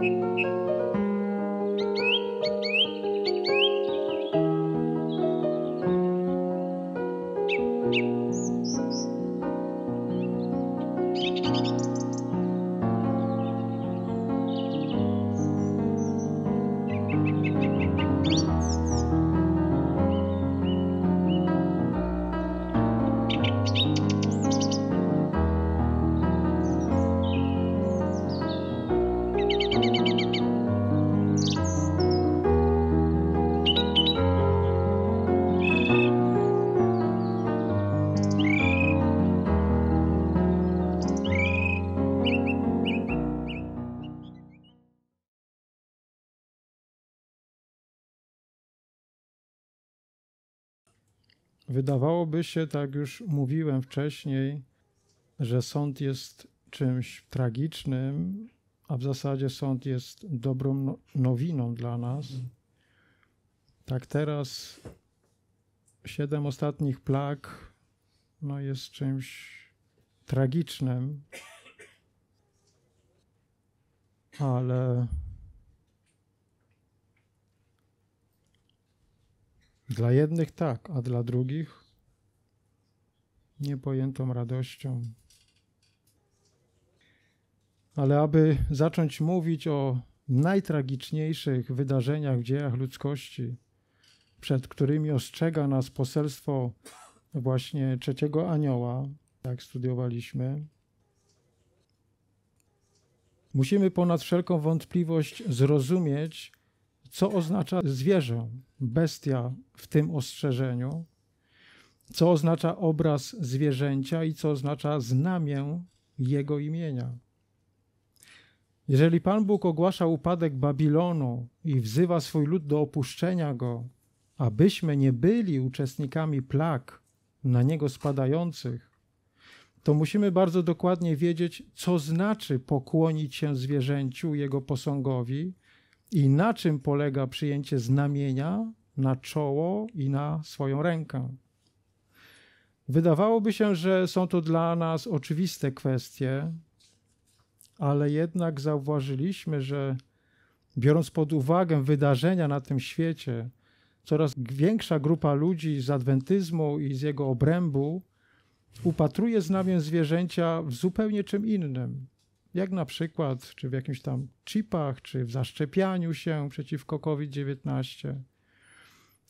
Thank you. Wydawałoby się, tak już mówiłem wcześniej, że sąd jest czymś tragicznym, a w zasadzie sąd jest dobrą no-, nowiną dla nas. Tak teraz siedem ostatnich plag no jest czymś tragicznym, ale Dla jednych tak, a dla drugich niepojętą radością. Ale aby zacząć mówić o najtragiczniejszych wydarzeniach w dziejach ludzkości, przed którymi ostrzega nas poselstwo właśnie trzeciego anioła, jak studiowaliśmy, musimy ponad wszelką wątpliwość zrozumieć, co oznacza zwierzę, bestia w tym ostrzeżeniu, co oznacza obraz zwierzęcia i co oznacza znamię jego imienia. Jeżeli Pan Bóg ogłasza upadek Babilonu i wzywa swój lud do opuszczenia go, abyśmy nie byli uczestnikami plag na niego spadających, to musimy bardzo dokładnie wiedzieć, co znaczy pokłonić się zwierzęciu, jego posągowi i na czym polega przyjęcie znamienia na czoło i na swoją rękę? Wydawałoby się, że są to dla nas oczywiste kwestie, ale jednak zauważyliśmy, że biorąc pod uwagę wydarzenia na tym świecie, coraz większa grupa ludzi z adwentyzmu i z jego obrębu upatruje znamię zwierzęcia w zupełnie czym innym jak na przykład czy w jakimś tam chipach, czy w zaszczepianiu się przeciwko COVID-19.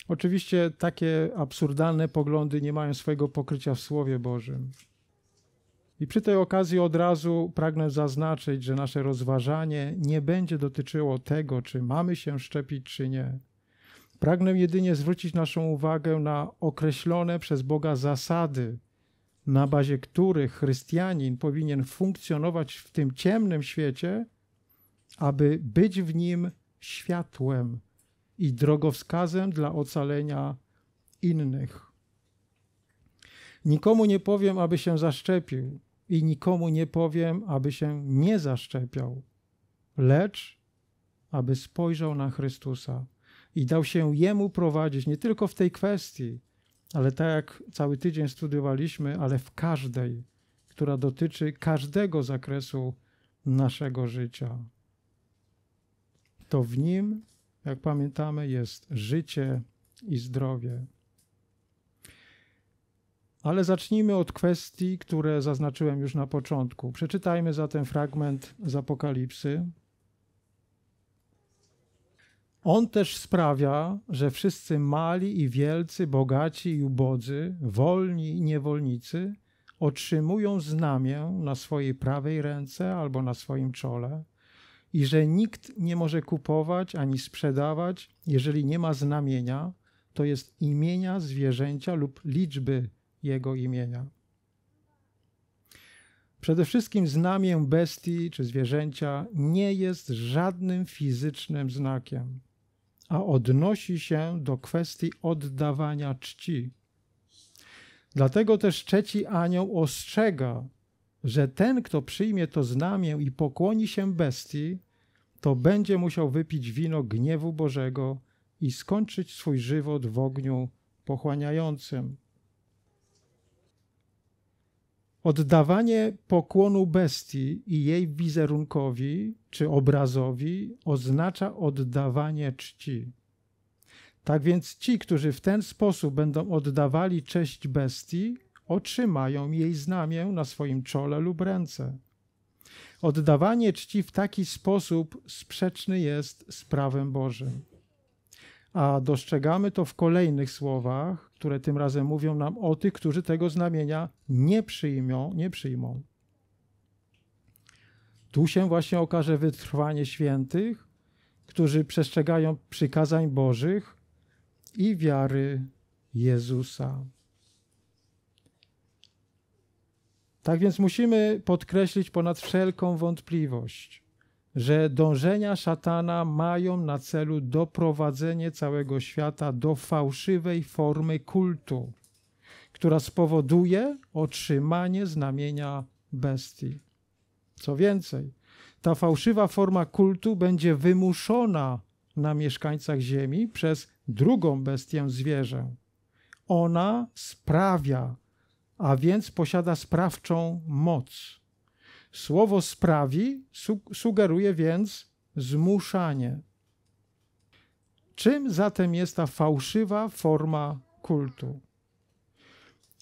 Oczywiście takie absurdalne poglądy nie mają swojego pokrycia w Słowie Bożym. I przy tej okazji od razu pragnę zaznaczyć, że nasze rozważanie nie będzie dotyczyło tego, czy mamy się szczepić, czy nie. Pragnę jedynie zwrócić naszą uwagę na określone przez Boga zasady, na bazie których chrystianin powinien funkcjonować w tym ciemnym świecie, aby być w nim światłem i drogowskazem dla ocalenia innych. Nikomu nie powiem, aby się zaszczepił, i nikomu nie powiem, aby się nie zaszczepiał, lecz aby spojrzał na Chrystusa i dał się Jemu prowadzić nie tylko w tej kwestii, ale tak jak cały tydzień studiowaliśmy, ale w każdej, która dotyczy każdego zakresu naszego życia. To w nim, jak pamiętamy, jest życie i zdrowie. Ale zacznijmy od kwestii, które zaznaczyłem już na początku. Przeczytajmy zatem fragment z Apokalipsy, on też sprawia, że wszyscy mali i wielcy, bogaci i ubodzy, wolni i niewolnicy otrzymują znamię na swojej prawej ręce albo na swoim czole i że nikt nie może kupować ani sprzedawać, jeżeli nie ma znamienia, to jest imienia zwierzęcia lub liczby jego imienia. Przede wszystkim znamię bestii czy zwierzęcia nie jest żadnym fizycznym znakiem a odnosi się do kwestii oddawania czci. Dlatego też trzeci anioł ostrzega, że ten, kto przyjmie to znamię i pokłoni się bestii, to będzie musiał wypić wino gniewu Bożego i skończyć swój żywot w ogniu pochłaniającym. Oddawanie pokłonu bestii i jej wizerunkowi czy obrazowi oznacza oddawanie czci. Tak więc ci, którzy w ten sposób będą oddawali cześć bestii, otrzymają jej znamię na swoim czole lub ręce. Oddawanie czci w taki sposób sprzeczny jest z prawem Bożym. A dostrzegamy to w kolejnych słowach, które tym razem mówią nam o tych, którzy tego znamienia nie przyjmą, nie przyjmą. Tu się właśnie okaże wytrwanie świętych, którzy przestrzegają przykazań Bożych i wiary Jezusa. Tak więc musimy podkreślić ponad wszelką wątpliwość, że dążenia szatana mają na celu doprowadzenie całego świata do fałszywej formy kultu, która spowoduje otrzymanie znamienia bestii. Co więcej, ta fałszywa forma kultu będzie wymuszona na mieszkańcach Ziemi przez drugą bestię zwierzę. Ona sprawia, a więc posiada sprawczą moc. Słowo sprawi sugeruje więc zmuszanie. Czym zatem jest ta fałszywa forma kultu?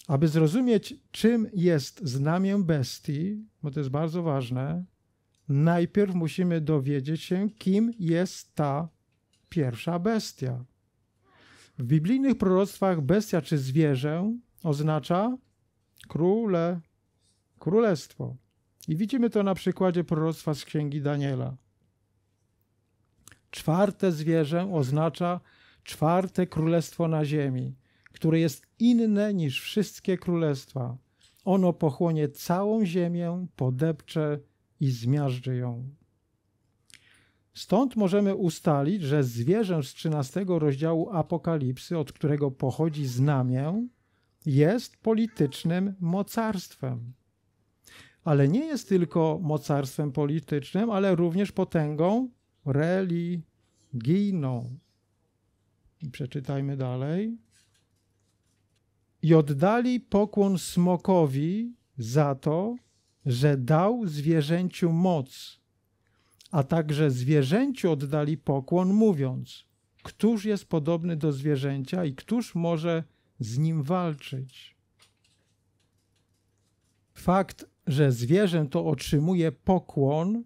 Aby zrozumieć, czym jest znamię bestii, bo to jest bardzo ważne, najpierw musimy dowiedzieć się, kim jest ta pierwsza bestia. W biblijnych proroctwach bestia czy zwierzę oznacza króle, królestwo. I widzimy to na przykładzie proroctwa z księgi Daniela. Czwarte zwierzę oznacza czwarte królestwo na ziemi, które jest inne niż wszystkie królestwa. Ono pochłonie całą ziemię, podepcze i zmiażdży ją. Stąd możemy ustalić, że zwierzę z 13 rozdziału Apokalipsy, od którego pochodzi znamię, jest politycznym mocarstwem ale nie jest tylko mocarstwem politycznym, ale również potęgą religijną. I przeczytajmy dalej. I oddali pokłon smokowi za to, że dał zwierzęciu moc, a także zwierzęciu oddali pokłon, mówiąc: Któż jest podobny do zwierzęcia i któż może z nim walczyć? Fakt że zwierzę to otrzymuje pokłon,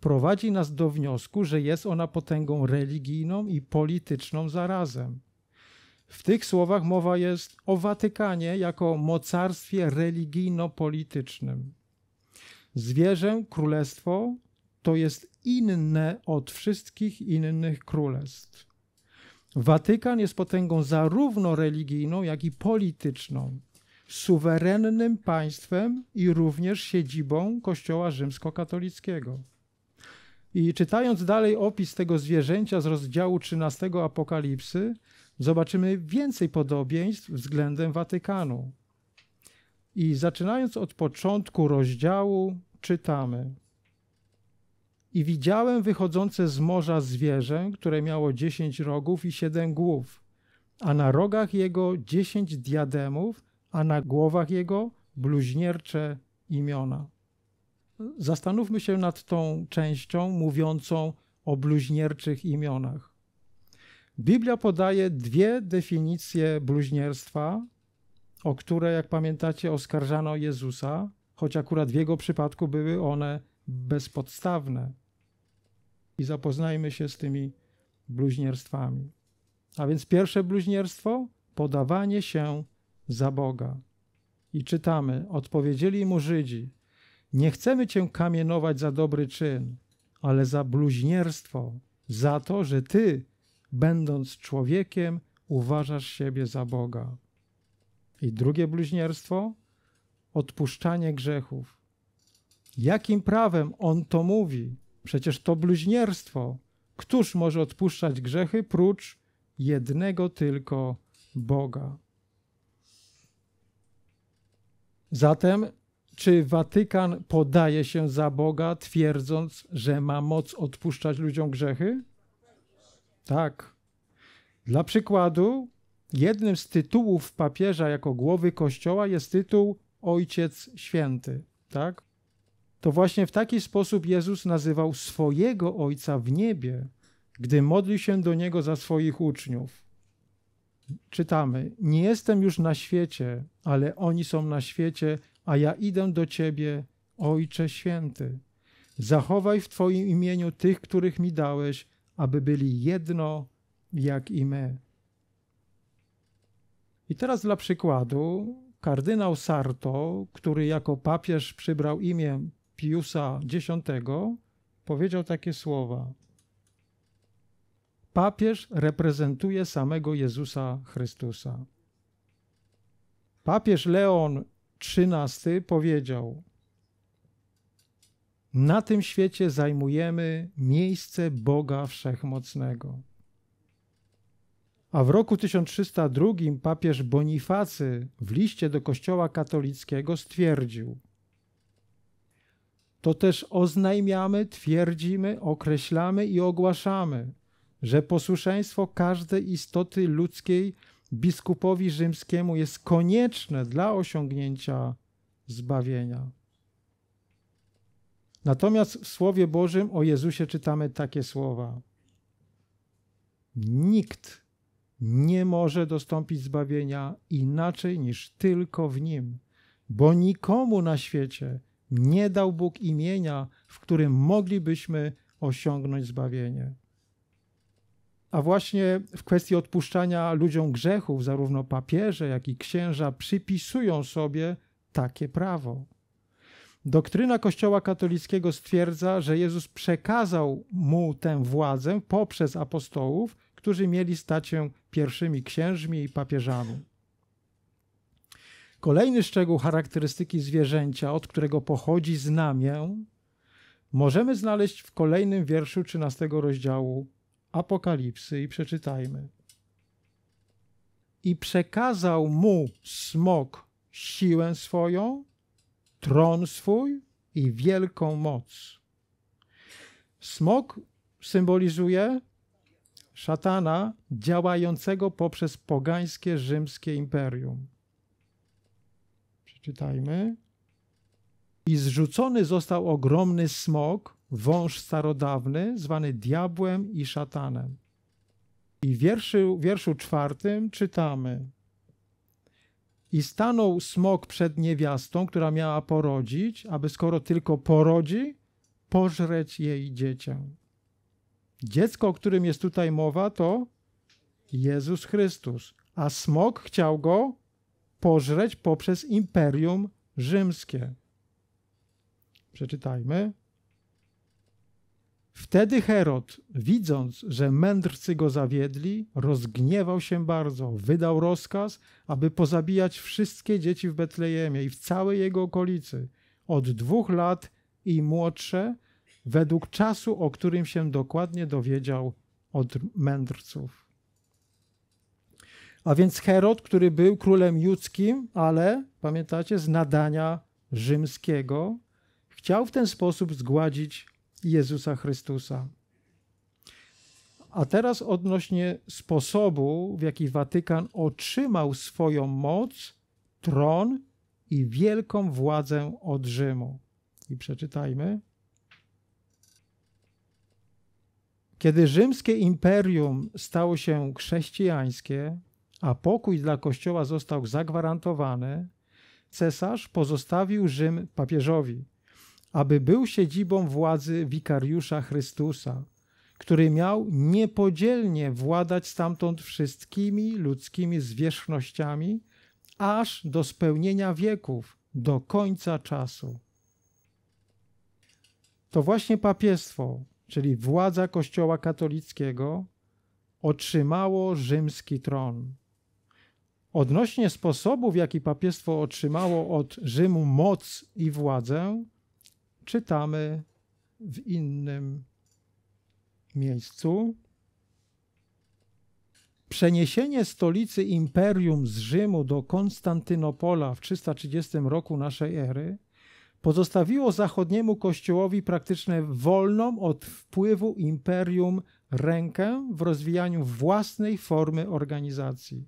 prowadzi nas do wniosku, że jest ona potęgą religijną i polityczną zarazem. W tych słowach mowa jest o Watykanie jako mocarstwie religijno-politycznym. Zwierzę, królestwo to jest inne od wszystkich innych królestw. Watykan jest potęgą zarówno religijną, jak i polityczną suwerennym państwem i również siedzibą Kościoła rzymskokatolickiego. I czytając dalej opis tego zwierzęcia z rozdziału 13 Apokalipsy, zobaczymy więcej podobieństw względem Watykanu. I zaczynając od początku rozdziału, czytamy: I widziałem wychodzące z morza zwierzę, które miało dziesięć rogów i siedem głów, a na rogach jego dziesięć diademów, a na głowach jego bluźniercze imiona. Zastanówmy się nad tą częścią mówiącą o bluźnierczych imionach. Biblia podaje dwie definicje bluźnierstwa, o które, jak pamiętacie, oskarżano Jezusa, choć akurat w jego przypadku były one bezpodstawne. I zapoznajmy się z tymi bluźnierstwami. A więc pierwsze bluźnierstwo podawanie się za Boga. I czytamy: Odpowiedzieli mu Żydzi: Nie chcemy cię kamienować za dobry czyn, ale za bluźnierstwo, za to, że ty, będąc człowiekiem, uważasz siebie za Boga. I drugie bluźnierstwo odpuszczanie grzechów. Jakim prawem on to mówi? Przecież to bluźnierstwo. Któż może odpuszczać grzechy prócz jednego tylko Boga? Zatem, czy Watykan podaje się za Boga, twierdząc, że ma moc odpuszczać ludziom grzechy? Tak. Dla przykładu, jednym z tytułów papieża jako głowy Kościoła jest tytuł Ojciec Święty. Tak? To właśnie w taki sposób Jezus nazywał swojego Ojca w niebie, gdy modlił się do Niego za swoich uczniów czytamy: Nie jestem już na świecie, ale oni są na świecie, a ja idę do ciebie, Ojcze Święty. Zachowaj w Twoim imieniu tych, których mi dałeś, aby byli jedno jak i my. I teraz dla przykładu, kardynał Sarto, który jako papież przybrał imię Piusa X, powiedział takie słowa: papież reprezentuje samego Jezusa Chrystusa. Papież Leon XIII powiedział: Na tym świecie zajmujemy miejsce Boga Wszechmocnego. A w roku 1302 papież Bonifacy w liście do Kościoła katolickiego stwierdził: To też oznajmiamy, twierdzimy, określamy i ogłaszamy, że posłuszeństwo każdej istoty ludzkiej biskupowi rzymskiemu jest konieczne dla osiągnięcia zbawienia. Natomiast w Słowie Bożym o Jezusie czytamy takie słowa. Nikt nie może dostąpić zbawienia inaczej niż tylko w Nim, bo nikomu na świecie nie dał Bóg imienia, w którym moglibyśmy osiągnąć zbawienie. A właśnie w kwestii odpuszczania ludziom grzechów, zarówno papieże, jak i księża przypisują sobie takie prawo. Doktryna Kościoła katolickiego stwierdza, że Jezus przekazał mu tę władzę poprzez apostołów, którzy mieli stać się pierwszymi księżmi i papieżami. Kolejny szczegół charakterystyki zwierzęcia, od którego pochodzi znamię, możemy znaleźć w kolejnym wierszu 13 rozdziału Apokalipsy i przeczytajmy. I przekazał mu smok siłę swoją, tron swój i wielką moc. Smok symbolizuje szatana działającego poprzez pogańskie rzymskie imperium. Przeczytajmy. I zrzucony został ogromny smok, wąż starodawny zwany diabłem i szatanem. I w wierszu, wierszu czwartym czytamy I stanął smok przed niewiastą, która miała porodzić, aby skoro tylko porodzi, pożreć jej dziecię. Dziecko, o którym jest tutaj mowa, to Jezus Chrystus, a smok chciał go pożreć poprzez imperium rzymskie. Przeczytajmy. Wtedy Herod, widząc, że mędrcy go zawiedli, rozgniewał się bardzo, wydał rozkaz, aby pozabijać wszystkie dzieci w Betlejemie i w całej jego okolicy, od dwóch lat i młodsze, według czasu, o którym się dokładnie dowiedział od mędrców. A więc Herod, który był królem judzkim, ale pamiętacie, z nadania rzymskiego, chciał w ten sposób zgładzić Jezusa Chrystusa. A teraz odnośnie sposobu, w jaki Watykan otrzymał swoją moc, tron i wielką władzę od Rzymu. I przeczytajmy. Kiedy rzymskie imperium stało się chrześcijańskie, a pokój dla Kościoła został zagwarantowany, cesarz pozostawił Rzym papieżowi aby był siedzibą władzy wikariusza Chrystusa, który miał niepodzielnie władać stamtąd wszystkimi ludzkimi zwierzchnościami, aż do spełnienia wieków, do końca czasu. To właśnie papiestwo, czyli władza Kościoła katolickiego, otrzymało rzymski tron. Odnośnie sposobu, w jaki papiestwo otrzymało od Rzymu moc i władzę, czytamy w innym miejscu. Przeniesienie stolicy imperium z Rzymu do Konstantynopola w 330 roku naszej ery pozostawiło zachodniemu kościołowi praktycznie wolną od wpływu imperium rękę w rozwijaniu własnej formy organizacji.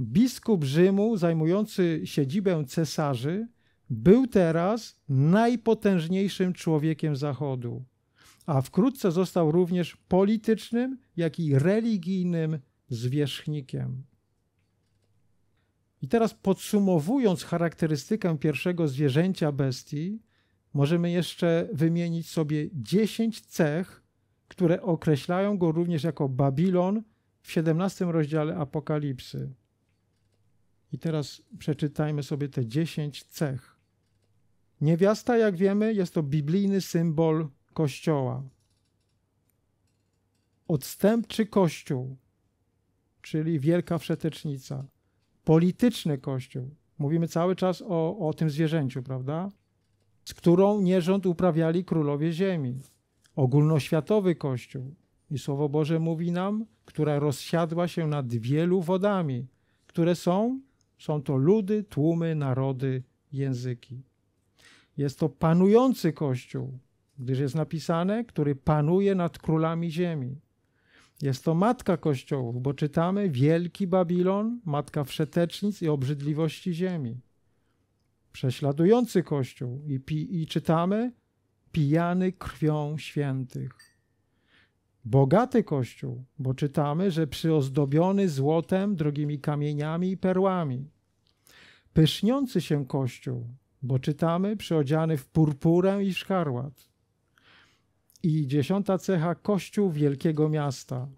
Biskup Rzymu, zajmujący siedzibę cesarzy, był teraz najpotężniejszym człowiekiem Zachodu, a wkrótce został również politycznym, jak i religijnym zwierzchnikiem. I teraz podsumowując charakterystykę pierwszego zwierzęcia bestii, możemy jeszcze wymienić sobie 10 cech, które określają go również jako Babilon w 17 rozdziale Apokalipsy. I teraz przeczytajmy sobie te 10 cech. Niewiasta, jak wiemy, jest to biblijny symbol Kościoła. Odstępczy Kościół, czyli Wielka Wszetecznica. Polityczny Kościół. Mówimy cały czas o, o tym zwierzęciu, prawda? Z którą nierząd uprawiali królowie ziemi. Ogólnoświatowy Kościół. I Słowo Boże mówi nam, która rozsiadła się nad wielu wodami, które są, są to ludy, tłumy, narody, języki. Jest to panujący Kościół, gdyż jest napisane, który panuje nad królami ziemi. Jest to matka kościołów, bo czytamy Wielki Babilon, matka wszetecznic i obrzydliwości ziemi. Prześladujący Kościół i, pi, i czytamy pijany krwią świętych. Bogaty Kościół, bo czytamy, że przyozdobiony złotem, drogimi kamieniami i perłami. Pyszniący się Kościół, bo czytamy przyodziany w purpurę i szkarłat. I dziesiąta cecha kościół wielkiego miasta.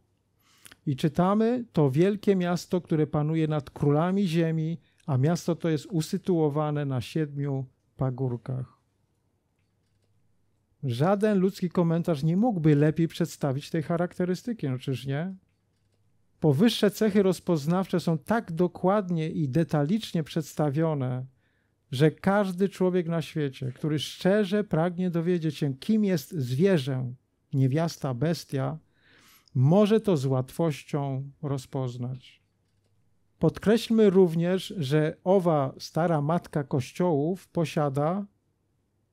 I czytamy to wielkie miasto, które panuje nad królami ziemi, a miasto to jest usytuowane na siedmiu pagórkach. Żaden ludzki komentarz nie mógłby lepiej przedstawić tej charakterystyki, no czyż nie? Powyższe cechy rozpoznawcze są tak dokładnie i detalicznie przedstawione, że każdy człowiek na świecie, który szczerze pragnie dowiedzieć się, kim jest zwierzę, niewiasta, bestia, może to z łatwością rozpoznać. Podkreślmy również, że owa stara matka kościołów posiada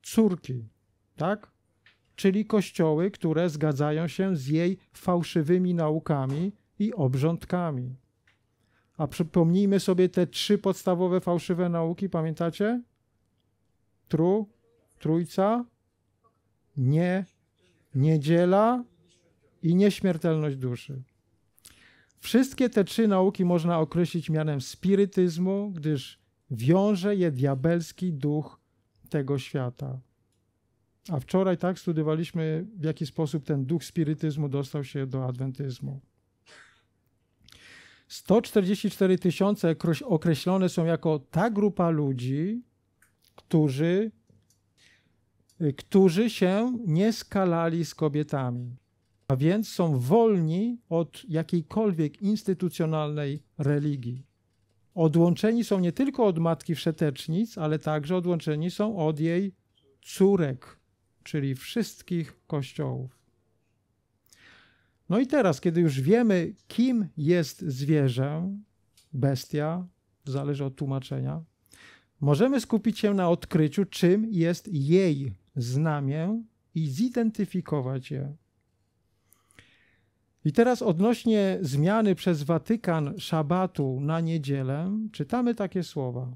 córki, tak? Czyli kościoły, które zgadzają się z jej fałszywymi naukami i obrządkami. A przypomnijmy sobie te trzy podstawowe fałszywe nauki, pamiętacie? Tru, trójca, nie, niedziela i nieśmiertelność duszy. Wszystkie te trzy nauki można określić mianem spirytyzmu, gdyż wiąże je diabelski duch tego świata. A wczoraj tak studiowaliśmy, w jaki sposób ten duch spirytyzmu dostał się do adwentyzmu. 144 tysiące określone są jako ta grupa ludzi, którzy, y, którzy się nie skalali z kobietami, a więc są wolni od jakiejkolwiek instytucjonalnej religii. Odłączeni są nie tylko od matki wszetecznic, ale także odłączeni są od jej córek, czyli wszystkich kościołów. No i teraz, kiedy już wiemy, kim jest zwierzę, bestia, zależy od tłumaczenia, możemy skupić się na odkryciu, czym jest jej znamię i zidentyfikować je. I teraz odnośnie zmiany przez Watykan szabatu na niedzielę, czytamy takie słowa.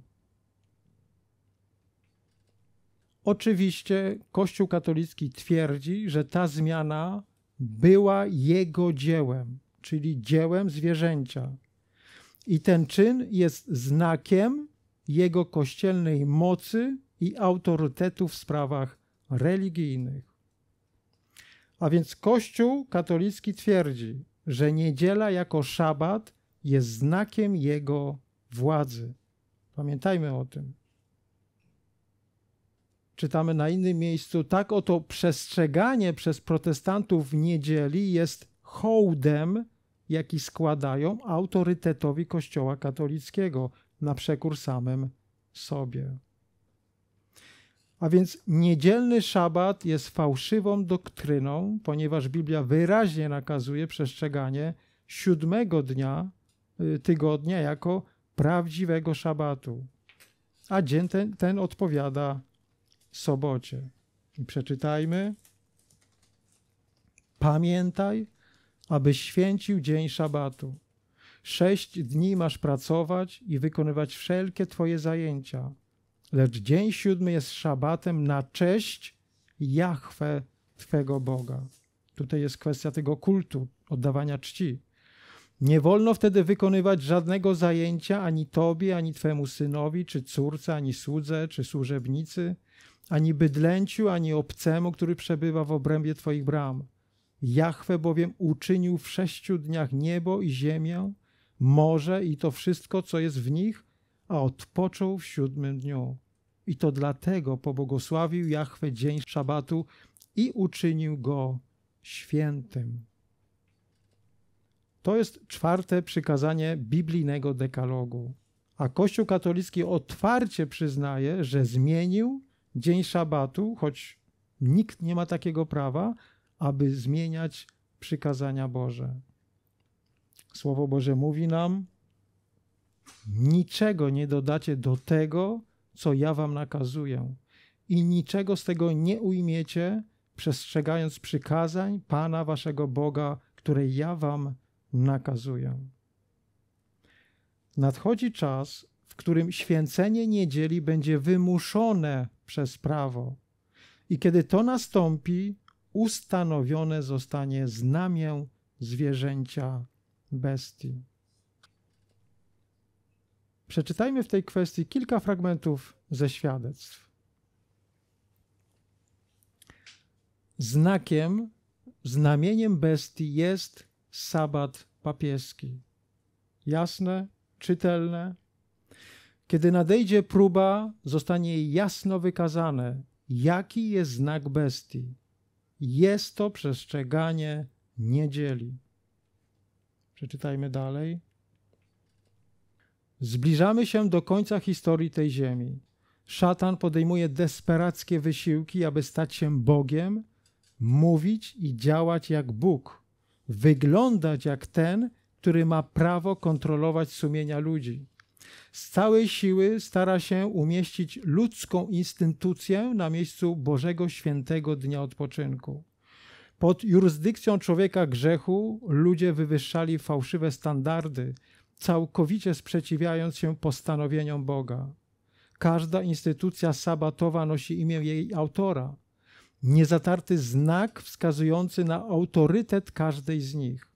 Oczywiście Kościół katolicki twierdzi, że ta zmiana była jego dziełem, czyli dziełem zwierzęcia. I ten czyn jest znakiem jego kościelnej mocy i autorytetu w sprawach religijnych. A więc Kościół katolicki twierdzi, że niedziela jako szabat jest znakiem jego władzy. Pamiętajmy o tym czytamy na innym miejscu, tak oto przestrzeganie przez protestantów niedzieli jest hołdem, jaki składają autorytetowi Kościoła katolickiego na przekór samym sobie. A więc niedzielny szabat jest fałszywą doktryną, ponieważ Biblia wyraźnie nakazuje przestrzeganie siódmego dnia y, tygodnia jako prawdziwego szabatu. A dzień ten, ten odpowiada sobocie. I przeczytajmy. Pamiętaj, abyś święcił dzień szabatu. Sześć dni masz pracować i wykonywać wszelkie twoje zajęcia. Lecz dzień siódmy jest szabatem na cześć Jachwę twego Boga. Tutaj jest kwestia tego kultu, oddawania czci. Nie wolno wtedy wykonywać żadnego zajęcia ani tobie, ani twemu synowi, czy córce, ani słudze, czy służebnicy, ani bydlęciu, ani obcemu, który przebywa w obrębie Twoich bram. Jachwę bowiem uczynił w sześciu dniach niebo i ziemię, morze i to wszystko, co jest w nich, a odpoczął w siódmym dniu. I to dlatego pobłogosławił Jachwę dzień szabatu i uczynił go świętym. To jest czwarte przykazanie biblijnego dekalogu. A Kościół katolicki otwarcie przyznaje, że zmienił dzień szabatu, choć nikt nie ma takiego prawa, aby zmieniać przykazania Boże. Słowo Boże mówi nam: niczego nie dodacie do tego, co ja wam nakazuję, i niczego z tego nie ujmiecie, przestrzegając przykazań Pana waszego Boga, które ja wam nakazuję. Nadchodzi czas, którym święcenie niedzieli będzie wymuszone przez prawo. I kiedy to nastąpi, ustanowione zostanie znamię zwierzęcia bestii. Przeczytajmy w tej kwestii kilka fragmentów ze świadectw. Znakiem, znamieniem bestii jest sabat papieski. Jasne, czytelne, kiedy nadejdzie próba, zostanie jasno wykazane, jaki jest znak bestii. Jest to przestrzeganie niedzieli. Przeczytajmy dalej. Zbliżamy się do końca historii tej ziemi. Szatan podejmuje desperackie wysiłki, aby stać się Bogiem, mówić i działać jak Bóg, wyglądać jak ten, który ma prawo kontrolować sumienia ludzi z całej siły stara się umieścić ludzką instytucję na miejscu Bożego Świętego Dnia Odpoczynku. Pod jurysdykcją człowieka grzechu ludzie wywyższali fałszywe standardy, całkowicie sprzeciwiając się postanowieniom Boga. Każda instytucja sabatowa nosi imię jej autora, niezatarty znak wskazujący na autorytet każdej z nich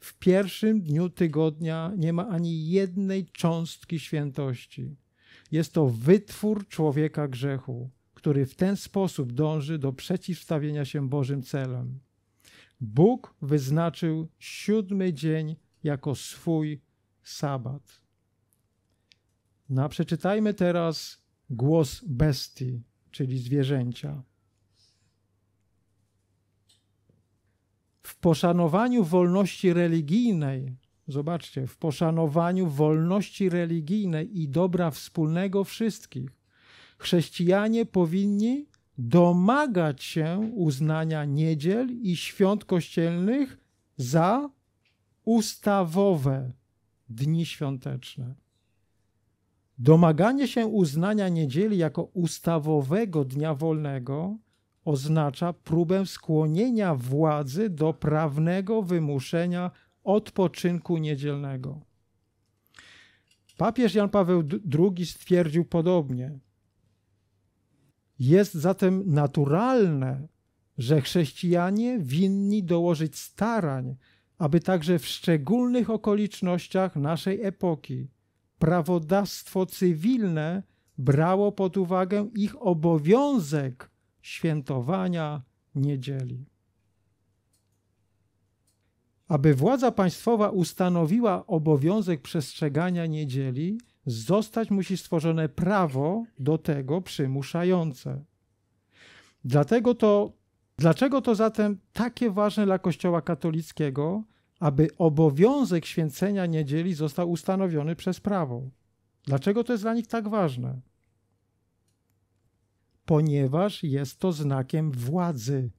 w pierwszym dniu tygodnia nie ma ani jednej cząstki świętości. Jest to wytwór człowieka grzechu, który w ten sposób dąży do przeciwstawienia się Bożym celom. Bóg wyznaczył siódmy dzień jako swój sabat. No, przeczytajmy teraz głos bestii, czyli zwierzęcia. w poszanowaniu wolności religijnej, zobaczcie, w poszanowaniu wolności religijnej i dobra wspólnego wszystkich, chrześcijanie powinni domagać się uznania niedziel i świąt kościelnych za ustawowe dni świąteczne. Domaganie się uznania niedzieli jako ustawowego dnia wolnego oznacza próbę skłonienia władzy do prawnego wymuszenia odpoczynku niedzielnego. Papież Jan Paweł II stwierdził podobnie. Jest zatem naturalne, że chrześcijanie winni dołożyć starań, aby także w szczególnych okolicznościach naszej epoki prawodawstwo cywilne brało pod uwagę ich obowiązek świętowania niedzieli. Aby władza państwowa ustanowiła obowiązek przestrzegania niedzieli, zostać musi stworzone prawo do tego przymuszające. Dlatego to, dlaczego to zatem takie ważne dla Kościoła katolickiego, aby obowiązek święcenia niedzieli został ustanowiony przez prawo? Dlaczego to jest dla nich tak ważne? ponieważ jest to znakiem władzy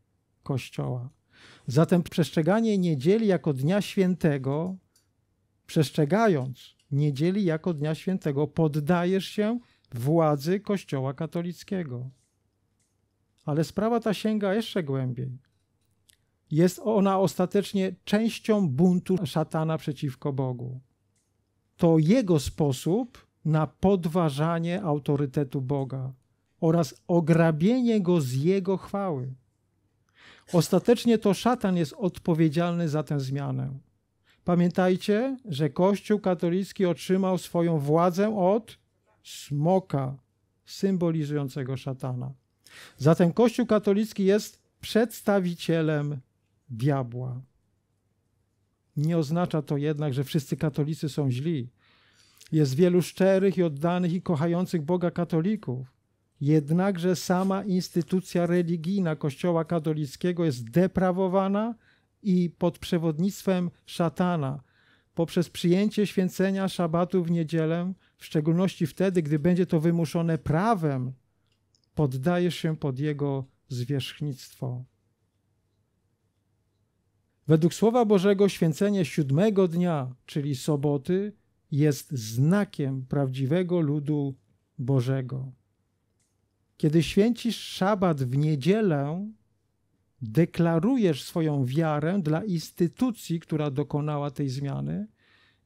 Kościoła. Zatem przestrzeganie niedzieli jako dnia świętego, przestrzegając niedzieli jako dnia świętego, poddajesz się władzy Kościoła katolickiego. Ale sprawa ta sięga jeszcze głębiej. Jest ona ostatecznie częścią buntu szatana przeciwko Bogu. To jego sposób na podważanie autorytetu Boga, oraz ograbienie go z jego chwały. Ostatecznie to szatan jest odpowiedzialny za tę zmianę. Pamiętajcie, że Kościół katolicki otrzymał swoją władzę od smoka, symbolizującego szatana. Zatem Kościół katolicki jest przedstawicielem diabła. Nie oznacza to jednak, że wszyscy katolicy są źli. Jest wielu szczerych i oddanych i kochających Boga katolików. Jednakże sama instytucja religijna Kościoła katolickiego jest deprawowana i pod przewodnictwem szatana. Poprzez przyjęcie święcenia szabatu w niedzielę, w szczególności wtedy, gdy będzie to wymuszone prawem, poddajesz się pod jego zwierzchnictwo. Według Słowa Bożego święcenie siódmego dnia, czyli soboty, jest znakiem prawdziwego ludu Bożego. Kiedy święcisz szabat w niedzielę, deklarujesz swoją wiarę dla instytucji, która dokonała tej zmiany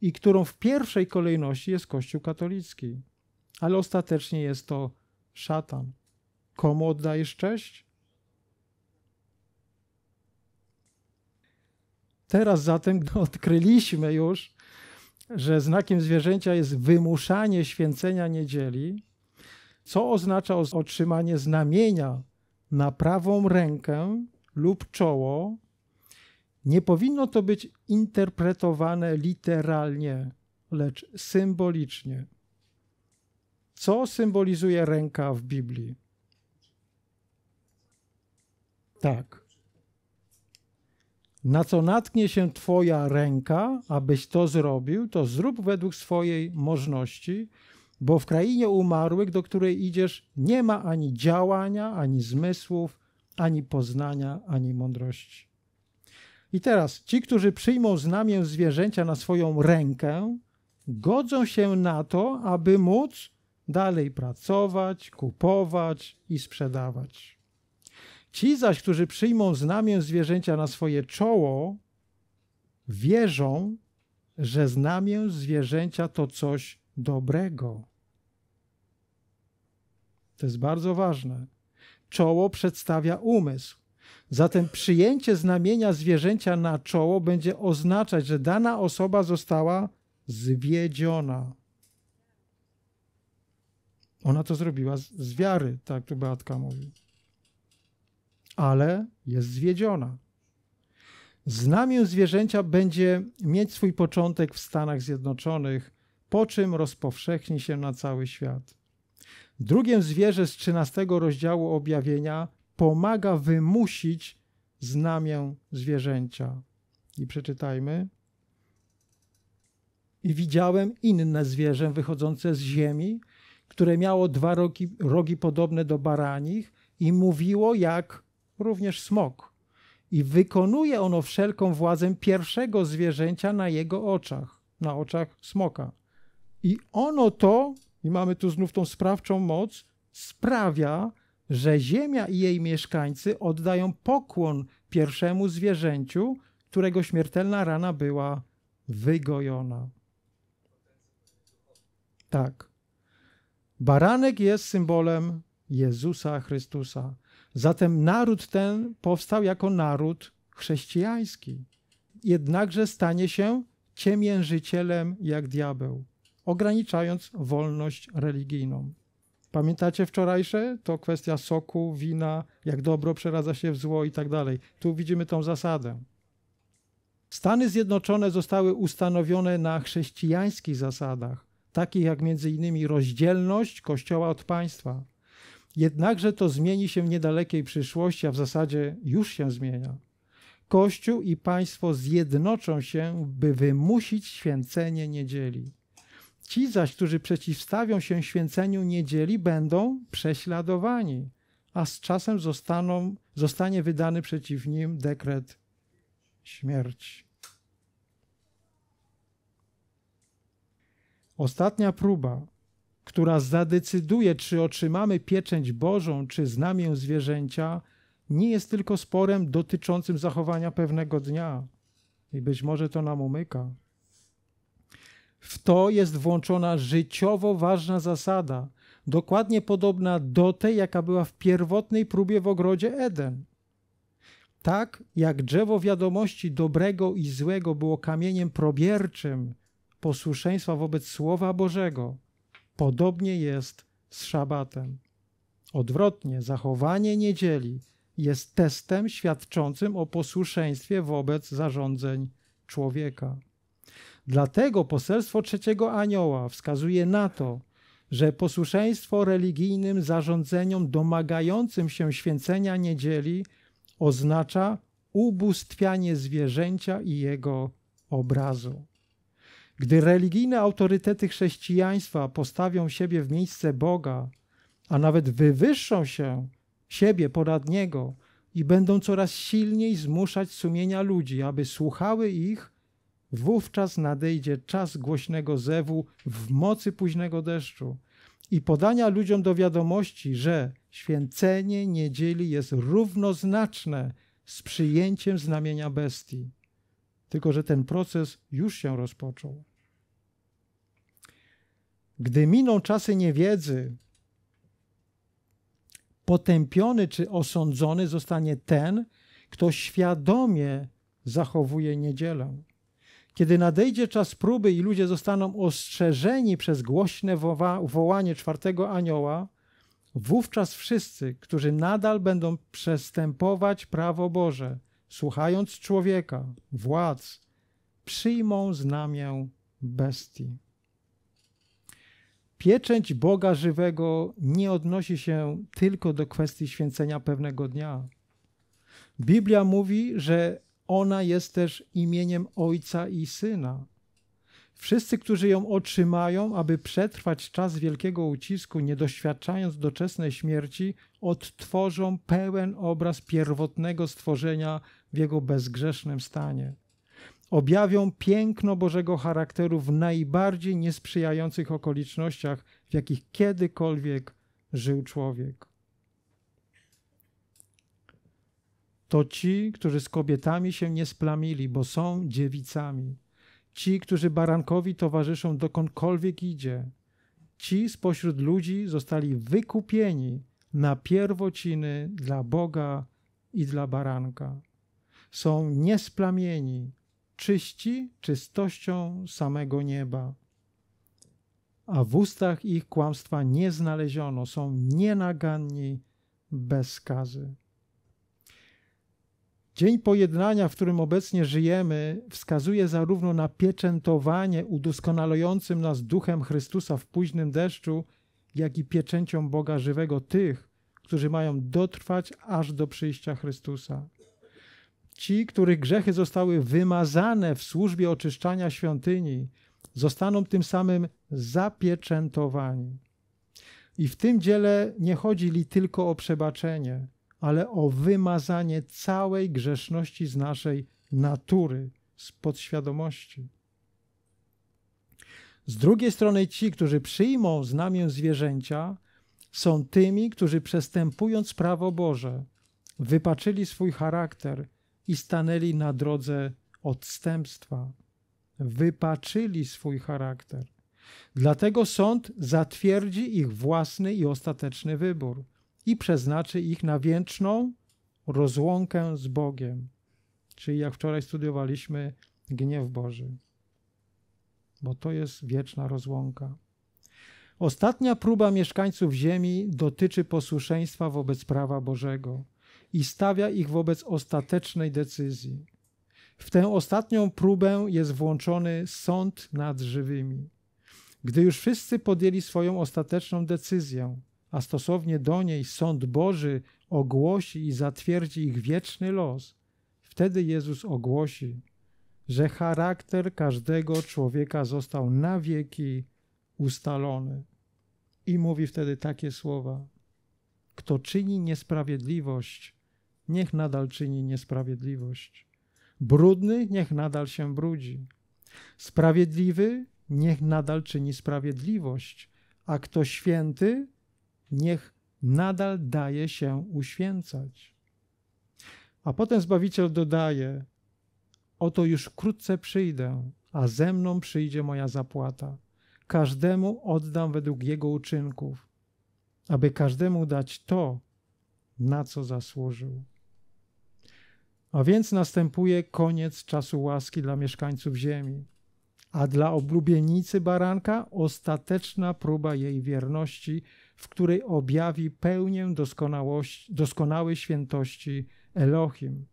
i którą w pierwszej kolejności jest Kościół katolicki. Ale ostatecznie jest to szatan. Komu oddajesz cześć? Teraz zatem gdy odkryliśmy już, że znakiem zwierzęcia jest wymuszanie święcenia niedzieli, co oznacza otrzymanie znamienia na prawą rękę lub czoło, nie powinno to być interpretowane literalnie, lecz symbolicznie. Co symbolizuje ręka w Biblii? Tak. Na co natknie się Twoja ręka, abyś to zrobił, to zrób według swojej możności, bo w krainie umarłych, do której idziesz, nie ma ani działania, ani zmysłów, ani poznania, ani mądrości. I teraz ci, którzy przyjmą znamię zwierzęcia na swoją rękę, godzą się na to, aby móc dalej pracować, kupować i sprzedawać. Ci zaś, którzy przyjmą znamię zwierzęcia na swoje czoło, wierzą, że znamię zwierzęcia to coś dobrego. To jest bardzo ważne. Czoło przedstawia umysł. Zatem przyjęcie znamienia zwierzęcia na czoło będzie oznaczać, że dana osoba została zwiedziona. Ona to zrobiła z, z wiary, tak tu Beatka mówi. Ale jest zwiedziona. Znamię zwierzęcia będzie mieć swój początek w Stanach Zjednoczonych, po czym rozpowszechni się na cały świat. Drugiem zwierzę z 13 rozdziału objawienia pomaga wymusić znamię zwierzęcia. I przeczytajmy. I widziałem inne zwierzę wychodzące z ziemi, które miało dwa rogi, rogi podobne do baranich i mówiło jak również smok. I wykonuje ono wszelką władzę pierwszego zwierzęcia na jego oczach, na oczach smoka. I ono to i mamy tu znów tą sprawczą moc, sprawia, że ziemia i jej mieszkańcy oddają pokłon pierwszemu zwierzęciu, którego śmiertelna rana była wygojona. Tak. Baranek jest symbolem Jezusa Chrystusa. Zatem naród ten powstał jako naród chrześcijański. Jednakże stanie się ciemiężycielem jak diabeł ograniczając wolność religijną. Pamiętacie wczorajsze? To kwestia soku, wina, jak dobro przeradza się w zło i tak dalej. Tu widzimy tą zasadę. Stany Zjednoczone zostały ustanowione na chrześcijańskich zasadach, takich jak m.in. rozdzielność Kościoła od państwa. Jednakże to zmieni się w niedalekiej przyszłości, a w zasadzie już się zmienia. Kościół i państwo zjednoczą się, by wymusić święcenie niedzieli. Ci zaś, którzy przeciwstawią się święceniu niedzieli, będą prześladowani, a z czasem zostaną, zostanie wydany przeciw nim dekret śmierci. Ostatnia próba, która zadecyduje, czy otrzymamy pieczęć Bożą, czy znamię zwierzęcia, nie jest tylko sporem dotyczącym zachowania pewnego dnia. I być może to nam umyka. W to jest włączona życiowo ważna zasada, dokładnie podobna do tej, jaka była w pierwotnej próbie w ogrodzie Eden. Tak jak drzewo wiadomości dobrego i złego było kamieniem probierczym posłuszeństwa wobec Słowa Bożego, podobnie jest z szabatem. Odwrotnie, zachowanie niedzieli jest testem świadczącym o posłuszeństwie wobec zarządzeń człowieka. Dlatego poselstwo trzeciego anioła wskazuje na to, że posłuszeństwo religijnym zarządzeniom domagającym się święcenia niedzieli oznacza ubóstwianie zwierzęcia i jego obrazu. Gdy religijne autorytety chrześcijaństwa postawią siebie w miejsce Boga, a nawet wywyższą się siebie ponad Niego i będą coraz silniej zmuszać sumienia ludzi, aby słuchały ich Wówczas nadejdzie czas głośnego zewu w mocy późnego deszczu i podania ludziom do wiadomości, że święcenie niedzieli jest równoznaczne z przyjęciem znamienia bestii. Tylko, że ten proces już się rozpoczął. Gdy miną czasy niewiedzy, potępiony czy osądzony zostanie ten, kto świadomie zachowuje niedzielę. Kiedy nadejdzie czas próby i ludzie zostaną ostrzeżeni przez głośne wołanie czwartego anioła, wówczas wszyscy, którzy nadal będą przestępować prawo Boże, słuchając człowieka, władz, przyjmą znamię bestii. Pieczęć Boga żywego nie odnosi się tylko do kwestii święcenia pewnego dnia. Biblia mówi, że ona jest też imieniem Ojca i Syna. Wszyscy, którzy ją otrzymają, aby przetrwać czas wielkiego ucisku, nie doświadczając doczesnej śmierci, odtworzą pełen obraz pierwotnego stworzenia w jego bezgrzesznym stanie. Objawią piękno Bożego charakteru w najbardziej niesprzyjających okolicznościach, w jakich kiedykolwiek żył człowiek. to ci, którzy z kobietami się nie splamili, bo są dziewicami. Ci, którzy barankowi towarzyszą dokądkolwiek idzie. Ci spośród ludzi zostali wykupieni na pierwociny dla Boga i dla baranka. Są niesplamieni, czyści czystością samego nieba. A w ustach ich kłamstwa nie znaleziono, są nienaganni bez skazy. Dzień pojednania, w którym obecnie żyjemy, wskazuje zarówno na pieczętowanie udoskonalającym nas duchem Chrystusa w późnym deszczu, jak i pieczęcią Boga żywego tych, którzy mają dotrwać aż do przyjścia Chrystusa. Ci, których grzechy zostały wymazane w służbie oczyszczania świątyni, zostaną tym samym zapieczętowani. I w tym dziele nie chodzi li tylko o przebaczenie – ale o wymazanie całej grzeszności z naszej natury, z podświadomości. Z drugiej strony ci, którzy przyjmą znamię zwierzęcia, są tymi, którzy przestępując prawo Boże, wypaczyli swój charakter i stanęli na drodze odstępstwa. Wypaczyli swój charakter. Dlatego sąd zatwierdzi ich własny i ostateczny wybór i przeznaczy ich na wieczną rozłąkę z Bogiem. Czyli jak wczoraj studiowaliśmy, gniew Boży. Bo to jest wieczna rozłąka. Ostatnia próba mieszkańców ziemi dotyczy posłuszeństwa wobec prawa Bożego i stawia ich wobec ostatecznej decyzji. W tę ostatnią próbę jest włączony sąd nad żywymi. Gdy już wszyscy podjęli swoją ostateczną decyzję, a stosownie do niej sąd Boży ogłosi i zatwierdzi ich wieczny los, wtedy Jezus ogłosi, że charakter każdego człowieka został na wieki ustalony. I mówi wtedy takie słowa: Kto czyni niesprawiedliwość, niech nadal czyni niesprawiedliwość. Brudny, niech nadal się brudzi. Sprawiedliwy, niech nadal czyni sprawiedliwość. A kto święty, niech nadal daje się uświęcać. A potem Zbawiciel dodaje: Oto już wkrótce przyjdę, a ze mną przyjdzie moja zapłata. Każdemu oddam według jego uczynków, aby każdemu dać to, na co zasłużył. A więc następuje koniec czasu łaski dla mieszkańców ziemi, a dla oblubienicy baranka ostateczna próba jej wierności w której objawi pełnię doskonałej świętości Elohim.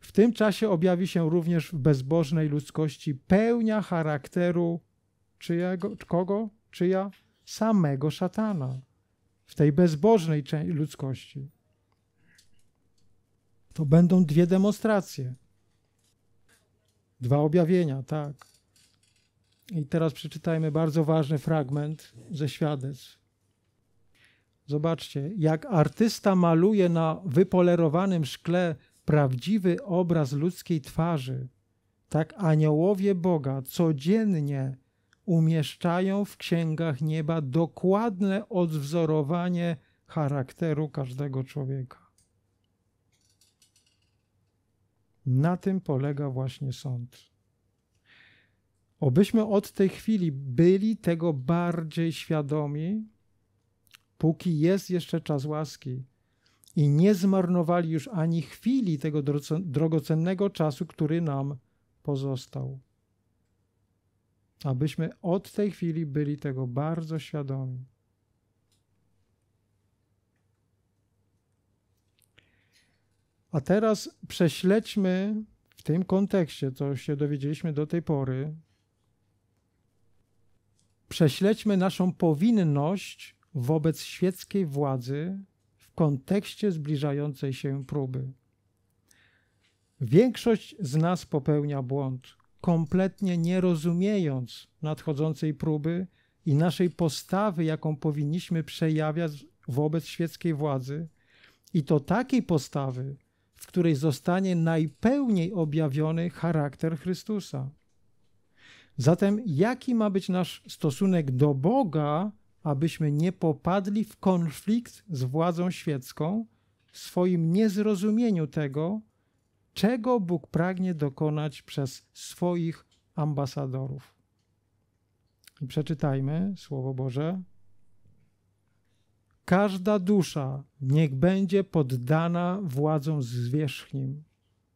W tym czasie objawi się również w bezbożnej ludzkości pełnia charakteru czyjego, kogo? Czyja? Samego szatana. W tej bezbożnej ludzkości. To będą dwie demonstracje. Dwa objawienia, tak. I teraz przeczytajmy bardzo ważny fragment ze świadectw. Zobaczcie, jak artysta maluje na wypolerowanym szkle prawdziwy obraz ludzkiej twarzy, tak aniołowie Boga codziennie umieszczają w księgach nieba dokładne odwzorowanie charakteru każdego człowieka. Na tym polega właśnie sąd. Obyśmy od tej chwili byli tego bardziej świadomi, póki jest jeszcze czas łaski. I nie zmarnowali już ani chwili tego drogocennego czasu, który nam pozostał. Abyśmy od tej chwili byli tego bardzo świadomi. A teraz prześledźmy w tym kontekście, co się dowiedzieliśmy do tej pory, prześledźmy naszą powinność wobec świeckiej władzy w kontekście zbliżającej się próby. Większość z nas popełnia błąd, kompletnie nie rozumiejąc nadchodzącej próby i naszej postawy, jaką powinniśmy przejawiać wobec świeckiej władzy, i to takiej postawy, w której zostanie najpełniej objawiony charakter Chrystusa. Zatem, jaki ma być nasz stosunek do Boga abyśmy nie popadli w konflikt z władzą świecką w swoim niezrozumieniu tego, czego Bóg pragnie dokonać przez swoich ambasadorów. I przeczytajmy Słowo Boże. Każda dusza niech będzie poddana władzą zwierzchnim.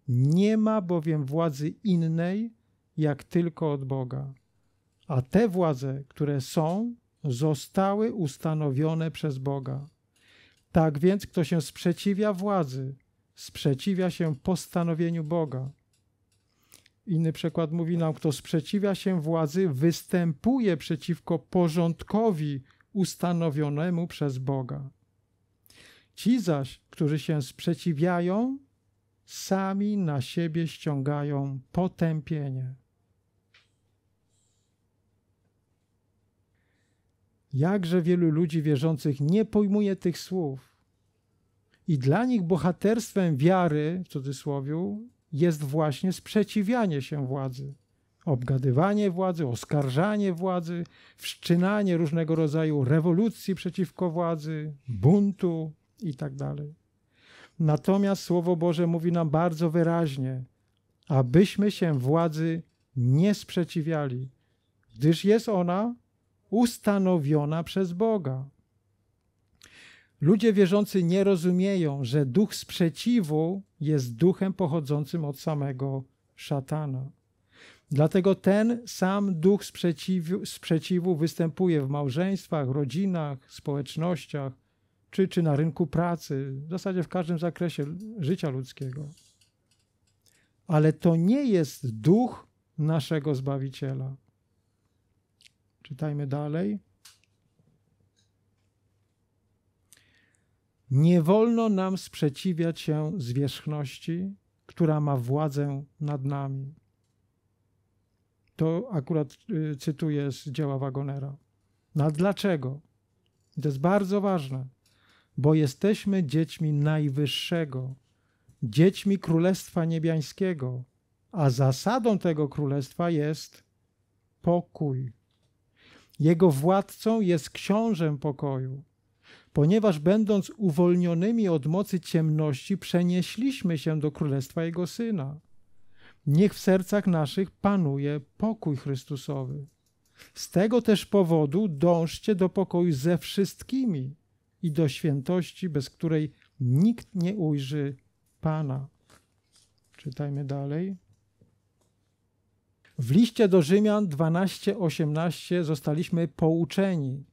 Nie ma bowiem władzy innej, jak tylko od Boga. A te władze, które są, zostały ustanowione przez Boga. Tak więc, kto się sprzeciwia władzy, sprzeciwia się postanowieniu Boga. Inny przykład mówi nam, kto sprzeciwia się władzy, występuje przeciwko porządkowi ustanowionemu przez Boga. Ci zaś, którzy się sprzeciwiają, sami na siebie ściągają potępienie. Jakże wielu ludzi wierzących nie pojmuje tych słów. I dla nich bohaterstwem wiary, w cudzysłowie, jest właśnie sprzeciwianie się władzy. Obgadywanie władzy, oskarżanie władzy, wszczynanie różnego rodzaju rewolucji przeciwko władzy, buntu itd. Tak Natomiast Słowo Boże mówi nam bardzo wyraźnie, abyśmy się władzy nie sprzeciwiali, gdyż jest ona ustanowiona przez Boga. Ludzie wierzący nie rozumieją, że duch sprzeciwu jest duchem pochodzącym od samego szatana. Dlatego ten sam duch sprzeciwu, sprzeciwu występuje w małżeństwach, rodzinach, społecznościach czy, czy na rynku pracy, w zasadzie w każdym zakresie życia ludzkiego. Ale to nie jest duch naszego Zbawiciela. Czytajmy dalej. Nie wolno nam sprzeciwiać się zwierzchności, która ma władzę nad nami. To akurat y, cytuję z dzieła Wagonera. No dlaczego? to jest bardzo ważne, bo jesteśmy dziećmi Najwyższego, dziećmi Królestwa Niebiańskiego, a zasadą tego królestwa jest pokój. Jego władcą jest książę pokoju. Ponieważ będąc uwolnionymi od mocy ciemności, przenieśliśmy się do królestwa Jego Syna. Niech w sercach naszych panuje pokój Chrystusowy. Z tego też powodu dążcie do pokoju ze wszystkimi i do świętości, bez której nikt nie ujrzy Pana. Czytajmy dalej. W liście do Rzymian 12:18 zostaliśmy pouczeni.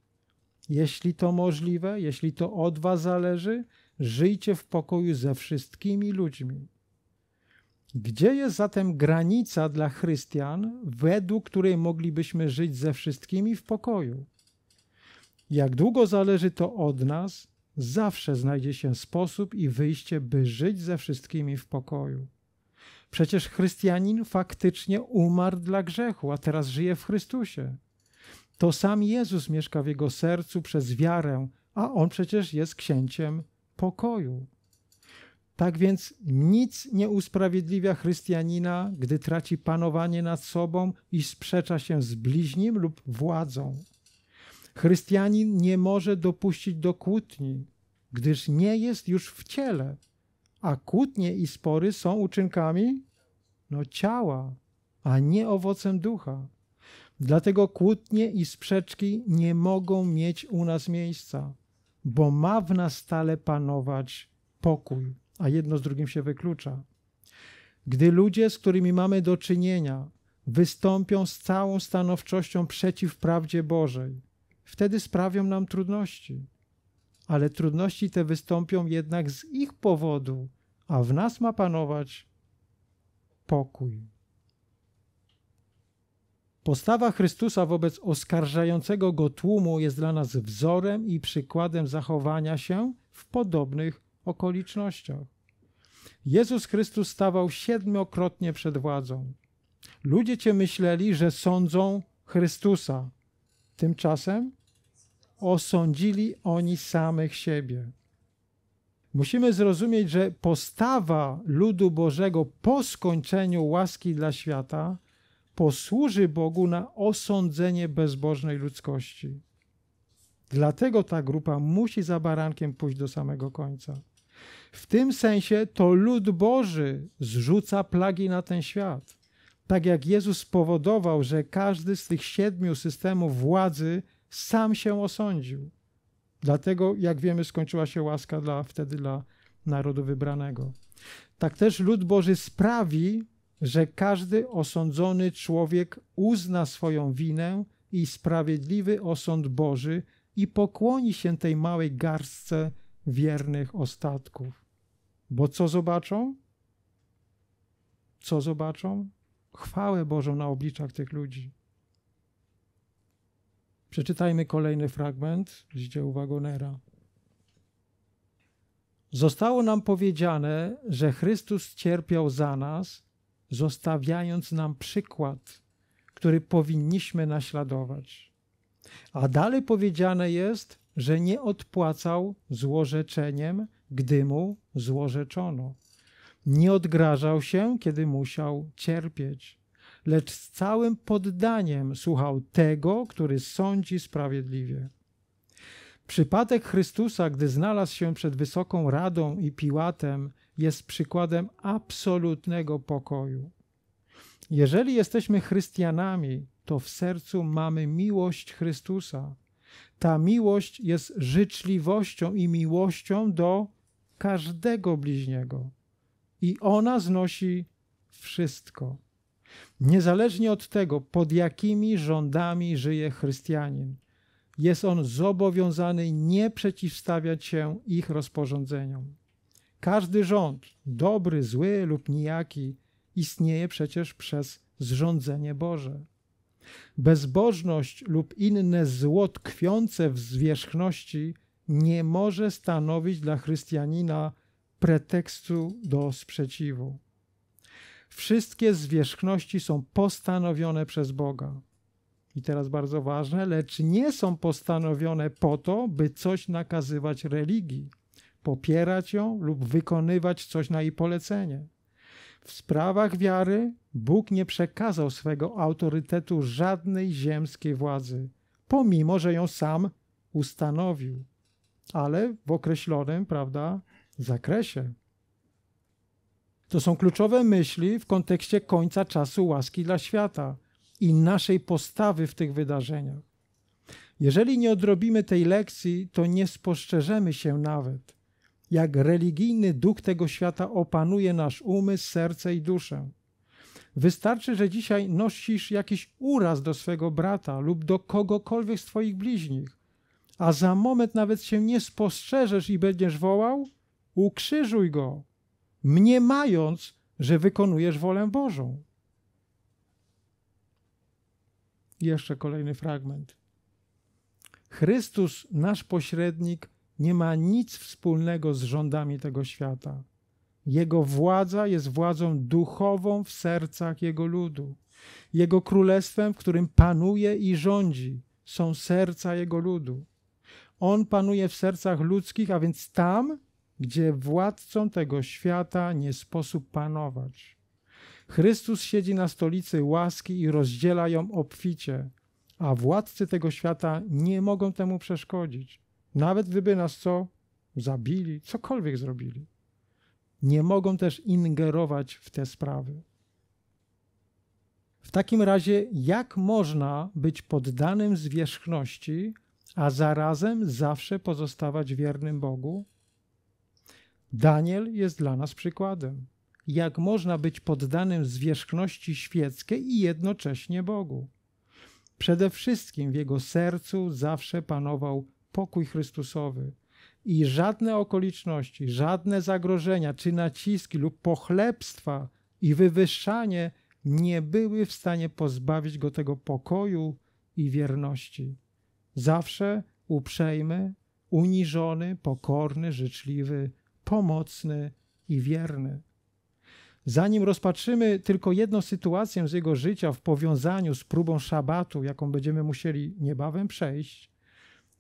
Jeśli to możliwe, jeśli to od Was zależy, żyjcie w pokoju ze wszystkimi ludźmi. Gdzie jest zatem granica dla Chrystian, według której moglibyśmy żyć ze wszystkimi w pokoju? Jak długo zależy to od nas, zawsze znajdzie się sposób i wyjście, by żyć ze wszystkimi w pokoju. Przecież chrystianin faktycznie umarł dla grzechu, a teraz żyje w Chrystusie. To sam Jezus mieszka w jego sercu przez wiarę, a on przecież jest księciem pokoju. Tak więc nic nie usprawiedliwia chrystianina, gdy traci panowanie nad sobą i sprzecza się z bliźnim lub władzą. Chrystianin nie może dopuścić do kłótni, gdyż nie jest już w ciele, a kłótnie i spory są uczynkami no ciała, a nie owocem ducha. Dlatego kłótnie i sprzeczki nie mogą mieć u nas miejsca, bo ma w nas stale panować pokój, a jedno z drugim się wyklucza. Gdy ludzie, z którymi mamy do czynienia, wystąpią z całą stanowczością przeciw prawdzie Bożej, wtedy sprawią nam trudności ale trudności te wystąpią jednak z ich powodu, a w nas ma panować pokój. Postawa Chrystusa wobec oskarżającego go tłumu jest dla nas wzorem i przykładem zachowania się w podobnych okolicznościach. Jezus Chrystus stawał siedmiokrotnie przed władzą. Ludzie cię myśleli, że sądzą Chrystusa. Tymczasem osądzili oni samych siebie. Musimy zrozumieć, że postawa ludu Bożego po skończeniu łaski dla świata posłuży Bogu na osądzenie bezbożnej ludzkości. Dlatego ta grupa musi za barankiem pójść do samego końca. W tym sensie to lud Boży zrzuca plagi na ten świat. Tak jak Jezus spowodował, że każdy z tych siedmiu systemów władzy sam się osądził. Dlatego, jak wiemy, skończyła się łaska dla, wtedy dla narodu wybranego. Tak też lud Boży sprawi, że każdy osądzony człowiek uzna swoją winę i sprawiedliwy osąd Boży i pokłoni się tej małej garstce wiernych ostatków. Bo co zobaczą? Co zobaczą? Chwałę Bożą na obliczach tych ludzi. Przeczytajmy kolejny fragment z dzieł Wagonera. Zostało nam powiedziane, że Chrystus cierpiał za nas, zostawiając nam przykład, który powinniśmy naśladować. A dalej powiedziane jest, że nie odpłacał złorzeczeniem, gdy mu złorzeczono. Nie odgrażał się, kiedy musiał cierpieć lecz z całym poddaniem słuchał tego, który sądzi sprawiedliwie. Przypadek Chrystusa, gdy znalazł się przed Wysoką Radą i Piłatem, jest przykładem absolutnego pokoju. Jeżeli jesteśmy Chrystianami, to w sercu mamy miłość Chrystusa. Ta miłość jest życzliwością i miłością do każdego bliźniego. I ona znosi wszystko. Niezależnie od tego, pod jakimi rządami żyje chrystianin, jest on zobowiązany nie przeciwstawiać się ich rozporządzeniom. Każdy rząd, dobry, zły lub nijaki, istnieje przecież przez zrządzenie Boże. Bezbożność lub inne zło tkwiące w zwierzchności nie może stanowić dla chrystianina pretekstu do sprzeciwu. Wszystkie zwierzchności są postanowione przez Boga. I teraz bardzo ważne, lecz nie są postanowione po to, by coś nakazywać religii, popierać ją lub wykonywać coś na jej polecenie. W sprawach wiary Bóg nie przekazał swego autorytetu żadnej ziemskiej władzy, pomimo że ją sam ustanowił, ale w określonym, prawda, zakresie. To są kluczowe myśli w kontekście końca czasu łaski dla świata i naszej postawy w tych wydarzeniach. Jeżeli nie odrobimy tej lekcji, to nie spostrzeżemy się nawet, jak religijny duch tego świata opanuje nasz umysł, serce i duszę. Wystarczy, że dzisiaj nosisz jakiś uraz do swego brata lub do kogokolwiek z twoich bliźnich, a za moment nawet się nie spostrzeżesz i będziesz wołał: Ukrzyżuj go! mniemając, że wykonujesz wolę Bożą. Jeszcze kolejny fragment. Chrystus, nasz pośrednik, nie ma nic wspólnego z rządami tego świata. Jego władza jest władzą duchową w sercach Jego ludu. Jego królestwem, w którym panuje i rządzi, są serca Jego ludu. On panuje w sercach ludzkich, a więc tam, gdzie władcą tego świata nie sposób panować. Chrystus siedzi na stolicy łaski i rozdziela ją obficie, a władcy tego świata nie mogą temu przeszkodzić. Nawet gdyby nas co zabili, cokolwiek zrobili. Nie mogą też ingerować w te sprawy. W takim razie, jak można być poddanym zwierzchności, a zarazem zawsze pozostawać wiernym Bogu? Daniel jest dla nas przykładem, jak można być poddanym zwierzchności świeckiej i jednocześnie Bogu. Przede wszystkim w jego sercu zawsze panował pokój Chrystusowy i żadne okoliczności, żadne zagrożenia czy naciski lub pochlebstwa i wywyższanie nie były w stanie pozbawić go tego pokoju i wierności. Zawsze uprzejmy, uniżony, pokorny, życzliwy, pomocny i wierny. Zanim rozpatrzymy tylko jedną sytuację z jego życia w powiązaniu z próbą szabatu, jaką będziemy musieli niebawem przejść,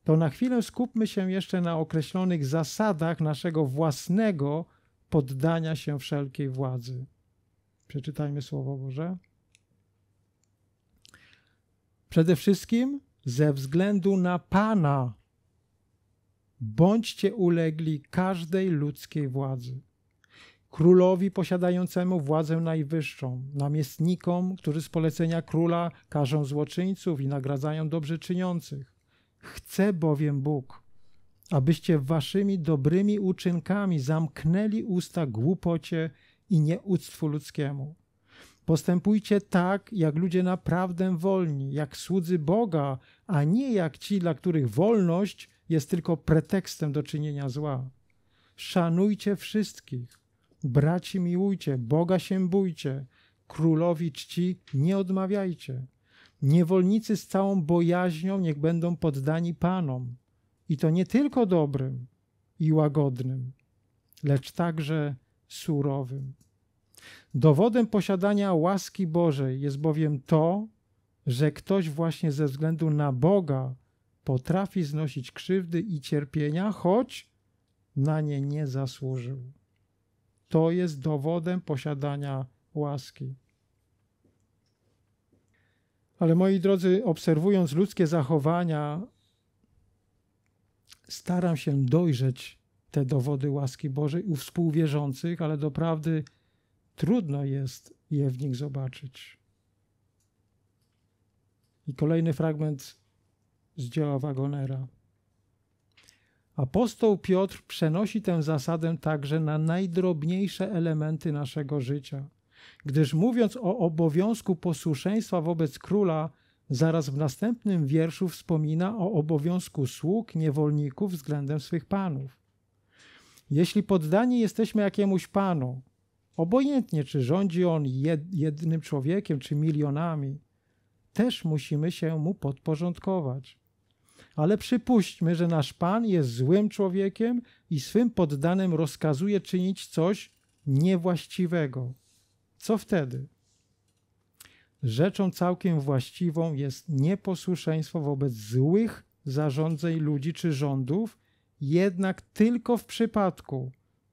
to na chwilę skupmy się jeszcze na określonych zasadach naszego własnego poddania się wszelkiej władzy. Przeczytajmy Słowo Boże. Przede wszystkim ze względu na Pana bądźcie ulegli każdej ludzkiej władzy. Królowi posiadającemu władzę najwyższą, namiestnikom, którzy z polecenia króla karzą złoczyńców i nagradzają dobrze czyniących. Chce bowiem Bóg, abyście waszymi dobrymi uczynkami zamknęli usta głupocie i nieuctwu ludzkiemu. Postępujcie tak, jak ludzie naprawdę wolni, jak słudzy Boga, a nie jak ci, dla których wolność jest tylko pretekstem do czynienia zła. Szanujcie wszystkich, braci miłujcie, Boga się bójcie, królowi czci nie odmawiajcie. Niewolnicy z całą bojaźnią niech będą poddani Panom, i to nie tylko dobrym i łagodnym, lecz także surowym. Dowodem posiadania łaski Bożej jest bowiem to, że ktoś właśnie ze względu na Boga potrafi znosić krzywdy i cierpienia, choć na nie nie zasłużył. To jest dowodem posiadania łaski. Ale moi drodzy, obserwując ludzkie zachowania, staram się dojrzeć te dowody łaski Bożej u współwierzących, ale doprawdy trudno jest je w nich zobaczyć. I kolejny fragment z dzieła Wagonera. Apostoł Piotr przenosi tę zasadę także na najdrobniejsze elementy naszego życia, gdyż mówiąc o obowiązku posłuszeństwa wobec króla, zaraz w następnym wierszu wspomina o obowiązku sług, niewolników względem swych panów. Jeśli poddani jesteśmy jakiemuś panu, obojętnie czy rządzi on jednym człowiekiem czy milionami, też musimy się mu podporządkować. Ale przypuśćmy, że nasz Pan jest złym człowiekiem i swym poddanym rozkazuje czynić coś niewłaściwego. Co wtedy? Rzeczą całkiem właściwą jest nieposłuszeństwo wobec złych zarządzeń ludzi czy rządów, jednak tylko w przypadku,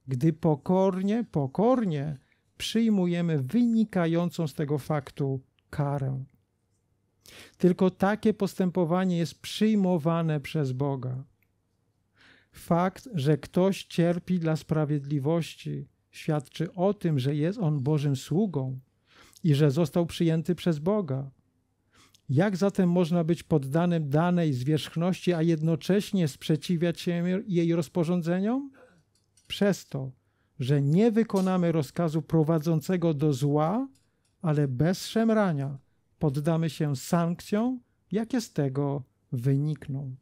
gdy pokornie, pokornie przyjmujemy wynikającą z tego faktu karę. Tylko takie postępowanie jest przyjmowane przez Boga. Fakt, że ktoś cierpi dla sprawiedliwości, świadczy o tym, że jest on Bożym sługą i że został przyjęty przez Boga. Jak zatem można być poddanym danej zwierzchności, a jednocześnie sprzeciwiać się jej rozporządzeniom? Przez to, że nie wykonamy rozkazu prowadzącego do zła, ale bez szemrania poddamy się sankcjom, jakie z tego wynikną.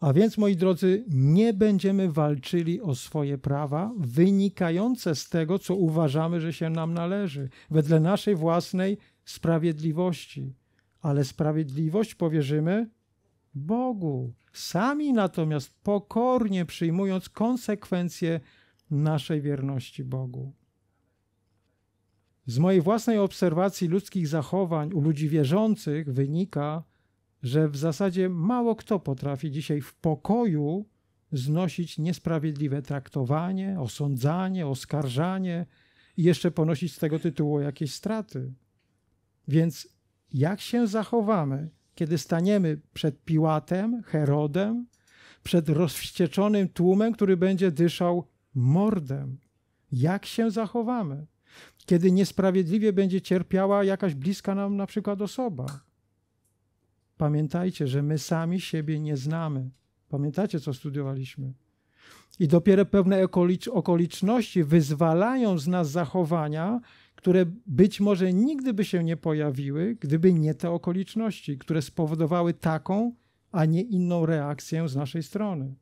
A więc, moi drodzy, nie będziemy walczyli o swoje prawa wynikające z tego, co uważamy, że się nam należy, wedle naszej własnej sprawiedliwości. Ale sprawiedliwość powierzymy Bogu, sami natomiast pokornie przyjmując konsekwencje naszej wierności Bogu. Z mojej własnej obserwacji ludzkich zachowań u ludzi wierzących wynika, że w zasadzie mało kto potrafi dzisiaj w pokoju znosić niesprawiedliwe traktowanie, osądzanie, oskarżanie i jeszcze ponosić z tego tytułu jakieś straty. Więc jak się zachowamy, kiedy staniemy przed Piłatem, Herodem, przed rozwścieczonym tłumem, który będzie dyszał mordem? Jak się zachowamy? kiedy niesprawiedliwie będzie cierpiała jakaś bliska nam na przykład osoba. Pamiętajcie, że my sami siebie nie znamy. Pamiętacie, co studiowaliśmy? I dopiero pewne okoliczności wyzwalają z nas zachowania, które być może nigdy by się nie pojawiły, gdyby nie te okoliczności, które spowodowały taką, a nie inną reakcję z naszej strony.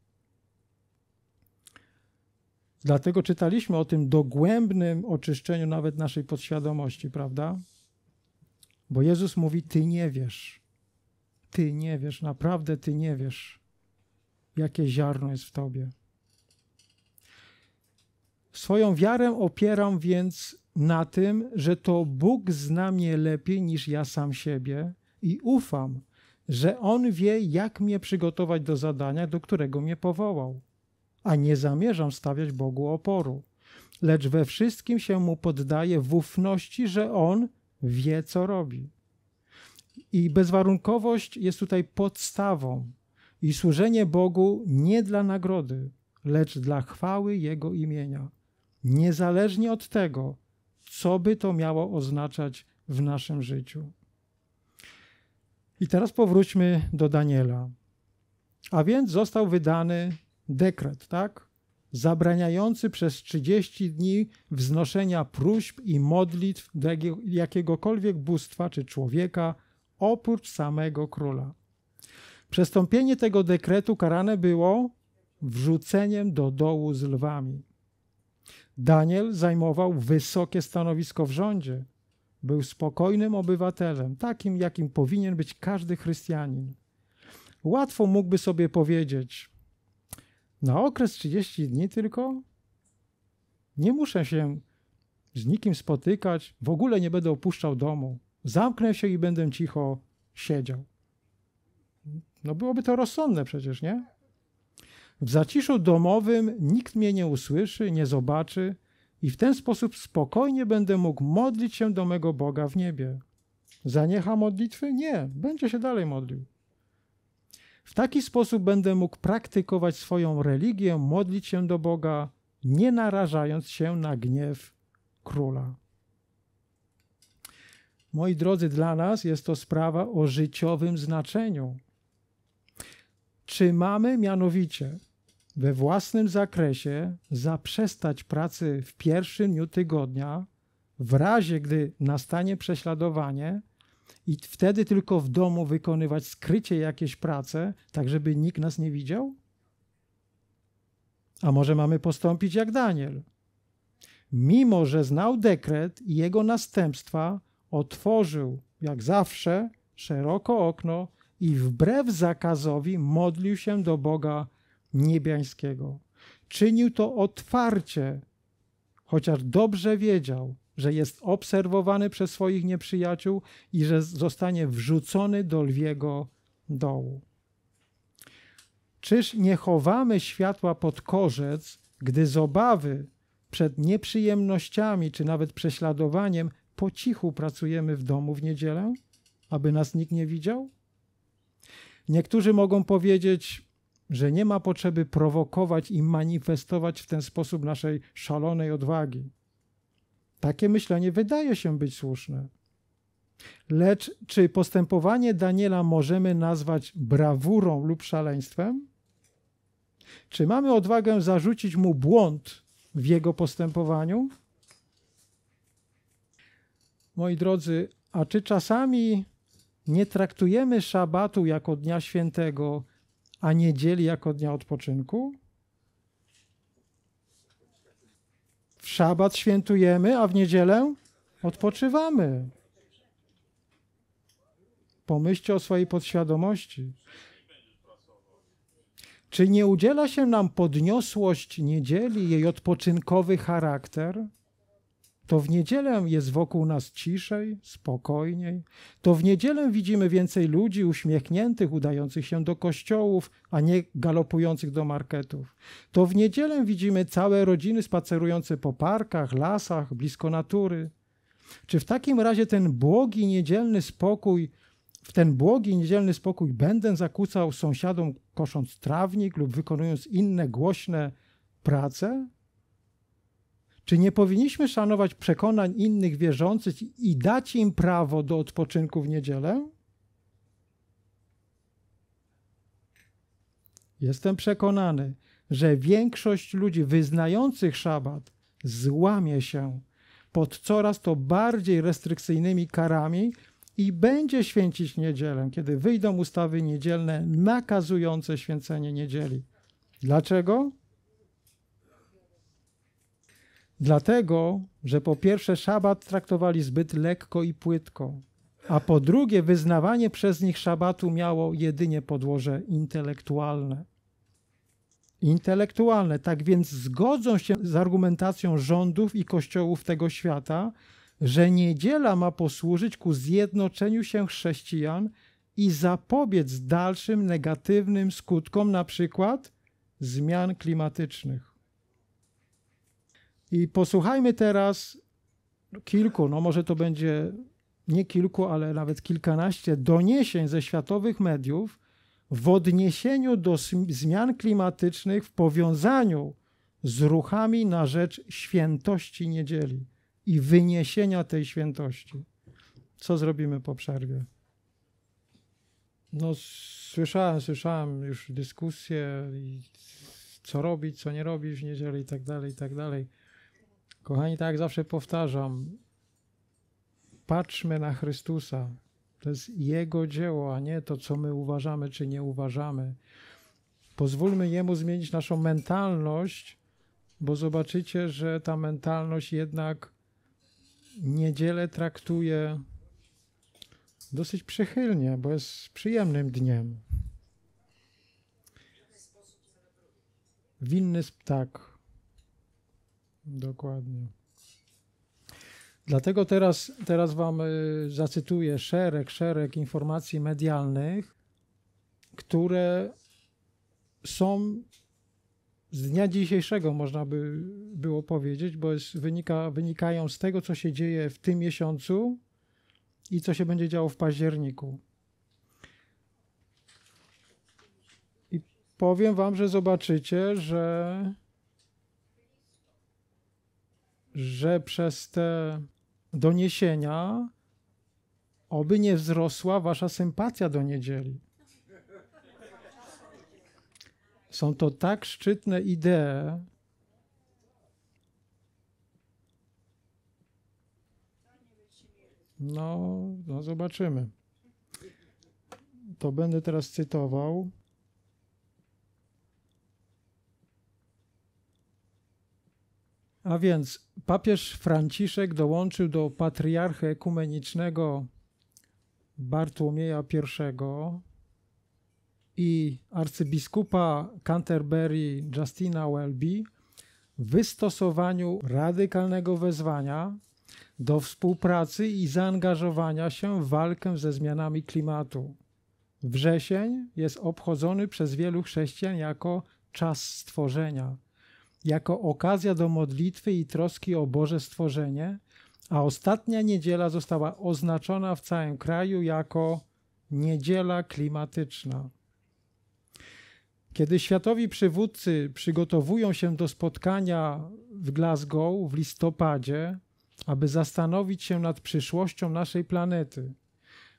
Dlatego czytaliśmy o tym dogłębnym oczyszczeniu nawet naszej podświadomości, prawda? Bo Jezus mówi: Ty nie wiesz. Ty nie wiesz, naprawdę ty nie wiesz, jakie ziarno jest w tobie. Swoją wiarę opieram więc na tym, że to Bóg zna mnie lepiej niż ja sam siebie i ufam, że On wie, jak mnie przygotować do zadania, do którego mnie powołał a nie zamierzam stawiać Bogu oporu. Lecz we wszystkim się mu poddaję w ufności, że on wie, co robi. I bezwarunkowość jest tutaj podstawą, i służenie Bogu nie dla nagrody, lecz dla chwały Jego imienia, niezależnie od tego, co by to miało oznaczać w naszym życiu. I teraz powróćmy do Daniela. A więc został wydany dekret, tak? Zabraniający przez 30 dni wznoszenia próśb i modlitw do jakiegokolwiek bóstwa czy człowieka oprócz samego króla. Przestąpienie tego dekretu karane było wrzuceniem do dołu z lwami. Daniel zajmował wysokie stanowisko w rządzie. Był spokojnym obywatelem, takim jakim powinien być każdy chrystianin. Łatwo mógłby sobie powiedzieć: na okres 30 dni tylko. Nie muszę się z nikim spotykać, w ogóle nie będę opuszczał domu. Zamknę się i będę cicho siedział. No byłoby to rozsądne przecież, nie? W zaciszu domowym nikt mnie nie usłyszy, nie zobaczy i w ten sposób spokojnie będę mógł modlić się do mego Boga w niebie. Zaniecha modlitwy? Nie, będzie się dalej modlił. W taki sposób będę mógł praktykować swoją religię, modlić się do Boga, nie narażając się na gniew króla. Moi drodzy, dla nas jest to sprawa o życiowym znaczeniu. Czy mamy mianowicie we własnym zakresie zaprzestać pracy w pierwszym dniu tygodnia, w razie gdy nastanie prześladowanie, i wtedy tylko w domu wykonywać skrycie jakieś prace, tak żeby nikt nas nie widział? A może mamy postąpić jak Daniel? Mimo, że znał dekret i jego następstwa, otworzył, jak zawsze, szeroko okno i wbrew zakazowi modlił się do Boga niebiańskiego. Czynił to otwarcie, chociaż dobrze wiedział, że jest obserwowany przez swoich nieprzyjaciół i że zostanie wrzucony do lwiego dołu. Czyż nie chowamy światła pod korzec, gdy z obawy przed nieprzyjemnościami czy nawet prześladowaniem po cichu pracujemy w domu w niedzielę, aby nas nikt nie widział? Niektórzy mogą powiedzieć, że nie ma potrzeby prowokować i manifestować w ten sposób naszej szalonej odwagi takie myślenie wydaje się być słuszne. Lecz czy postępowanie Daniela możemy nazwać brawurą lub szaleństwem? Czy mamy odwagę zarzucić mu błąd w jego postępowaniu? Moi drodzy, a czy czasami nie traktujemy szabatu jako dnia świętego, a niedzieli jako dnia odpoczynku? W szabat świętujemy, a w niedzielę odpoczywamy. Pomyślcie o swojej podświadomości. Czy nie udziela się nam podniosłość niedzieli, jej odpoczynkowy charakter? To w niedzielę jest wokół nas ciszej, spokojniej. To w niedzielę widzimy więcej ludzi uśmiechniętych, udających się do kościołów, a nie galopujących do marketów. To w niedzielę widzimy całe rodziny spacerujące po parkach, lasach, blisko natury. Czy w takim razie ten błogi niedzielny spokój, w ten błogi niedzielny spokój będę zakłócał sąsiadom kosząc trawnik lub wykonując inne głośne prace? Czy nie powinniśmy szanować przekonań innych wierzących i dać im prawo do odpoczynku w niedzielę? Jestem przekonany, że większość ludzi wyznających szabat złamie się pod coraz to bardziej restrykcyjnymi karami i będzie święcić niedzielę, kiedy wyjdą ustawy niedzielne nakazujące święcenie niedzieli. Dlaczego? Dlatego, że po pierwsze szabat traktowali zbyt lekko i płytko, a po drugie wyznawanie przez nich szabatu miało jedynie podłoże intelektualne. Intelektualne, tak więc zgodzą się z argumentacją rządów i kościołów tego świata, że niedziela ma posłużyć ku zjednoczeniu się chrześcijan i zapobiec dalszym negatywnym skutkom, na przykład zmian klimatycznych. I posłuchajmy teraz kilku, no może to będzie nie kilku, ale nawet kilkanaście doniesień ze światowych mediów w odniesieniu do zmian klimatycznych w powiązaniu z ruchami na rzecz świętości niedzieli i wyniesienia tej świętości. Co zrobimy po przerwie? No, słyszałem, słyszałem już dyskusje, co robić, co nie robić w niedzielę i tak dalej, i tak dalej. Kochani, tak zawsze powtarzam, patrzmy na Chrystusa. To jest Jego dzieło, a nie to, co my uważamy czy nie uważamy. Pozwólmy Jemu zmienić naszą mentalność, bo zobaczycie, że ta mentalność jednak niedzielę traktuje dosyć przychylnie, bo jest przyjemnym dniem. W inny sposób, tak Dokładnie. Dlatego teraz, teraz Wam y, zacytuję szereg, szereg informacji medialnych, które są z dnia dzisiejszego, można by było powiedzieć, bo jest, wynika, wynikają z tego, co się dzieje w tym miesiącu i co się będzie działo w październiku. I powiem Wam, że zobaczycie, że że przez te doniesienia oby nie wzrosła wasza sympatia do niedzieli. Są to tak szczytne idee, No, no zobaczymy. To będę teraz cytował. A więc papież Franciszek dołączył do patriarchy ekumenicznego Bartłomieja I i arcybiskupa Canterbury Justina Welby w wystosowaniu radykalnego wezwania do współpracy i zaangażowania się w walkę ze zmianami klimatu. Wrzesień jest obchodzony przez wielu chrześcijan jako czas stworzenia jako okazja do modlitwy i troski o Boże stworzenie, a ostatnia niedziela została oznaczona w całym kraju jako niedziela klimatyczna. Kiedy światowi przywódcy przygotowują się do spotkania w Glasgow w listopadzie, aby zastanowić się nad przyszłością naszej planety,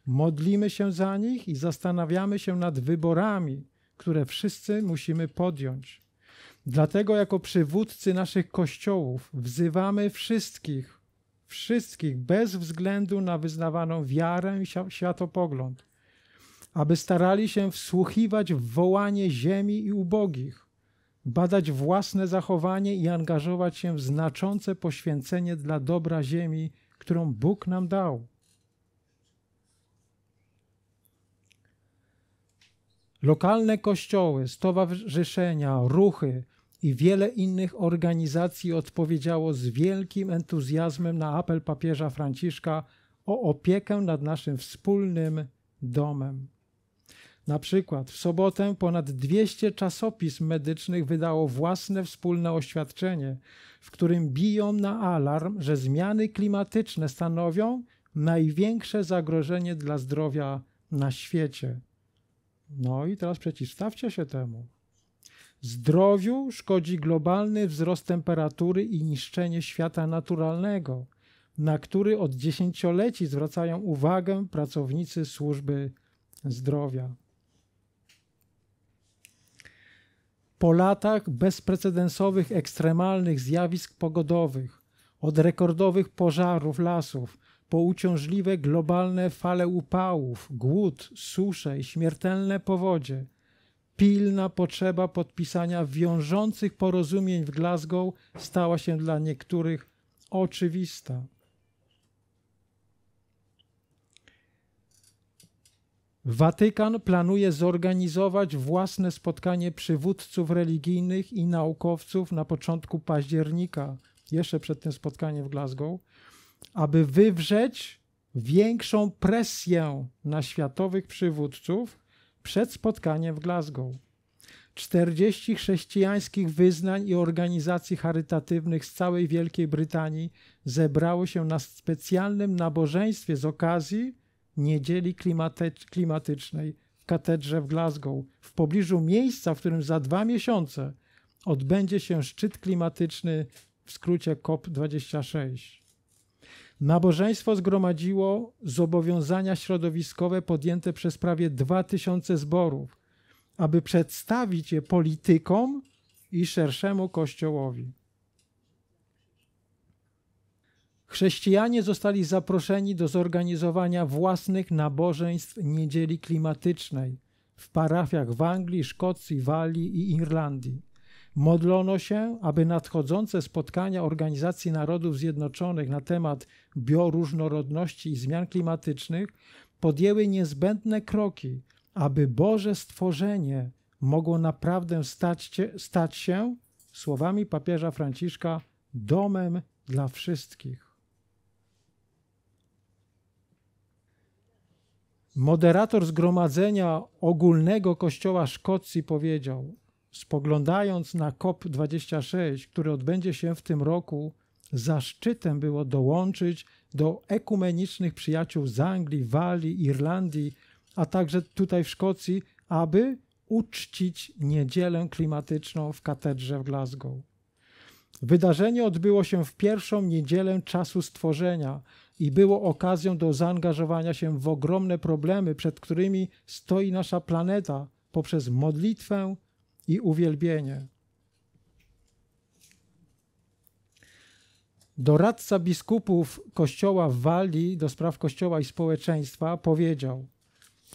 modlimy się za nich i zastanawiamy się nad wyborami, które wszyscy musimy podjąć. Dlatego jako przywódcy naszych kościołów wzywamy wszystkich, wszystkich bez względu na wyznawaną wiarę i światopogląd, aby starali się wsłuchiwać w wołanie ziemi i ubogich, badać własne zachowanie i angażować się w znaczące poświęcenie dla dobra ziemi, którą Bóg nam dał. Lokalne kościoły, stowarzyszenia, ruchy i wiele innych organizacji odpowiedziało z wielkim entuzjazmem na apel papieża Franciszka o opiekę nad naszym wspólnym domem. Na przykład w sobotę ponad 200 czasopism medycznych wydało własne wspólne oświadczenie, w którym biją na alarm, że zmiany klimatyczne stanowią największe zagrożenie dla zdrowia na świecie. No i teraz przeciwstawcie się temu. Zdrowiu szkodzi globalny wzrost temperatury i niszczenie świata naturalnego, na który od dziesięcioleci zwracają uwagę pracownicy służby zdrowia. Po latach bezprecedensowych ekstremalnych zjawisk pogodowych, od rekordowych pożarów lasów, po uciążliwe globalne fale upałów, głód, susze i śmiertelne powodzie – pilna potrzeba podpisania wiążących porozumień w Glasgow stała się dla niektórych oczywista. Watykan planuje zorganizować własne spotkanie przywódców religijnych i naukowców na początku października, jeszcze przed tym spotkaniem w Glasgow, aby wywrzeć większą presję na światowych przywódców przed spotkaniem w Glasgow. 40 chrześcijańskich wyznań i organizacji charytatywnych z całej Wielkiej Brytanii zebrało się na specjalnym nabożeństwie z okazji niedzieli klimatycznej w katedrze w Glasgow, w pobliżu miejsca, w którym za dwa miesiące odbędzie się szczyt klimatyczny, w skrócie COP26. Nabożeństwo zgromadziło zobowiązania środowiskowe podjęte przez prawie 2000 zborów, aby przedstawić je politykom i szerszemu kościołowi. Chrześcijanie zostali zaproszeni do zorganizowania własnych nabożeństw niedzieli klimatycznej w parafiach w Anglii, Szkocji, Walii i Irlandii Modlono się, aby nadchodzące spotkania Organizacji Narodów Zjednoczonych na temat bioróżnorodności i zmian klimatycznych podjęły niezbędne kroki, aby Boże stworzenie mogło naprawdę stać, stać się, słowami papieża Franciszka, domem dla wszystkich. Moderator Zgromadzenia Ogólnego Kościoła Szkocji powiedział: spoglądając na COP26, który odbędzie się w tym roku, zaszczytem było dołączyć do ekumenicznych przyjaciół z Anglii, Walii, Irlandii, a także tutaj w Szkocji, aby uczcić niedzielę klimatyczną w katedrze w Glasgow. Wydarzenie odbyło się w pierwszą niedzielę czasu stworzenia i było okazją do zaangażowania się w ogromne problemy, przed którymi stoi nasza planeta poprzez modlitwę, i uwielbienie. Doradca biskupów Kościoła w Walii do spraw Kościoła i społeczeństwa powiedział: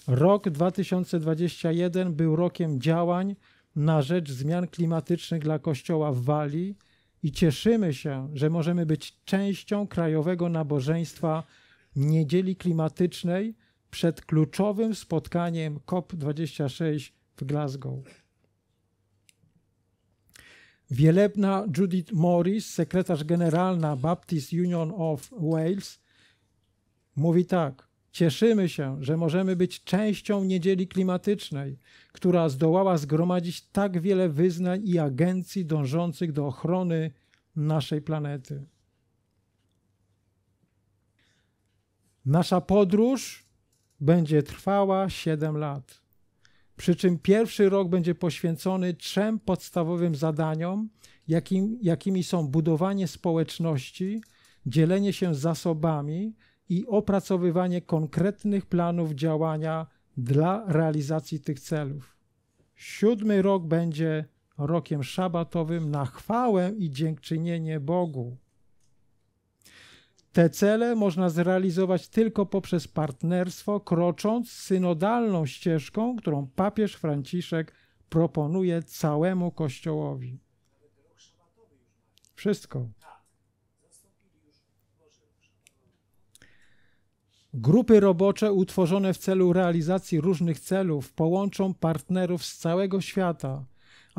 Rok 2021 był rokiem działań na rzecz zmian klimatycznych dla Kościoła w Walii i cieszymy się, że możemy być częścią krajowego nabożeństwa niedzieli klimatycznej przed kluczowym spotkaniem COP26 w Glasgow. Wielebna Judith Morris, sekretarz generalna Baptist Union of Wales, mówi tak: Cieszymy się, że możemy być częścią niedzieli klimatycznej, która zdołała zgromadzić tak wiele wyznań i agencji dążących do ochrony naszej planety. Nasza podróż będzie trwała 7 lat. Przy czym pierwszy rok będzie poświęcony trzem podstawowym zadaniom, jakim, jakimi są budowanie społeczności, dzielenie się zasobami i opracowywanie konkretnych planów działania dla realizacji tych celów. Siódmy rok będzie rokiem szabatowym na chwałę i dziękczynienie Bogu. Te cele można zrealizować tylko poprzez partnerstwo, krocząc synodalną ścieżką, którą papież Franciszek proponuje całemu Kościołowi. Wszystko. Grupy robocze utworzone w celu realizacji różnych celów połączą partnerów z całego świata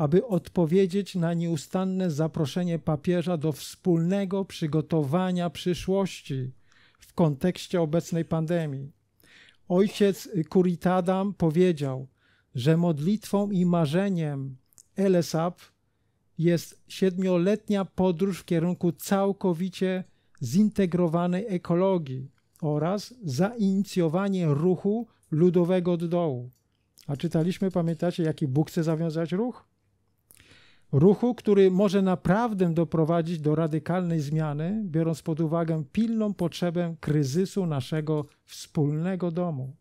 aby odpowiedzieć na nieustanne zaproszenie papieża do wspólnego przygotowania przyszłości w kontekście obecnej pandemii. Ojciec Kuritadam powiedział, że modlitwą i marzeniem LSAP jest siedmioletnia podróż w kierunku całkowicie zintegrowanej ekologii oraz zainicjowanie ruchu ludowego od dołu. A czytaliśmy, pamiętacie, jaki Bóg chce zawiązać ruch? ruchu, który może naprawdę doprowadzić do radykalnej zmiany, biorąc pod uwagę pilną potrzebę kryzysu naszego wspólnego domu.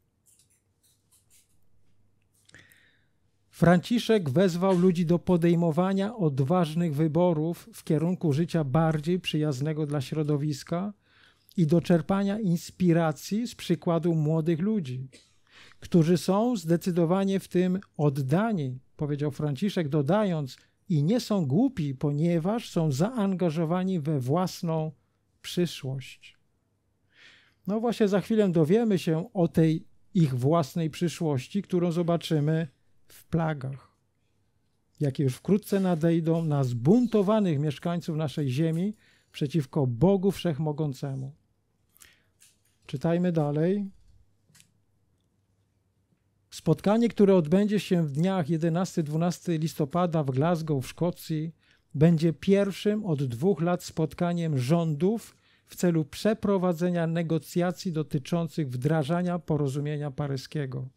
Franciszek wezwał ludzi do podejmowania odważnych wyborów w kierunku życia bardziej przyjaznego dla środowiska i do czerpania inspiracji z przykładu młodych ludzi, którzy są zdecydowanie w tym oddani, powiedział Franciszek, dodając, i nie są głupi, ponieważ są zaangażowani we własną przyszłość. No właśnie za chwilę dowiemy się o tej ich własnej przyszłości, którą zobaczymy w plagach, jakie już wkrótce nadejdą na zbuntowanych mieszkańców naszej ziemi przeciwko Bogu Wszechmogącemu. Czytajmy dalej. Spotkanie, które odbędzie się w dniach 11-12 listopada w Glasgow w Szkocji, będzie pierwszym od dwóch lat spotkaniem rządów w celu przeprowadzenia negocjacji dotyczących wdrażania porozumienia paryskiego.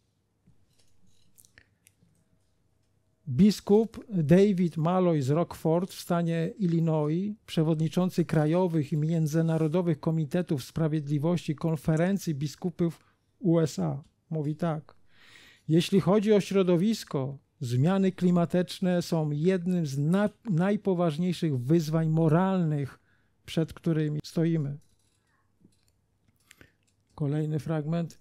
Biskup David Malloy z Rockford w stanie Illinois, przewodniczący krajowych i międzynarodowych komitetów sprawiedliwości konferencji biskupów USA, mówi tak. Jeśli chodzi o środowisko, zmiany klimatyczne są jednym z na, najpoważniejszych wyzwań moralnych, przed którymi stoimy. Kolejny fragment.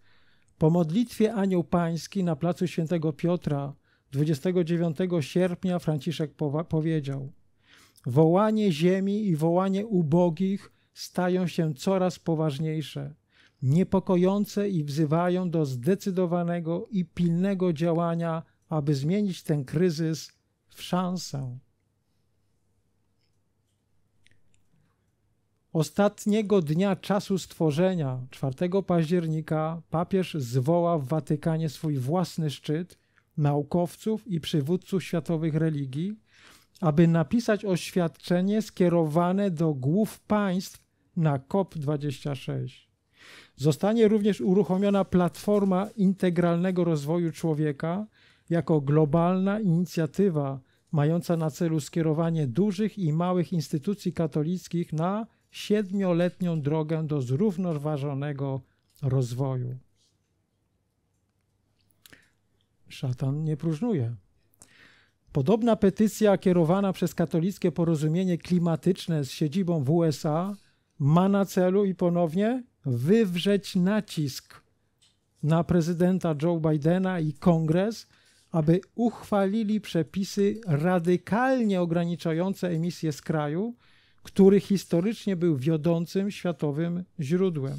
Po modlitwie Anioł Pański na placu Świętego Piotra 29 sierpnia Franciszek powiedział: Wołanie ziemi i wołanie ubogich stają się coraz poważniejsze niepokojące i wzywają do zdecydowanego i pilnego działania, aby zmienić ten kryzys w szansę. Ostatniego dnia czasu stworzenia, 4 października, papież zwoła w Watykanie swój własny szczyt naukowców i przywódców światowych religii, aby napisać oświadczenie skierowane do głów państw na COP26. Zostanie również uruchomiona platforma integralnego rozwoju człowieka jako globalna inicjatywa mająca na celu skierowanie dużych i małych instytucji katolickich na siedmioletnią drogę do zrównoważonego rozwoju. Szatan nie próżnuje. Podobna petycja kierowana przez katolickie porozumienie klimatyczne z siedzibą w USA ma na celu i ponownie wywrzeć nacisk na prezydenta Joe Bidena i kongres, aby uchwalili przepisy radykalnie ograniczające emisję z kraju, który historycznie był wiodącym światowym źródłem.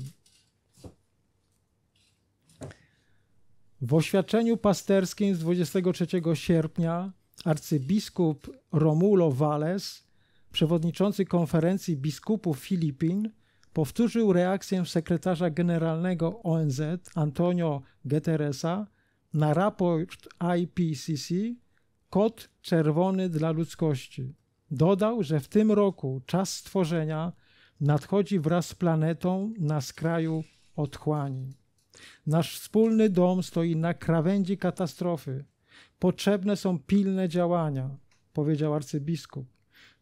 W oświadczeniu pasterskim z 23 sierpnia arcybiskup Romulo Valles, przewodniczący konferencji biskupów Filipin, powtórzył reakcję sekretarza generalnego ONZ Antonio Guterresa na raport IPCC Kod czerwony dla ludzkości. Dodał, że w tym roku czas stworzenia nadchodzi wraz z planetą na skraju otchłani. Nasz wspólny dom stoi na krawędzi katastrofy. Potrzebne są pilne działania, powiedział arcybiskup.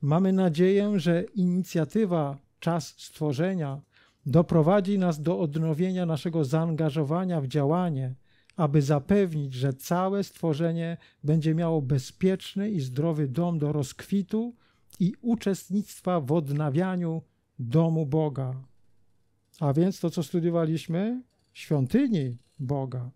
Mamy nadzieję, że inicjatywa czas stworzenia, doprowadzi nas do odnowienia naszego zaangażowania w działanie, aby zapewnić, że całe stworzenie będzie miało bezpieczny i zdrowy dom do rozkwitu i uczestnictwa w odnawianiu domu Boga. A więc to, co studiowaliśmy, świątyni Boga.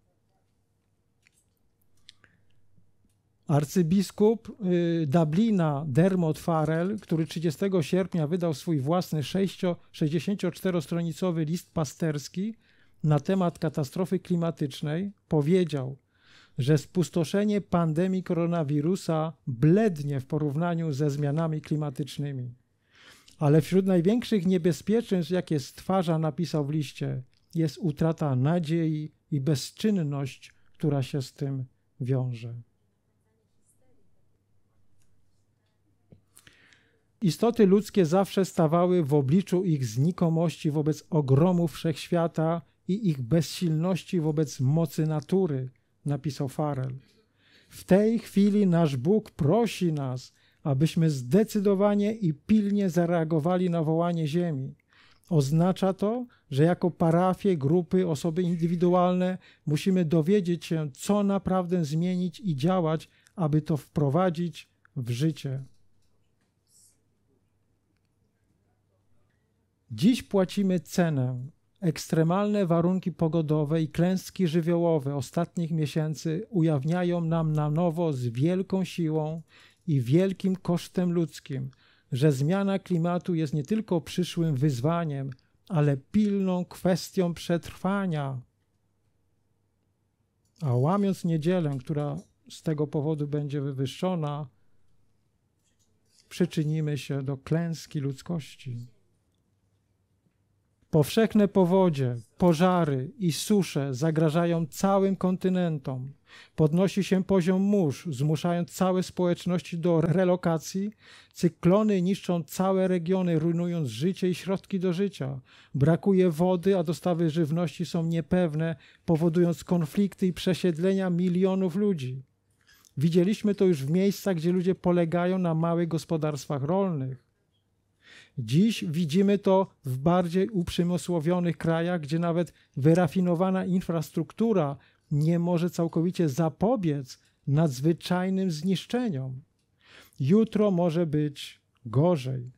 Arcybiskup y, Dublina Dermot Farrell, który 30 sierpnia wydał swój własny 64-stronicowy list pasterski na temat katastrofy klimatycznej, powiedział, że spustoszenie pandemii koronawirusa blednie w porównaniu ze zmianami klimatycznymi. Ale wśród największych niebezpieczeństw, jakie stwarza, napisał w liście, jest utrata nadziei i bezczynność, która się z tym wiąże. Istoty ludzkie zawsze stawały w obliczu ich znikomości wobec ogromu wszechświata i ich bezsilności wobec mocy natury, napisał Farel. W tej chwili nasz Bóg prosi nas, abyśmy zdecydowanie i pilnie zareagowali na wołanie Ziemi. Oznacza to, że jako parafie, grupy, osoby indywidualne musimy dowiedzieć się, co naprawdę zmienić i działać, aby to wprowadzić w życie. Dziś płacimy cenę. Ekstremalne warunki pogodowe i klęski żywiołowe ostatnich miesięcy ujawniają nam na nowo z wielką siłą i wielkim kosztem ludzkim, że zmiana klimatu jest nie tylko przyszłym wyzwaniem, ale pilną kwestią przetrwania. A łamiąc niedzielę, która z tego powodu będzie wywyższona, przyczynimy się do klęski ludzkości. Powszechne powodzie, pożary i susze zagrażają całym kontynentom. Podnosi się poziom mórz, zmuszając całe społeczności do relokacji. Cyklony niszczą całe regiony, rujnując życie i środki do życia. Brakuje wody, a dostawy żywności są niepewne, powodując konflikty i przesiedlenia milionów ludzi. Widzieliśmy to już w miejscach, gdzie ludzie polegają na małych gospodarstwach rolnych. Dziś widzimy to w bardziej uprzemysłowionych krajach, gdzie nawet wyrafinowana infrastruktura nie może całkowicie zapobiec nadzwyczajnym zniszczeniom. Jutro może być gorzej.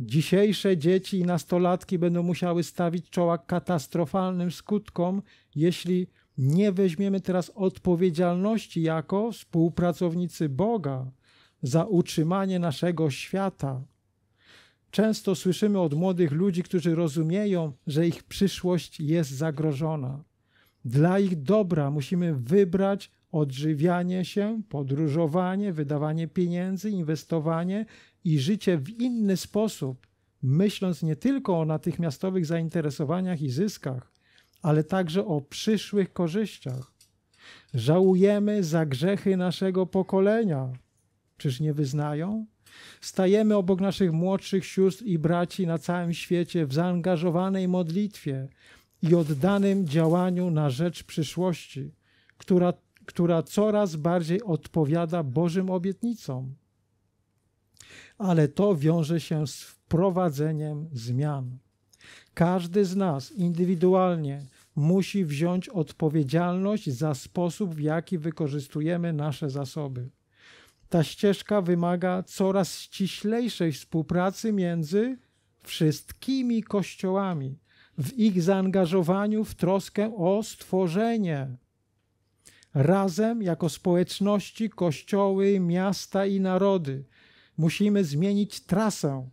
Dzisiejsze dzieci i nastolatki będą musiały stawić czoła katastrofalnym skutkom, jeśli nie weźmiemy teraz odpowiedzialności jako współpracownicy Boga za utrzymanie naszego świata. Często słyszymy od młodych ludzi, którzy rozumieją, że ich przyszłość jest zagrożona. Dla ich dobra musimy wybrać odżywianie się, podróżowanie, wydawanie pieniędzy, inwestowanie i życie w inny sposób, myśląc nie tylko o natychmiastowych zainteresowaniach i zyskach, ale także o przyszłych korzyściach. Żałujemy za grzechy naszego pokolenia. Czyż nie wyznają? Stajemy obok naszych młodszych sióstr i braci na całym świecie w zaangażowanej modlitwie i oddanym działaniu na rzecz przyszłości, która, która coraz bardziej odpowiada Bożym obietnicom. Ale to wiąże się z wprowadzeniem zmian. Każdy z nas indywidualnie musi wziąć odpowiedzialność za sposób, w jaki wykorzystujemy nasze zasoby. Ta ścieżka wymaga coraz ściślejszej współpracy między wszystkimi kościołami w ich zaangażowaniu w troskę o stworzenie. Razem, jako społeczności, kościoły, miasta i narody, musimy zmienić trasę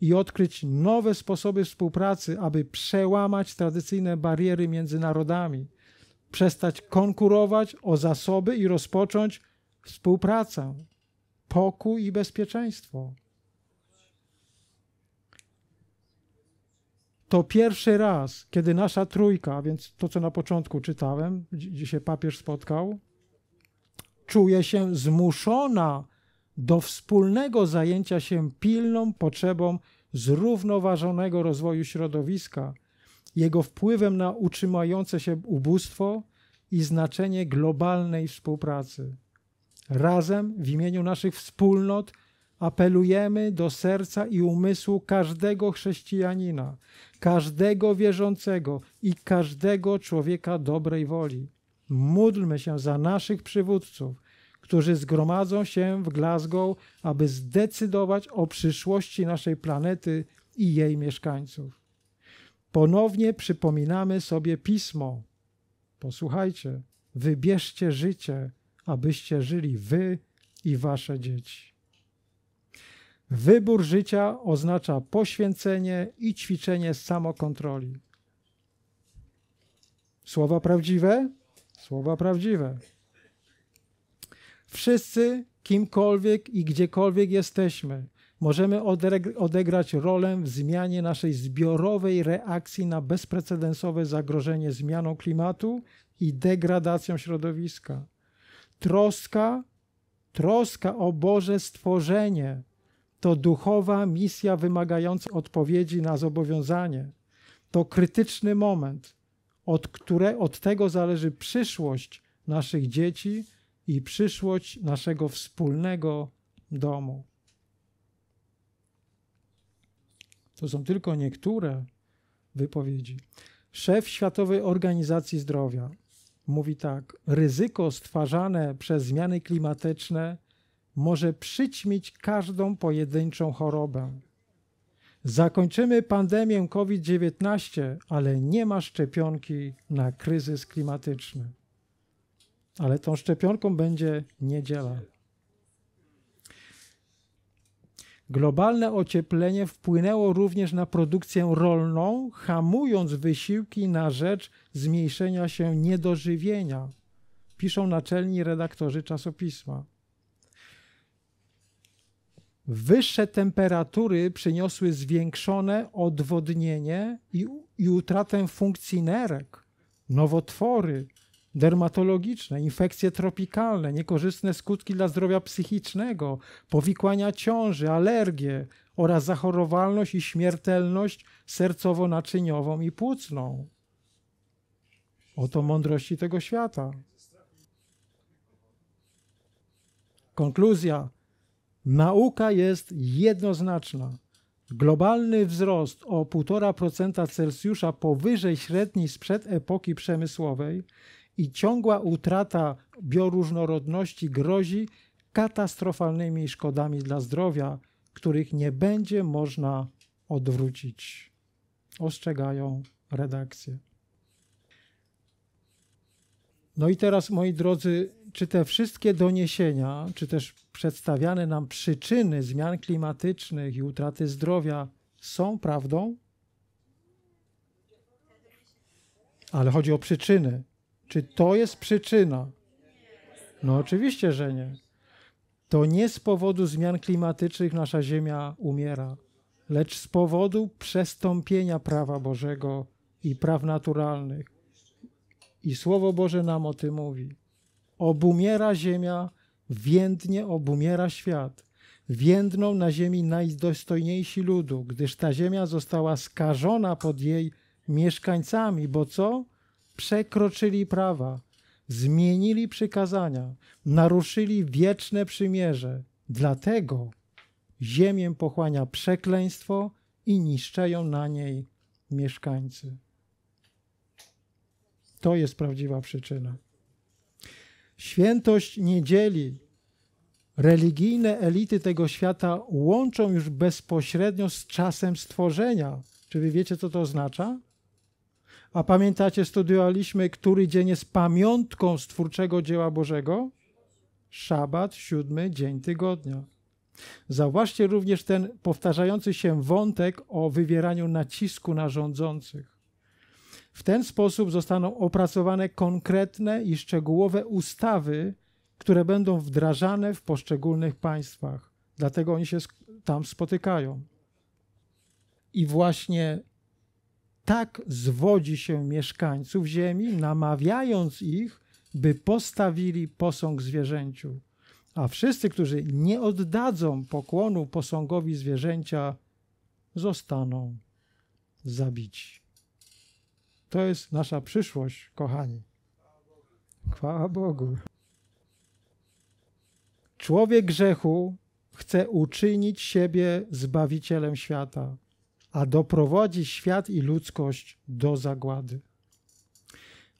i odkryć nowe sposoby współpracy, aby przełamać tradycyjne bariery między narodami, przestać konkurować o zasoby i rozpocząć współpracę pokój i bezpieczeństwo. To pierwszy raz, kiedy nasza trójka, więc to co na początku czytałem, gdzie się papież spotkał, czuje się zmuszona do wspólnego zajęcia się pilną potrzebą zrównoważonego rozwoju środowiska, jego wpływem na utrzymujące się ubóstwo i znaczenie globalnej współpracy. Razem w imieniu naszych wspólnot apelujemy do serca i umysłu każdego chrześcijanina, każdego wierzącego i każdego człowieka dobrej woli. Módlmy się za naszych przywódców, którzy zgromadzą się w Glasgow, aby zdecydować o przyszłości naszej planety i jej mieszkańców. Ponownie przypominamy sobie pismo. Posłuchajcie, wybierzcie życie abyście żyli wy i wasze dzieci. Wybór życia oznacza poświęcenie i ćwiczenie samokontroli. Słowa prawdziwe? Słowa prawdziwe. Wszyscy, kimkolwiek i gdziekolwiek jesteśmy, możemy odegrać rolę w zmianie naszej zbiorowej reakcji na bezprecedensowe zagrożenie zmianą klimatu i degradacją środowiska. Troska, troska o Boże stworzenie to duchowa misja wymagająca odpowiedzi na zobowiązanie. To krytyczny moment, od, które, od tego zależy przyszłość naszych dzieci i przyszłość naszego wspólnego domu. To są tylko niektóre wypowiedzi. Szef Światowej Organizacji Zdrowia mówi tak: Ryzyko stwarzane przez zmiany klimatyczne może przyćmić każdą pojedynczą chorobę. Zakończymy pandemię COVID-19, ale nie ma szczepionki na kryzys klimatyczny. Ale tą szczepionką będzie niedziela. Globalne ocieplenie wpłynęło również na produkcję rolną, hamując wysiłki na rzecz zmniejszenia się niedożywienia, piszą naczelni redaktorzy czasopisma. Wyższe temperatury przyniosły zwiększone odwodnienie i, i utratę funkcji nerek, nowotwory, dermatologiczne, infekcje tropikalne, niekorzystne skutki dla zdrowia psychicznego, powikłania ciąży, alergie oraz zachorowalność i śmiertelność sercowo-naczyniową i płucną. Oto mądrości tego świata. Konkluzja. Nauka jest jednoznaczna. Globalny wzrost o 1,5% Celsjusza powyżej średniej sprzed epoki przemysłowej i ciągła utrata bioróżnorodności grozi katastrofalnymi szkodami dla zdrowia, których nie będzie można odwrócić. Ostrzegają redakcje. No i teraz, moi drodzy, czy te wszystkie doniesienia, czy też przedstawiane nam przyczyny zmian klimatycznych i utraty zdrowia są prawdą? Ale chodzi o przyczyny. Czy to jest przyczyna? No oczywiście, że nie. To nie z powodu zmian klimatycznych nasza Ziemia umiera, lecz z powodu przestąpienia prawa Bożego i praw naturalnych. I Słowo Boże nam o tym mówi. Obumiera Ziemia, więdnie obumiera świat. Więdną na ziemi najdostojniejsi ludu, gdyż ta ziemia została skażona pod jej mieszkańcami, bo co? przekroczyli prawa, zmienili przykazania, naruszyli wieczne przymierze. Dlatego ziemię pochłania przekleństwo i niszczają na niej mieszkańcy. To jest prawdziwa przyczyna. Świętość niedzieli religijne elity tego świata łączą już bezpośrednio z czasem stworzenia. Czy wy wiecie, co to oznacza? A pamiętacie, studiowaliśmy, który dzień jest pamiątką z twórczego dzieła Bożego? Szabat, siódmy dzień tygodnia. Zauważcie również ten powtarzający się wątek o wywieraniu nacisku na rządzących. W ten sposób zostaną opracowane konkretne i szczegółowe ustawy, które będą wdrażane w poszczególnych państwach. Dlatego oni się tam spotykają. I właśnie tak zwodzi się mieszkańców ziemi, namawiając ich, by postawili posąg zwierzęciu. A wszyscy, którzy nie oddadzą pokłonu posągowi zwierzęcia, zostaną zabici. To jest nasza przyszłość, kochani. Chwała Bogu. Człowiek grzechu chce uczynić siebie zbawicielem świata a doprowadzi świat i ludzkość do zagłady.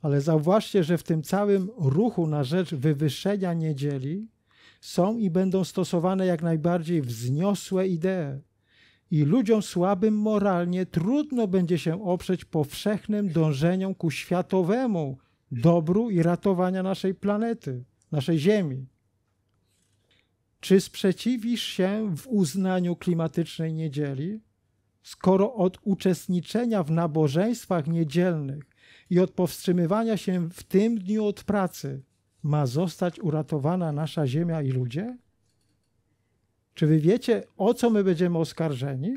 Ale zauważcie, że w tym całym ruchu na rzecz wywyższenia niedzieli są i będą stosowane jak najbardziej wzniosłe idee. I ludziom słabym moralnie trudno będzie się oprzeć powszechnym dążeniom ku światowemu dobru i ratowania naszej planety, naszej Ziemi. Czy sprzeciwisz się w uznaniu klimatycznej niedzieli? skoro od uczestniczenia w nabożeństwach niedzielnych i od powstrzymywania się w tym dniu od pracy ma zostać uratowana nasza ziemia i ludzie? Czy wy wiecie, o co my będziemy oskarżeni?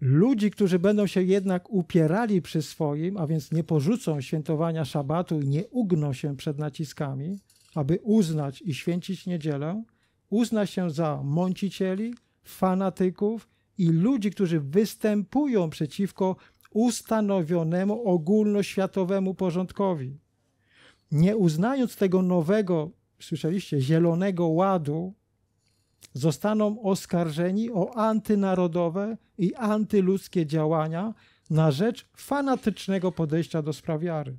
Ludzi, którzy będą się jednak upierali przy swoim, a więc nie porzucą świętowania szabatu i nie ugną się przed naciskami, aby uznać i święcić niedzielę, uzna się za mącicieli, fanatyków i ludzi, którzy występują przeciwko ustanowionemu ogólnoświatowemu porządkowi. Nie uznając tego nowego, słyszeliście, zielonego ładu, zostaną oskarżeni o antynarodowe i antyludzkie działania na rzecz fanatycznego podejścia do wiary.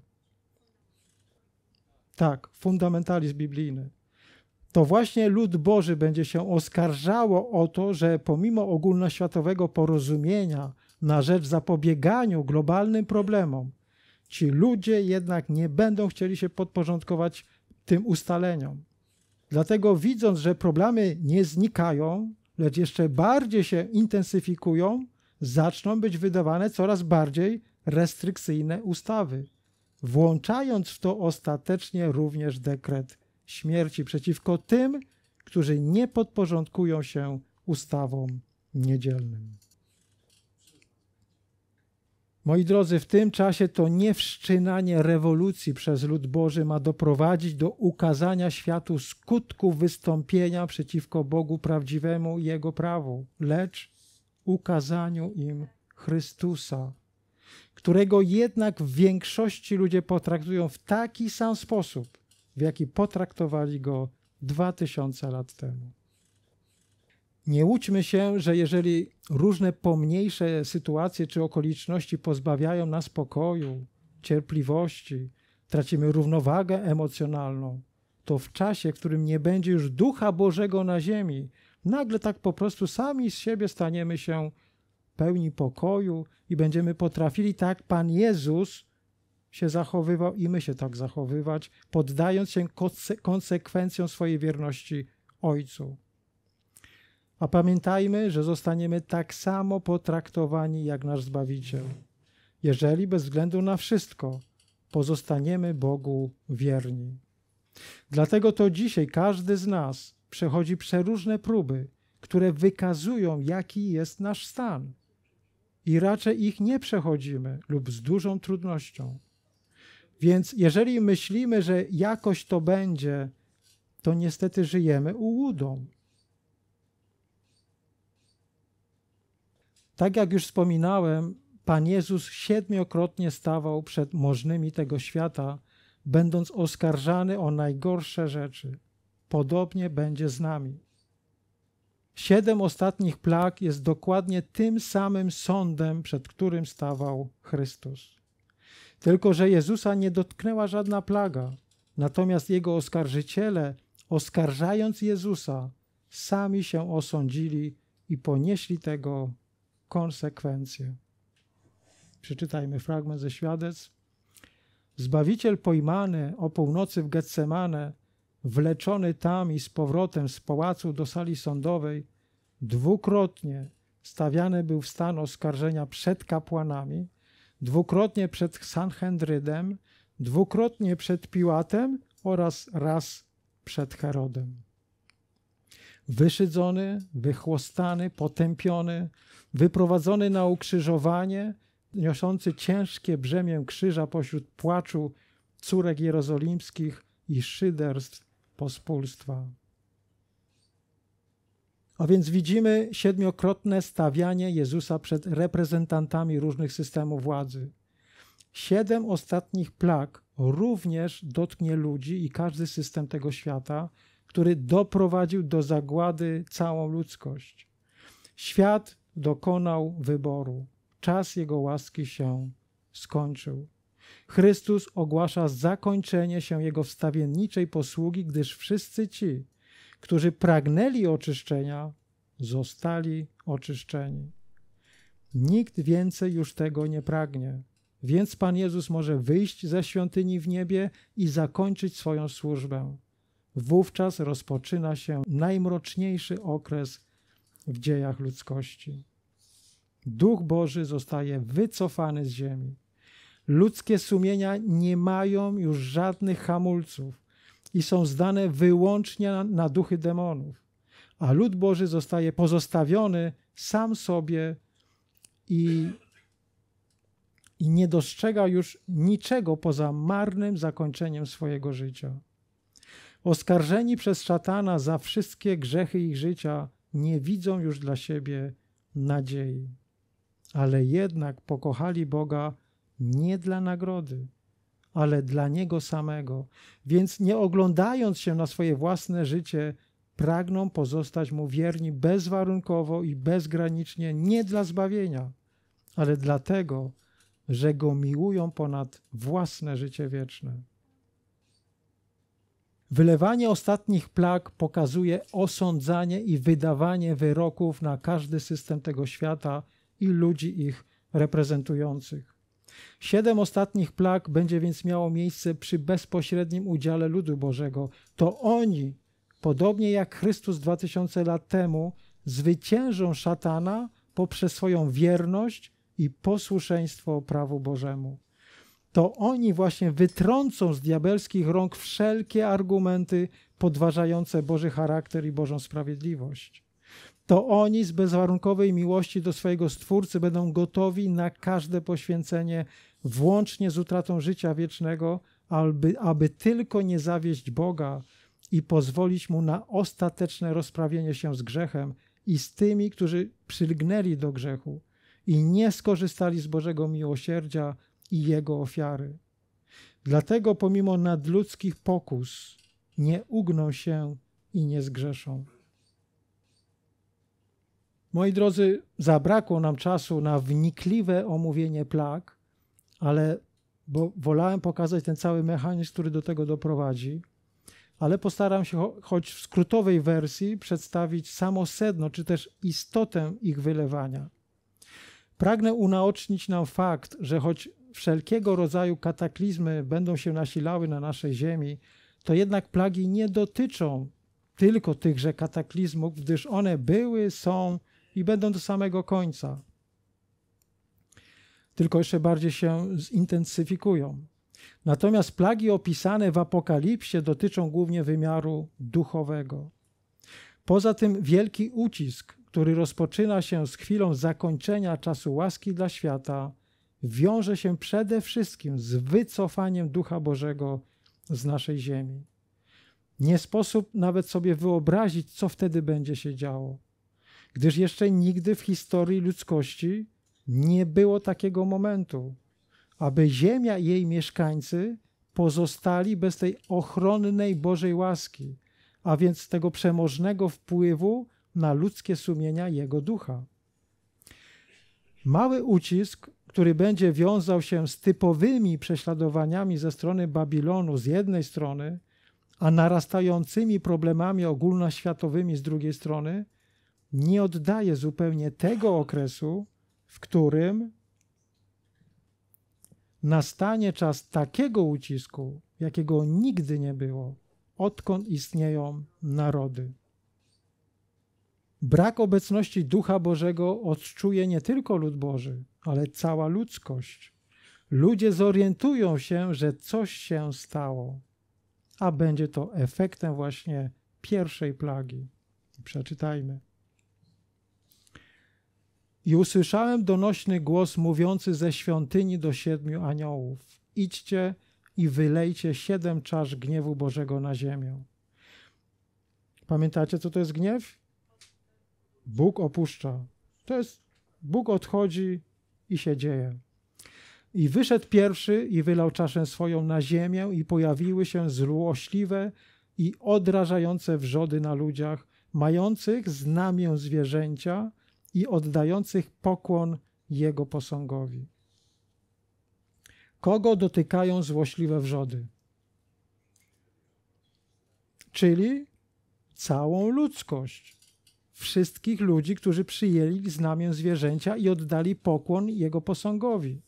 Tak, fundamentalizm biblijny. To właśnie lud Boży będzie się oskarżało o to, że pomimo ogólnoświatowego porozumienia na rzecz zapobieganiu globalnym problemom, ci ludzie jednak nie będą chcieli się podporządkować tym ustaleniom. Dlatego widząc, że problemy nie znikają, lecz jeszcze bardziej się intensyfikują, zaczną być wydawane coraz bardziej restrykcyjne ustawy włączając w to ostatecznie również dekret śmierci przeciwko tym, którzy nie podporządkują się ustawom niedzielnym. Moi drodzy, w tym czasie to nie wszczynanie rewolucji przez lud Boży ma doprowadzić do ukazania światu skutków wystąpienia przeciwko Bogu prawdziwemu i Jego prawu, lecz ukazaniu im Chrystusa, którego jednak w większości ludzie potraktują w taki sam sposób, w jaki potraktowali go 2000 lat temu. Nie łudźmy się, że jeżeli różne pomniejsze sytuacje czy okoliczności pozbawiają nas spokoju, cierpliwości, tracimy równowagę emocjonalną, to w czasie, w którym nie będzie już ducha Bożego na ziemi, nagle tak po prostu sami z siebie staniemy się pełni pokoju i będziemy potrafili tak Pan Jezus się zachowywał i my się tak zachowywać, poddając się konsekwencjom swojej wierności Ojcu. A pamiętajmy, że zostaniemy tak samo potraktowani jak nasz Zbawiciel, jeżeli bez względu na wszystko pozostaniemy Bogu wierni. Dlatego to dzisiaj każdy z nas przechodzi przeróżne próby, które wykazują, jaki jest nasz stan i raczej ich nie przechodzimy lub z dużą trudnością. Więc jeżeli myślimy, że jakoś to będzie, to niestety żyjemy ułudą. Tak jak już wspominałem, Pan Jezus siedmiokrotnie stawał przed możnymi tego świata, będąc oskarżany o najgorsze rzeczy. Podobnie będzie z nami. Siedem ostatnich plag jest dokładnie tym samym sądem, przed którym stawał Chrystus. Tylko, że Jezusa nie dotknęła żadna plaga, natomiast jego oskarżyciele, oskarżając Jezusa, sami się osądzili i ponieśli tego konsekwencje. Przeczytajmy fragment ze świadectw. Zbawiciel pojmany o północy w Getsemane, wleczony tam i z powrotem z pałacu do sali sądowej, dwukrotnie stawiany był w stan oskarżenia przed kapłanami, dwukrotnie przed Sanhedrydem, dwukrotnie przed Piłatem oraz raz przed Herodem. Wyszydzony, wychłostany, potępiony, wyprowadzony na ukrzyżowanie, niosący ciężkie brzemię krzyża pośród płaczu córek jerozolimskich i szyderstw pospólstwa. A więc widzimy siedmiokrotne stawianie Jezusa przed reprezentantami różnych systemów władzy. Siedem ostatnich plag również dotknie ludzi i każdy system tego świata, który doprowadził do zagłady całą ludzkość. Świat dokonał wyboru. Czas jego łaski się skończył. Chrystus ogłasza zakończenie się jego wstawienniczej posługi, gdyż wszyscy ci, którzy pragnęli oczyszczenia, zostali oczyszczeni. Nikt więcej już tego nie pragnie. Więc Pan Jezus może wyjść ze świątyni w niebie i zakończyć swoją służbę. Wówczas rozpoczyna się najmroczniejszy okres w dziejach ludzkości. Duch Boży zostaje wycofany z ziemi. Ludzkie sumienia nie mają już żadnych hamulców i są zdane wyłącznie na, na duchy demonów, a lud Boży zostaje pozostawiony sam sobie i, i nie dostrzega już niczego poza marnym zakończeniem swojego życia. Oskarżeni przez szatana za wszystkie grzechy ich życia nie widzą już dla siebie nadziei, ale jednak pokochali Boga nie dla nagrody ale dla Niego samego. Więc nie oglądając się na swoje własne życie, pragną pozostać Mu wierni bezwarunkowo i bezgranicznie, nie dla zbawienia, ale dlatego, że Go miłują ponad własne życie wieczne. Wylewanie ostatnich plag pokazuje osądzanie i wydawanie wyroków na każdy system tego świata i ludzi ich reprezentujących. Siedem ostatnich plag będzie więc miało miejsce przy bezpośrednim udziale ludu Bożego. To oni, podobnie jak Chrystus 2000 lat temu, zwyciężą szatana poprzez swoją wierność i posłuszeństwo prawu Bożemu. To oni właśnie wytrącą z diabelskich rąk wszelkie argumenty podważające Boży charakter i Bożą sprawiedliwość to oni z bezwarunkowej miłości do swojego Stwórcy będą gotowi na każde poświęcenie, włącznie z utratą życia wiecznego, aby, aby tylko nie zawieść Boga i pozwolić Mu na ostateczne rozprawienie się z grzechem i z tymi, którzy przylgnęli do grzechu i nie skorzystali z Bożego miłosierdzia i Jego ofiary. Dlatego pomimo nadludzkich pokus nie ugną się i nie zgrzeszą. Moi drodzy, zabrakło nam czasu na wnikliwe omówienie plag, ale bo wolałem pokazać ten cały mechanizm, który do tego doprowadzi, ale postaram się choć w skrótowej wersji przedstawić samo sedno, czy też istotę ich wylewania. Pragnę unaocznić nam fakt, że choć wszelkiego rodzaju kataklizmy będą się nasilały na naszej Ziemi, to jednak plagi nie dotyczą tylko tychże kataklizmów, gdyż one były, są i będą do samego końca. Tylko jeszcze bardziej się zintensyfikują. Natomiast plagi opisane w Apokalipsie dotyczą głównie wymiaru duchowego. Poza tym wielki ucisk, który rozpoczyna się z chwilą zakończenia czasu łaski dla świata, wiąże się przede wszystkim z wycofaniem Ducha Bożego z naszej ziemi. Nie sposób nawet sobie wyobrazić, co wtedy będzie się działo gdyż jeszcze nigdy w historii ludzkości nie było takiego momentu, aby ziemia i jej mieszkańcy pozostali bez tej ochronnej Bożej łaski, a więc tego przemożnego wpływu na ludzkie sumienia Jego ducha. Mały ucisk, który będzie wiązał się z typowymi prześladowaniami ze strony Babilonu z jednej strony, a narastającymi problemami ogólnoświatowymi z drugiej strony, nie oddaje zupełnie tego okresu, w którym nastanie czas takiego ucisku, jakiego nigdy nie było, odkąd istnieją narody. Brak obecności Ducha Bożego odczuje nie tylko lud Boży, ale cała ludzkość. Ludzie zorientują się, że coś się stało, a będzie to efektem właśnie pierwszej plagi. Przeczytajmy. I usłyszałem donośny głos mówiący ze świątyni do siedmiu aniołów: Idźcie i wylejcie siedem czasz gniewu Bożego na ziemię. Pamiętacie, co to jest gniew? Bóg opuszcza. To jest Bóg odchodzi i się dzieje. I wyszedł pierwszy i wylał czaszę swoją na ziemię, i pojawiły się złośliwe i odrażające wrzody na ludziach, mających znamię zwierzęcia i oddających pokłon jego posągowi. Kogo dotykają złośliwe wrzody? Czyli całą ludzkość, wszystkich ludzi, którzy przyjęli znamię zwierzęcia i oddali pokłon jego posągowi.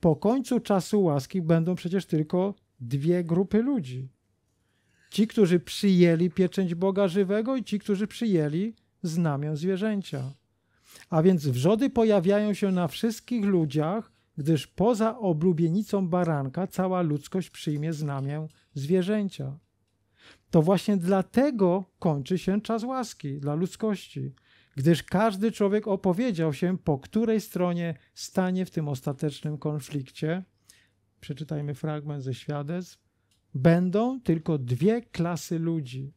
Po końcu czasu łaski będą przecież tylko dwie grupy ludzi. Ci, którzy przyjęli pieczęć Boga żywego i ci, którzy przyjęli znamię zwierzęcia. A więc wrzody pojawiają się na wszystkich ludziach, gdyż poza oblubienicą baranka cała ludzkość przyjmie znamię zwierzęcia. To właśnie dlatego kończy się czas łaski dla ludzkości, gdyż każdy człowiek opowiedział się, po której stronie stanie w tym ostatecznym konflikcie. Przeczytajmy fragment ze świadectw. Będą tylko dwie klasy ludzi.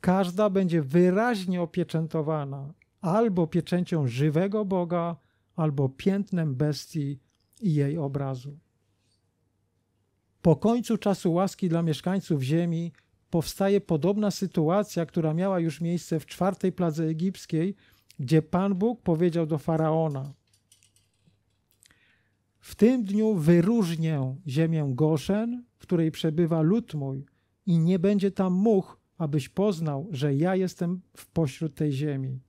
Każda będzie wyraźnie opieczętowana albo pieczęcią żywego Boga, albo piętnem bestii i jej obrazu. Po końcu czasu łaski dla mieszkańców ziemi powstaje podobna sytuacja, która miała już miejsce w czwartej pladze egipskiej, gdzie Pan Bóg powiedział do faraona: W tym dniu wyróżnię ziemię Goszen, w której przebywa lud mój, i nie będzie tam much, abyś poznał, że ja jestem w pośród tej ziemi.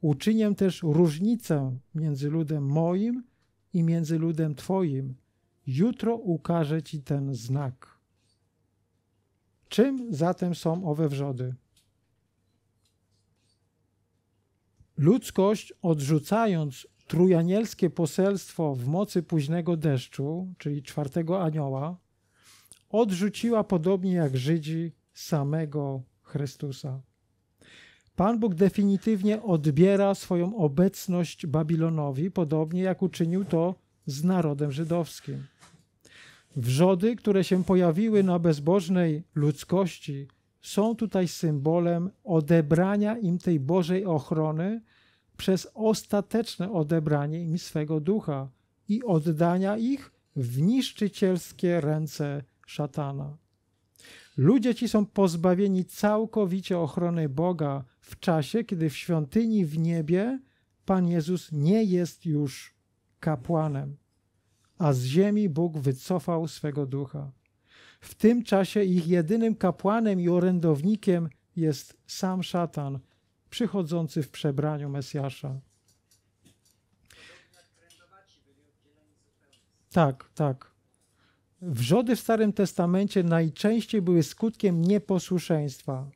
Uczynię też różnicę między ludem moim i między ludem Twoim. Jutro ukażę Ci ten znak. Czym zatem są owe wrzody? Ludzkość, odrzucając trójanielskie poselstwo w mocy późnego deszczu, czyli czwartego anioła, odrzuciła podobnie jak Żydzi samego Chrystusa. Pan Bóg definitywnie odbiera swoją obecność Babilonowi, podobnie jak uczynił to z narodem żydowskim. Wrzody, które się pojawiły na bezbożnej ludzkości, są tutaj symbolem odebrania im tej Bożej ochrony przez ostateczne odebranie im swego ducha i oddania ich w niszczycielskie ręce szatana. Ludzie ci są pozbawieni całkowicie ochrony Boga w czasie, kiedy w świątyni w niebie Pan Jezus nie jest już kapłanem, a z ziemi Bóg wycofał swego ducha. W tym czasie ich jedynym kapłanem i orędownikiem jest sam szatan, przychodzący w przebraniu Mesjasza. Tak, tak. Wrzody w Starym Testamencie najczęściej były skutkiem nieposłuszeństwa.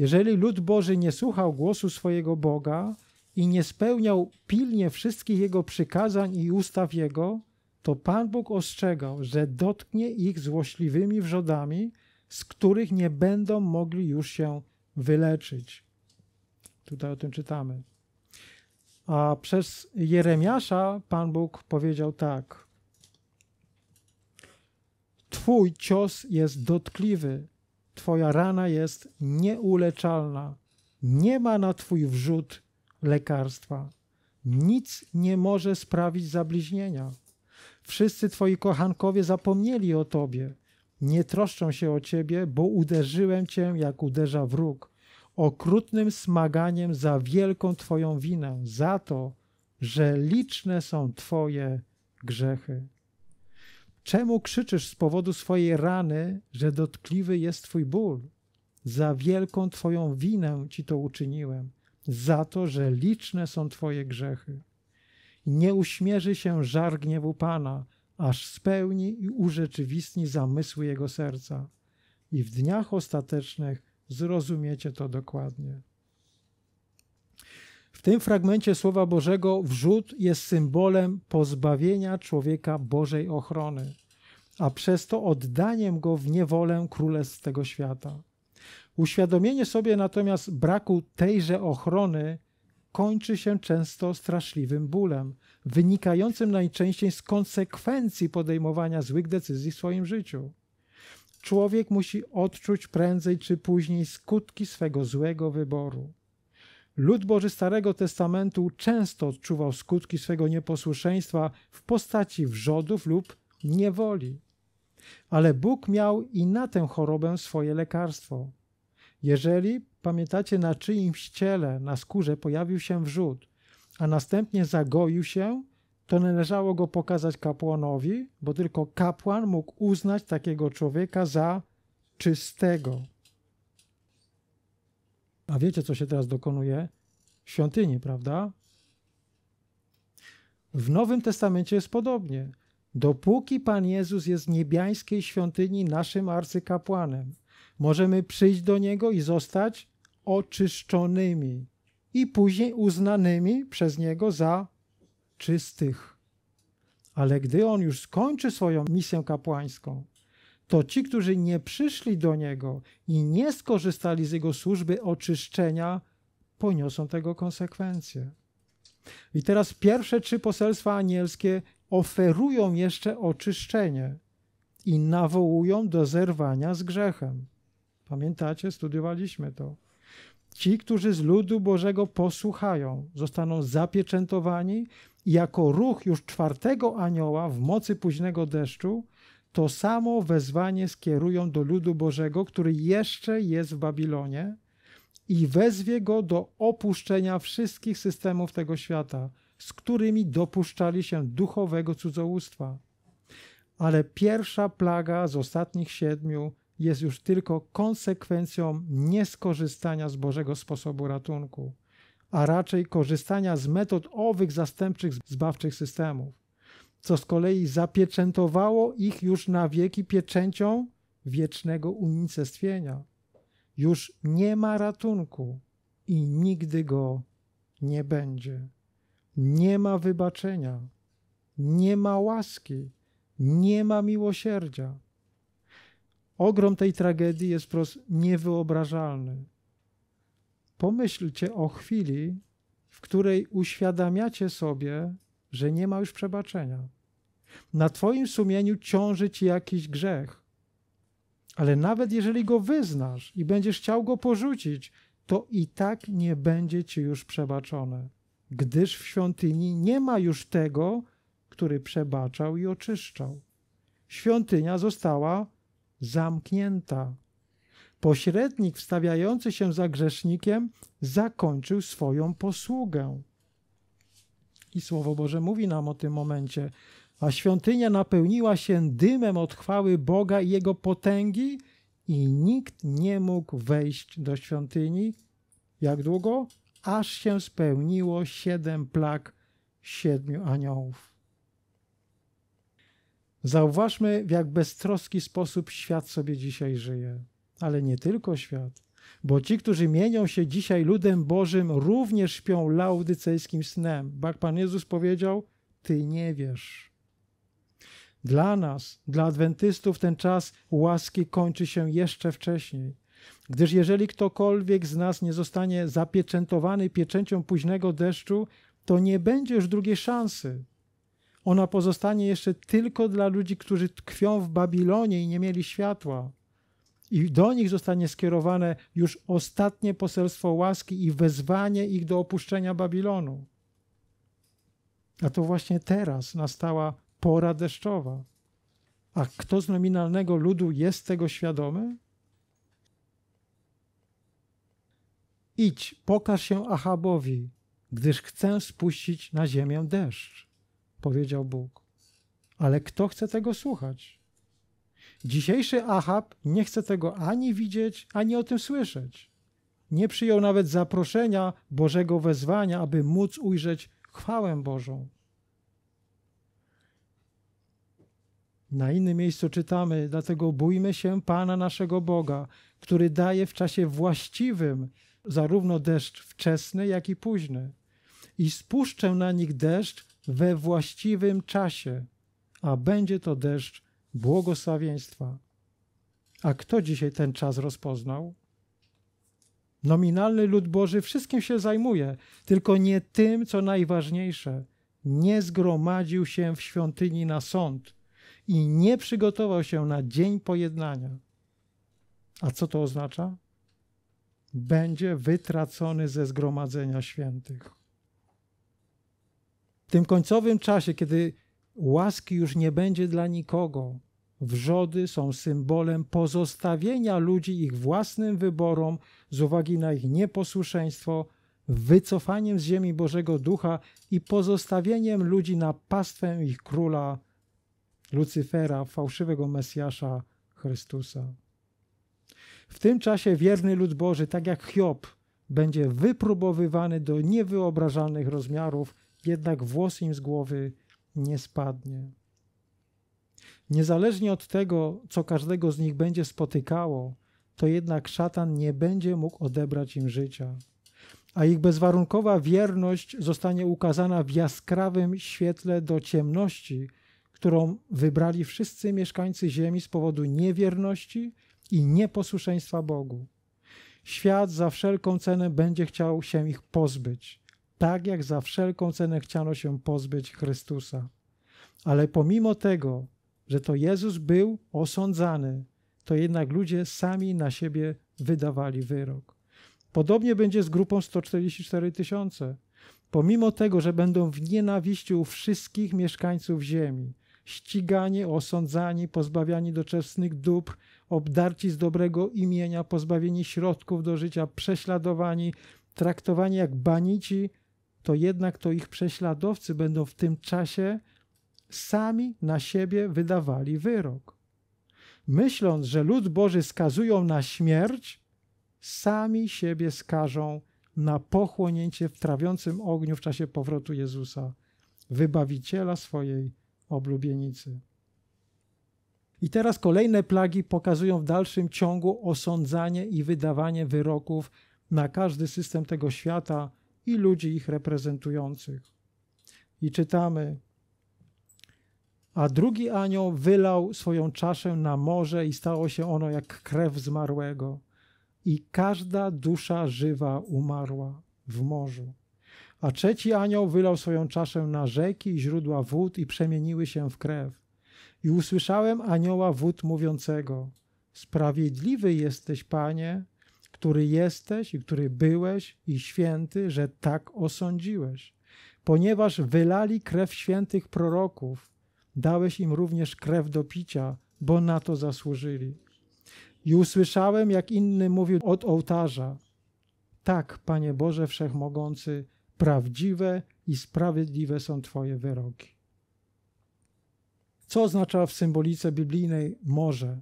Jeżeli lud Boży nie słuchał głosu swojego Boga i nie spełniał pilnie wszystkich jego przykazań i ustaw jego, to Pan Bóg ostrzegał, że dotknie ich złośliwymi wrzodami, z których nie będą mogli już się wyleczyć. Tutaj o tym czytamy. A przez Jeremiasza Pan Bóg powiedział tak: Twój cios jest dotkliwy, Twoja rana jest nieuleczalna. Nie ma na Twój wrzut lekarstwa. Nic nie może sprawić zabliźnienia. Wszyscy Twoi kochankowie zapomnieli o Tobie. Nie troszczą się o Ciebie, bo uderzyłem Cię, jak uderza wróg. Okrutnym smaganiem za wielką Twoją winę, za to, że liczne są Twoje grzechy. Czemu krzyczysz z powodu swojej rany, że dotkliwy jest Twój ból? Za wielką Twoją winę Ci to uczyniłem, za to, że liczne są Twoje grzechy. Nie uśmierzy się żar gniewu Pana, aż spełni i urzeczywistni zamysły Jego serca. I w dniach ostatecznych zrozumiecie to dokładnie. W tym fragmencie Słowa Bożego wrzód jest symbolem pozbawienia człowieka Bożej ochrony, a przez to oddaniem go w niewolę królestw tego świata. Uświadomienie sobie natomiast braku tejże ochrony kończy się często straszliwym bólem, wynikającym najczęściej z konsekwencji podejmowania złych decyzji w swoim życiu. Człowiek musi odczuć prędzej czy później skutki swego złego wyboru. Lud Boży Starego Testamentu często odczuwał skutki swego nieposłuszeństwa w postaci wrzodów lub niewoli. Ale Bóg miał i na tę chorobę swoje lekarstwo. Jeżeli, pamiętacie, na czyimś ciele, na skórze pojawił się wrzód, a następnie zagoił się, to należało go pokazać kapłanowi, bo tylko kapłan mógł uznać takiego człowieka za czystego. A wiecie, co się teraz dokonuje? świątyni, prawda? W Nowym Testamencie jest podobnie. Dopóki Pan Jezus jest w niebiańskiej świątyni naszym arcykapłanem, możemy przyjść do Niego i zostać oczyszczonymi i później uznanymi przez Niego za czystych. Ale gdy On już skończy swoją misję kapłańską, to ci, którzy nie przyszli do Niego i nie skorzystali z Jego służby oczyszczenia, poniosą tego konsekwencje. I teraz pierwsze trzy poselstwa anielskie oferują jeszcze oczyszczenie i nawołują do zerwania z grzechem. Pamiętacie, studiowaliśmy to. Ci, którzy z ludu Bożego posłuchają, zostaną zapieczętowani i jako ruch już czwartego anioła w mocy późnego deszczu to samo wezwanie skierują do ludu Bożego, który jeszcze jest w Babilonie i wezwie go do opuszczenia wszystkich systemów tego świata, z którymi dopuszczali się duchowego cudzołóstwa. Ale pierwsza plaga z ostatnich siedmiu jest już tylko konsekwencją nieskorzystania z Bożego sposobu ratunku, a raczej korzystania z metod owych zastępczych zbawczych systemów co z kolei zapieczętowało ich już na wieki pieczęcią wiecznego unicestwienia. Już nie ma ratunku i nigdy go nie będzie. Nie ma wybaczenia, nie ma łaski, nie ma miłosierdzia. Ogrom tej tragedii jest wprost niewyobrażalny. Pomyślcie o chwili, w której uświadamiacie sobie, że nie ma już przebaczenia. Na Twoim sumieniu ciąży Ci jakiś grzech, ale nawet jeżeli go wyznasz i będziesz chciał go porzucić, to i tak nie będzie Ci już przebaczone, gdyż w świątyni nie ma już tego, który przebaczał i oczyszczał. Świątynia została zamknięta. Pośrednik wstawiający się za grzesznikiem zakończył swoją posługę. I Słowo Boże mówi nam o tym momencie. A świątynia napełniła się dymem od chwały Boga i jego potęgi, i nikt nie mógł wejść do świątyni. Jak długo? Aż się spełniło siedem plag siedmiu aniołów. Zauważmy, w jak beztroski sposób świat sobie dzisiaj żyje, ale nie tylko świat bo ci, którzy mienią się dzisiaj ludem Bożym, również śpią laudycejskim snem. Bak Pan Jezus powiedział, ty nie wiesz. Dla nas, dla adwentystów, ten czas łaski kończy się jeszcze wcześniej. Gdyż jeżeli ktokolwiek z nas nie zostanie zapieczętowany pieczęcią późnego deszczu, to nie będzie już drugiej szansy. Ona pozostanie jeszcze tylko dla ludzi, którzy tkwią w Babilonie i nie mieli światła i do nich zostanie skierowane już ostatnie poselstwo łaski i wezwanie ich do opuszczenia Babilonu. A to właśnie teraz nastała pora deszczowa. A kto z nominalnego ludu jest tego świadomy? Idź, pokaż się Achabowi, gdyż chcę spuścić na ziemię deszcz, powiedział Bóg. Ale kto chce tego słuchać? Dzisiejszy Ahab nie chce tego ani widzieć, ani o tym słyszeć. Nie przyjął nawet zaproszenia Bożego wezwania, aby móc ujrzeć chwałę Bożą. Na innym miejscu czytamy, dlatego bójmy się Pana naszego Boga, który daje w czasie właściwym zarówno deszcz wczesny, jak i późny. I spuszczę na nich deszcz we właściwym czasie, a będzie to deszcz błogosławieństwa. A kto dzisiaj ten czas rozpoznał? Nominalny lud Boży wszystkim się zajmuje, tylko nie tym, co najważniejsze. Nie zgromadził się w świątyni na sąd i nie przygotował się na dzień pojednania. A co to oznacza? Będzie wytracony ze zgromadzenia świętych. W tym końcowym czasie, kiedy Łaski już nie będzie dla nikogo. Wrzody są symbolem pozostawienia ludzi ich własnym wyborom z uwagi na ich nieposłuszeństwo, wycofaniem z ziemi Bożego Ducha i pozostawieniem ludzi na pastwę ich króla, Lucyfera, fałszywego Mesjasza Chrystusa. W tym czasie wierny lud Boży, tak jak Hiob, będzie wypróbowywany do niewyobrażalnych rozmiarów, jednak włos im z głowy nie spadnie. Niezależnie od tego, co każdego z nich będzie spotykało, to jednak szatan nie będzie mógł odebrać im życia, a ich bezwarunkowa wierność zostanie ukazana w jaskrawym świetle do ciemności, którą wybrali wszyscy mieszkańcy Ziemi z powodu niewierności i nieposłuszeństwa Bogu. Świat za wszelką cenę będzie chciał się ich pozbyć tak jak za wszelką cenę chciano się pozbyć Chrystusa. Ale pomimo tego, że to Jezus był osądzany, to jednak ludzie sami na siebie wydawali wyrok. Podobnie będzie z grupą 144 tysiące. Pomimo tego, że będą w nienawiści u wszystkich mieszkańców ziemi, ścigani, osądzani, pozbawiani doczesnych dóbr, obdarci z dobrego imienia, pozbawieni środków do życia, prześladowani, traktowani jak banici, to jednak to ich prześladowcy będą w tym czasie sami na siebie wydawali wyrok. Myśląc, że lud Boży skazują na śmierć, sami siebie skażą na pochłonięcie w trawiącym ogniu w czasie powrotu Jezusa, wybawiciela swojej oblubienicy. I teraz kolejne plagi pokazują w dalszym ciągu osądzanie i wydawanie wyroków na każdy system tego świata, i ludzi ich reprezentujących. I czytamy: A drugi anioł wylał swoją czaszę na morze i stało się ono jak krew zmarłego, i każda dusza żywa umarła w morzu. A trzeci anioł wylał swoją czaszę na rzeki i źródła wód i przemieniły się w krew. I usłyszałem anioła wód mówiącego: Sprawiedliwy jesteś, panie, który jesteś i który byłeś i święty, że tak osądziłeś. Ponieważ wylali krew świętych proroków, dałeś im również krew do picia, bo na to zasłużyli. I usłyszałem, jak inny mówił od ołtarza: Tak, Panie Boże Wszechmogący, prawdziwe i sprawiedliwe są Twoje wyroki. Co oznacza w symbolice biblijnej morze?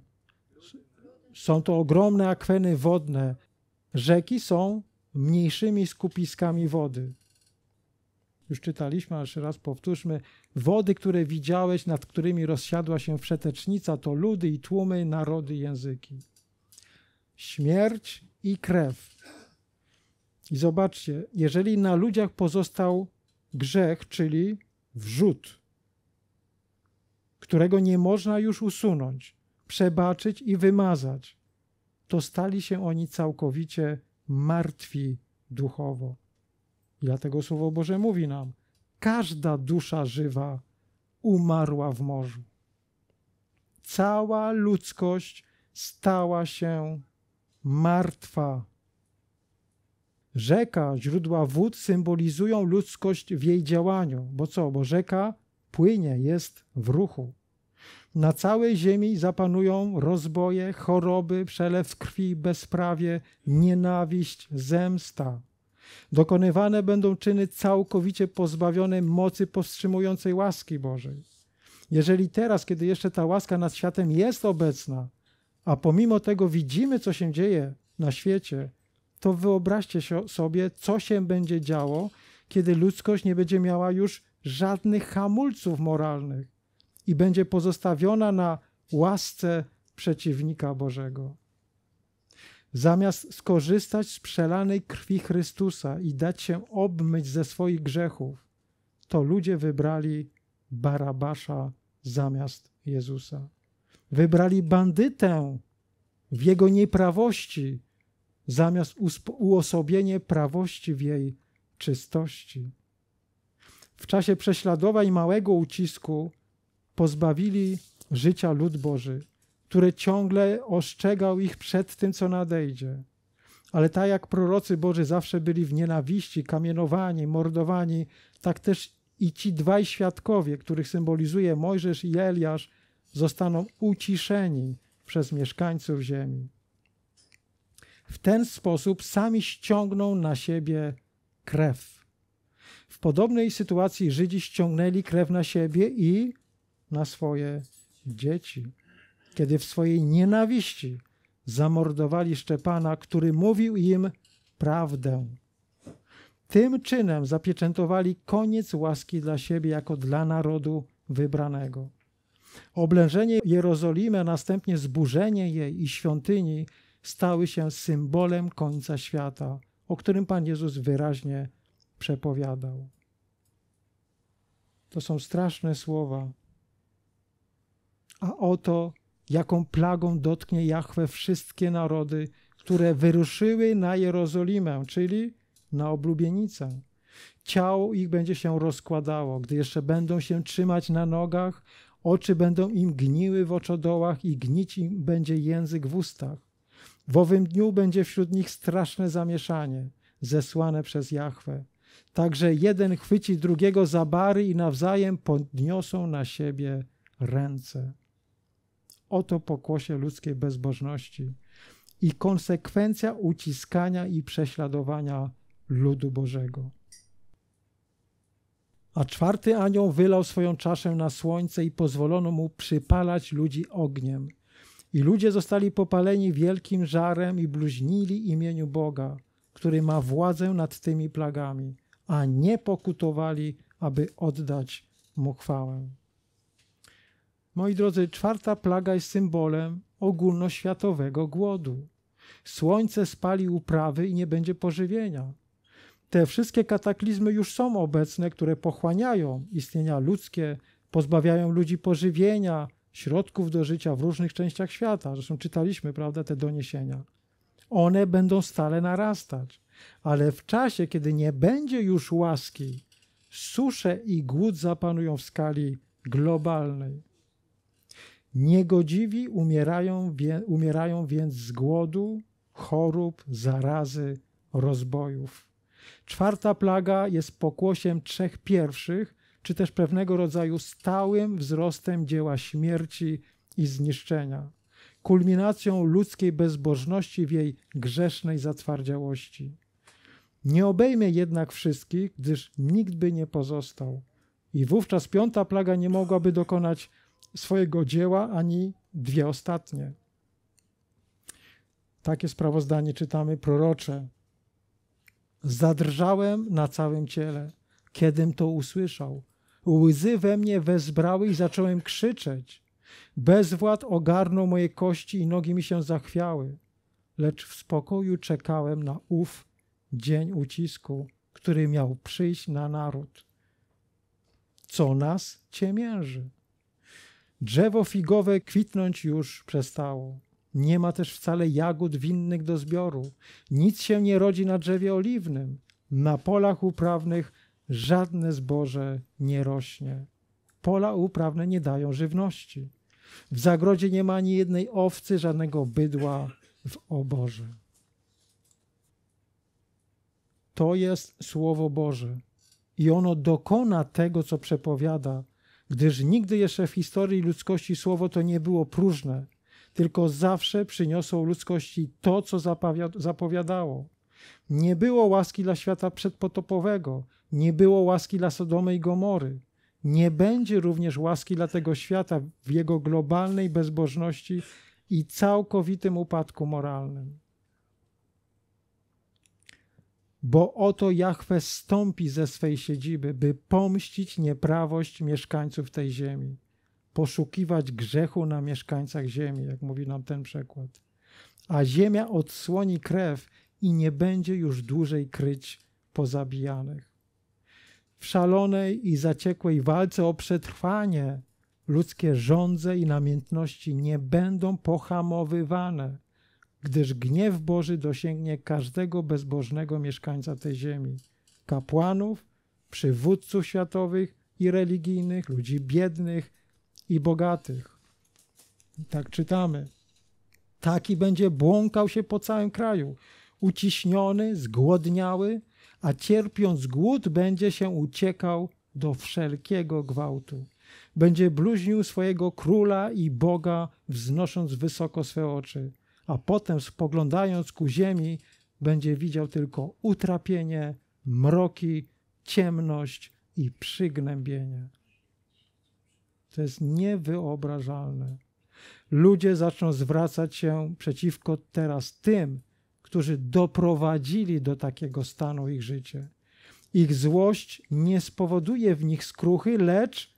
Są to ogromne akweny wodne, Rzeki są mniejszymi skupiskami wody. Już czytaliśmy, ale jeszcze raz powtórzmy. Wody, które widziałeś, nad którymi rozsiadła się przetecznica, to ludy i tłumy, narody, języki. Śmierć i krew. I zobaczcie, jeżeli na ludziach pozostał grzech, czyli wrzut, którego nie można już usunąć, przebaczyć i wymazać, to stali się oni całkowicie martwi duchowo. I dlatego Słowo Boże mówi nam: każda dusza żywa umarła w morzu. Cała ludzkość stała się martwa. Rzeka, źródła wód symbolizują ludzkość w jej działaniu, bo co? Bo rzeka płynie, jest w ruchu. Na całej ziemi zapanują rozboje, choroby, przelew krwi, bezprawie, nienawiść, zemsta. Dokonywane będą czyny całkowicie pozbawione mocy powstrzymującej łaski Bożej. Jeżeli teraz, kiedy jeszcze ta łaska nad światem jest obecna, a pomimo tego widzimy, co się dzieje na świecie, to wyobraźcie sobie, co się będzie działo, kiedy ludzkość nie będzie miała już żadnych hamulców moralnych i będzie pozostawiona na łasce przeciwnika Bożego. Zamiast skorzystać z przelanej krwi Chrystusa i dać się obmyć ze swoich grzechów, to ludzie wybrali Barabasza zamiast Jezusa. Wybrali bandytę w jego nieprawości zamiast uosobienie prawości w jej czystości. W czasie prześladowań małego ucisku pozbawili życia lud Boży, który ciągle ostrzegał ich przed tym, co nadejdzie. Ale tak jak prorocy Boży zawsze byli w nienawiści, kamienowani, mordowani, tak też i ci dwaj świadkowie, których symbolizuje Mojżesz i Eliasz, zostaną uciszeni przez mieszkańców ziemi. W ten sposób sami ściągną na siebie krew. W podobnej sytuacji Żydzi ściągnęli krew na siebie i na swoje dzieci. Kiedy w swojej nienawiści zamordowali Szczepana, który mówił im prawdę. Tym czynem zapieczętowali koniec łaski dla siebie jako dla narodu wybranego. Oblężenie Jerozolimy, następnie zburzenie jej i świątyni stały się symbolem końca świata, o którym Pan Jezus wyraźnie przepowiadał. To są straszne słowa, a oto, jaką plagą dotknie Jahwe wszystkie narody, które wyruszyły na Jerozolimę, czyli na oblubienicę. Ciało ich będzie się rozkładało, gdy jeszcze będą się trzymać na nogach, oczy będą im gniły w oczodołach i gnić im będzie język w ustach. W owym dniu będzie wśród nich straszne zamieszanie, zesłane przez Jahwe. Także jeden chwyci drugiego za bary i nawzajem podniosą na siebie ręce. Oto pokłosie ludzkiej bezbożności i konsekwencja uciskania i prześladowania ludu Bożego. A czwarty anioł wylał swoją czaszę na słońce i pozwolono mu przypalać ludzi ogniem. I ludzie zostali popaleni wielkim żarem i bluźnili imieniu Boga, który ma władzę nad tymi plagami, a nie pokutowali, aby oddać mu chwałę. Moi drodzy, czwarta plaga jest symbolem ogólnoświatowego głodu. Słońce spali uprawy i nie będzie pożywienia. Te wszystkie kataklizmy już są obecne, które pochłaniają istnienia ludzkie, pozbawiają ludzi pożywienia, środków do życia w różnych częściach świata. Zresztą czytaliśmy, prawda, te doniesienia. One będą stale narastać, ale w czasie, kiedy nie będzie już łaski, susze i głód zapanują w skali globalnej. Niegodziwi umierają, umierają więc z głodu, chorób, zarazy, rozbojów. Czwarta plaga jest pokłosiem trzech pierwszych, czy też pewnego rodzaju stałym wzrostem dzieła śmierci i zniszczenia, kulminacją ludzkiej bezbożności w jej grzesznej zatwardziałości. Nie obejmie jednak wszystkich, gdyż nikt by nie pozostał. I wówczas piąta plaga nie mogłaby dokonać swojego dzieła, ani dwie ostatnie. Takie sprawozdanie czytamy prorocze. Zadrżałem na całym ciele, kiedym to usłyszał. Łzy we mnie wezbrały i zacząłem krzyczeć. Bezwład ogarnął moje kości i nogi mi się zachwiały. Lecz w spokoju czekałem na ów dzień ucisku, który miał przyjść na naród. Co nas ciemięży? Drzewo figowe kwitnąć już przestało. Nie ma też wcale jagód winnych do zbioru. Nic się nie rodzi na drzewie oliwnym. Na polach uprawnych żadne zboże nie rośnie. Pola uprawne nie dają żywności. W zagrodzie nie ma ani jednej owcy, żadnego bydła w oborze. To jest Słowo Boże i ono dokona tego, co przepowiada, gdyż nigdy jeszcze w historii ludzkości słowo to nie było próżne, tylko zawsze przyniosło ludzkości to, co zapowiadało. Nie było łaski dla świata przedpotopowego, nie było łaski dla Sodomy i Gomory. Nie będzie również łaski dla tego świata w jego globalnej bezbożności i całkowitym upadku moralnym bo oto Jahwe stąpi ze swej siedziby, by pomścić nieprawość mieszkańców tej ziemi, poszukiwać grzechu na mieszkańcach ziemi, jak mówi nam ten przekład. A ziemia odsłoni krew i nie będzie już dłużej kryć pozabijanych. W szalonej i zaciekłej walce o przetrwanie ludzkie żądze i namiętności nie będą pohamowywane gdyż gniew Boży dosięgnie każdego bezbożnego mieszkańca tej ziemi kapłanów, przywódców światowych i religijnych, ludzi biednych i bogatych. I tak czytamy. Taki będzie błąkał się po całym kraju, uciśniony, zgłodniały, a cierpiąc głód będzie się uciekał do wszelkiego gwałtu. Będzie bluźnił swojego króla i Boga, wznosząc wysoko swe oczy a potem spoglądając ku ziemi, będzie widział tylko utrapienie, mroki, ciemność i przygnębienie. To jest niewyobrażalne. Ludzie zaczną zwracać się przeciwko teraz tym, którzy doprowadzili do takiego stanu ich życie. Ich złość nie spowoduje w nich skruchy, lecz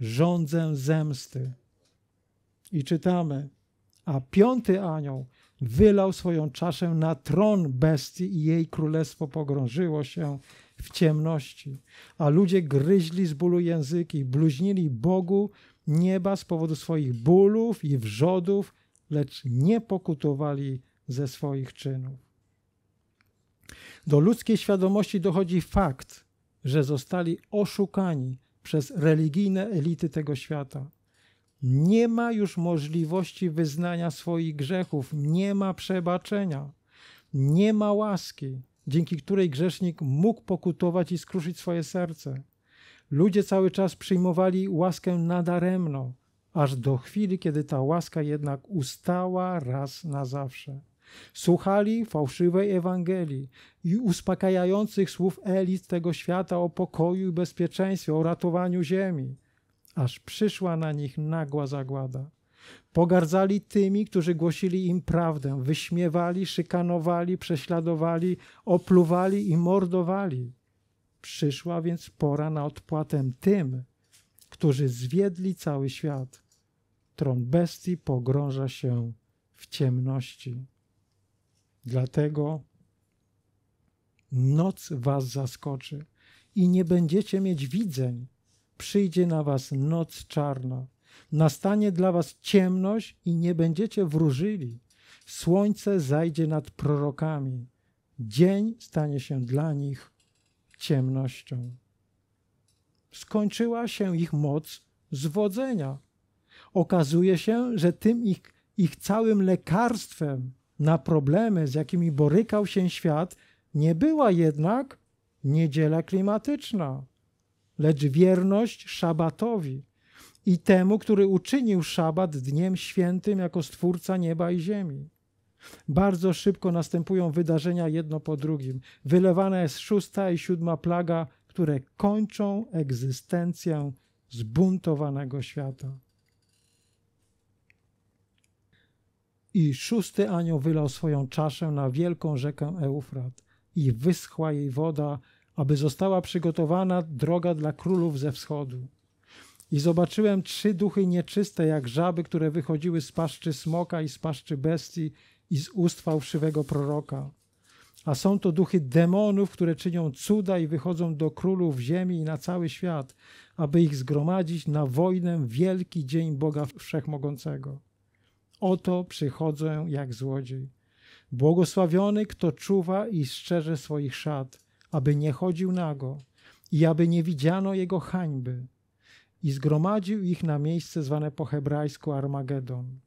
żądzę zemsty. I czytamy: a piąty anioł wylał swoją czaszę na tron bestii i jej królestwo pogrążyło się w ciemności. A ludzie gryźli z bólu języki, bluźnili Bogu nieba z powodu swoich bólów i wrzodów, lecz nie pokutowali ze swoich czynów. Do ludzkiej świadomości dochodzi fakt, że zostali oszukani przez religijne elity tego świata. Nie ma już możliwości wyznania swoich grzechów, nie ma przebaczenia, nie ma łaski, dzięki której grzesznik mógł pokutować i skruszyć swoje serce. Ludzie cały czas przyjmowali łaskę nadaremno, aż do chwili, kiedy ta łaska jednak ustała raz na zawsze. Słuchali fałszywej Ewangelii i uspokajających słów elit tego świata o pokoju i bezpieczeństwie, o ratowaniu ziemi aż przyszła na nich nagła zagłada. Pogardzali tymi, którzy głosili im prawdę, wyśmiewali, szykanowali, prześladowali, opluwali i mordowali. Przyszła więc pora na odpłatę tym, którzy zwiedli cały świat. Tron bestii pogrąża się w ciemności. Dlatego noc was zaskoczy i nie będziecie mieć widzeń przyjdzie na was noc czarna. Nastanie dla was ciemność i nie będziecie wróżyli. Słońce zajdzie nad prorokami. Dzień stanie się dla nich ciemnością. Skończyła się ich moc zwodzenia. Okazuje się, że tym ich, ich całym lekarstwem na problemy, z jakimi borykał się świat, nie była jednak niedziela klimatyczna lecz wierność szabatowi i temu, który uczynił szabat dniem świętym jako stwórca nieba i ziemi. Bardzo szybko następują wydarzenia jedno po drugim. Wylewana jest szósta i siódma plaga, które kończą egzystencję zbuntowanego świata. I szósty anioł wylał swoją czaszę na wielką rzekę Eufrat i wyschła jej woda, aby została przygotowana droga dla królów ze wschodu. I zobaczyłem trzy duchy nieczyste, jak żaby, które wychodziły z paszczy smoka i z paszczy bestii i z ust fałszywego proroka. A są to duchy demonów, które czynią cuda i wychodzą do królów ziemi i na cały świat, aby ich zgromadzić na wojnę wielki dzień Boga Wszechmogącego. Oto przychodzę jak złodziej. Błogosławiony, kto czuwa i szczerze swoich szat – aby nie chodził nago i aby nie widziano jego hańby. I zgromadził ich na miejsce zwane po hebrajsku Armagedon.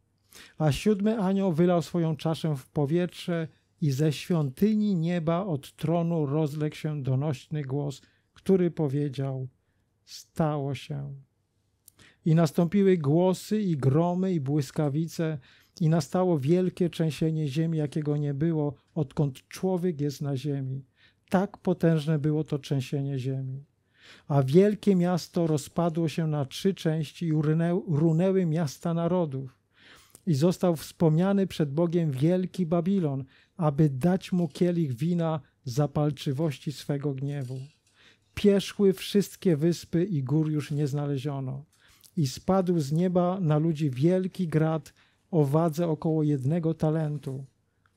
A siódmy anioł wylał swoją czaszę w powietrze i ze świątyni nieba od tronu rozległ się donośny głos, który powiedział: Stało się. I nastąpiły głosy i gromy i błyskawice, i nastało wielkie trzęsienie ziemi, jakiego nie było, odkąd człowiek jest na ziemi tak potężne było to trzęsienie ziemi. A wielkie miasto rozpadło się na trzy części i runęły miasta narodów. I został wspomniany przed Bogiem wielki Babilon, aby dać mu kielich wina zapalczywości swego gniewu. Pierzchły wszystkie wyspy i gór już nie znaleziono. I spadł z nieba na ludzi wielki grad o wadze około jednego talentu.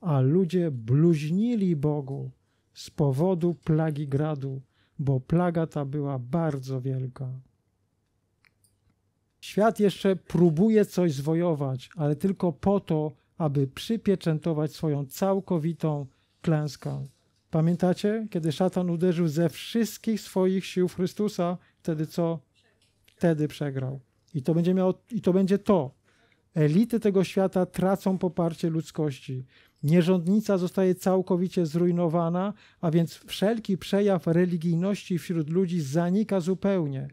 A ludzie bluźnili Bogu z powodu plagi gradu, bo plaga ta była bardzo wielka. Świat jeszcze próbuje coś zwojować, ale tylko po to, aby przypieczętować swoją całkowitą klęskę. Pamiętacie, kiedy szatan uderzył ze wszystkich swoich sił w Chrystusa, wtedy co? Wtedy przegrał. I to będzie, miało, i to, będzie to. Elity tego świata tracą poparcie ludzkości. Nierządnica zostaje całkowicie zrujnowana, a więc wszelki przejaw religijności wśród ludzi zanika zupełnie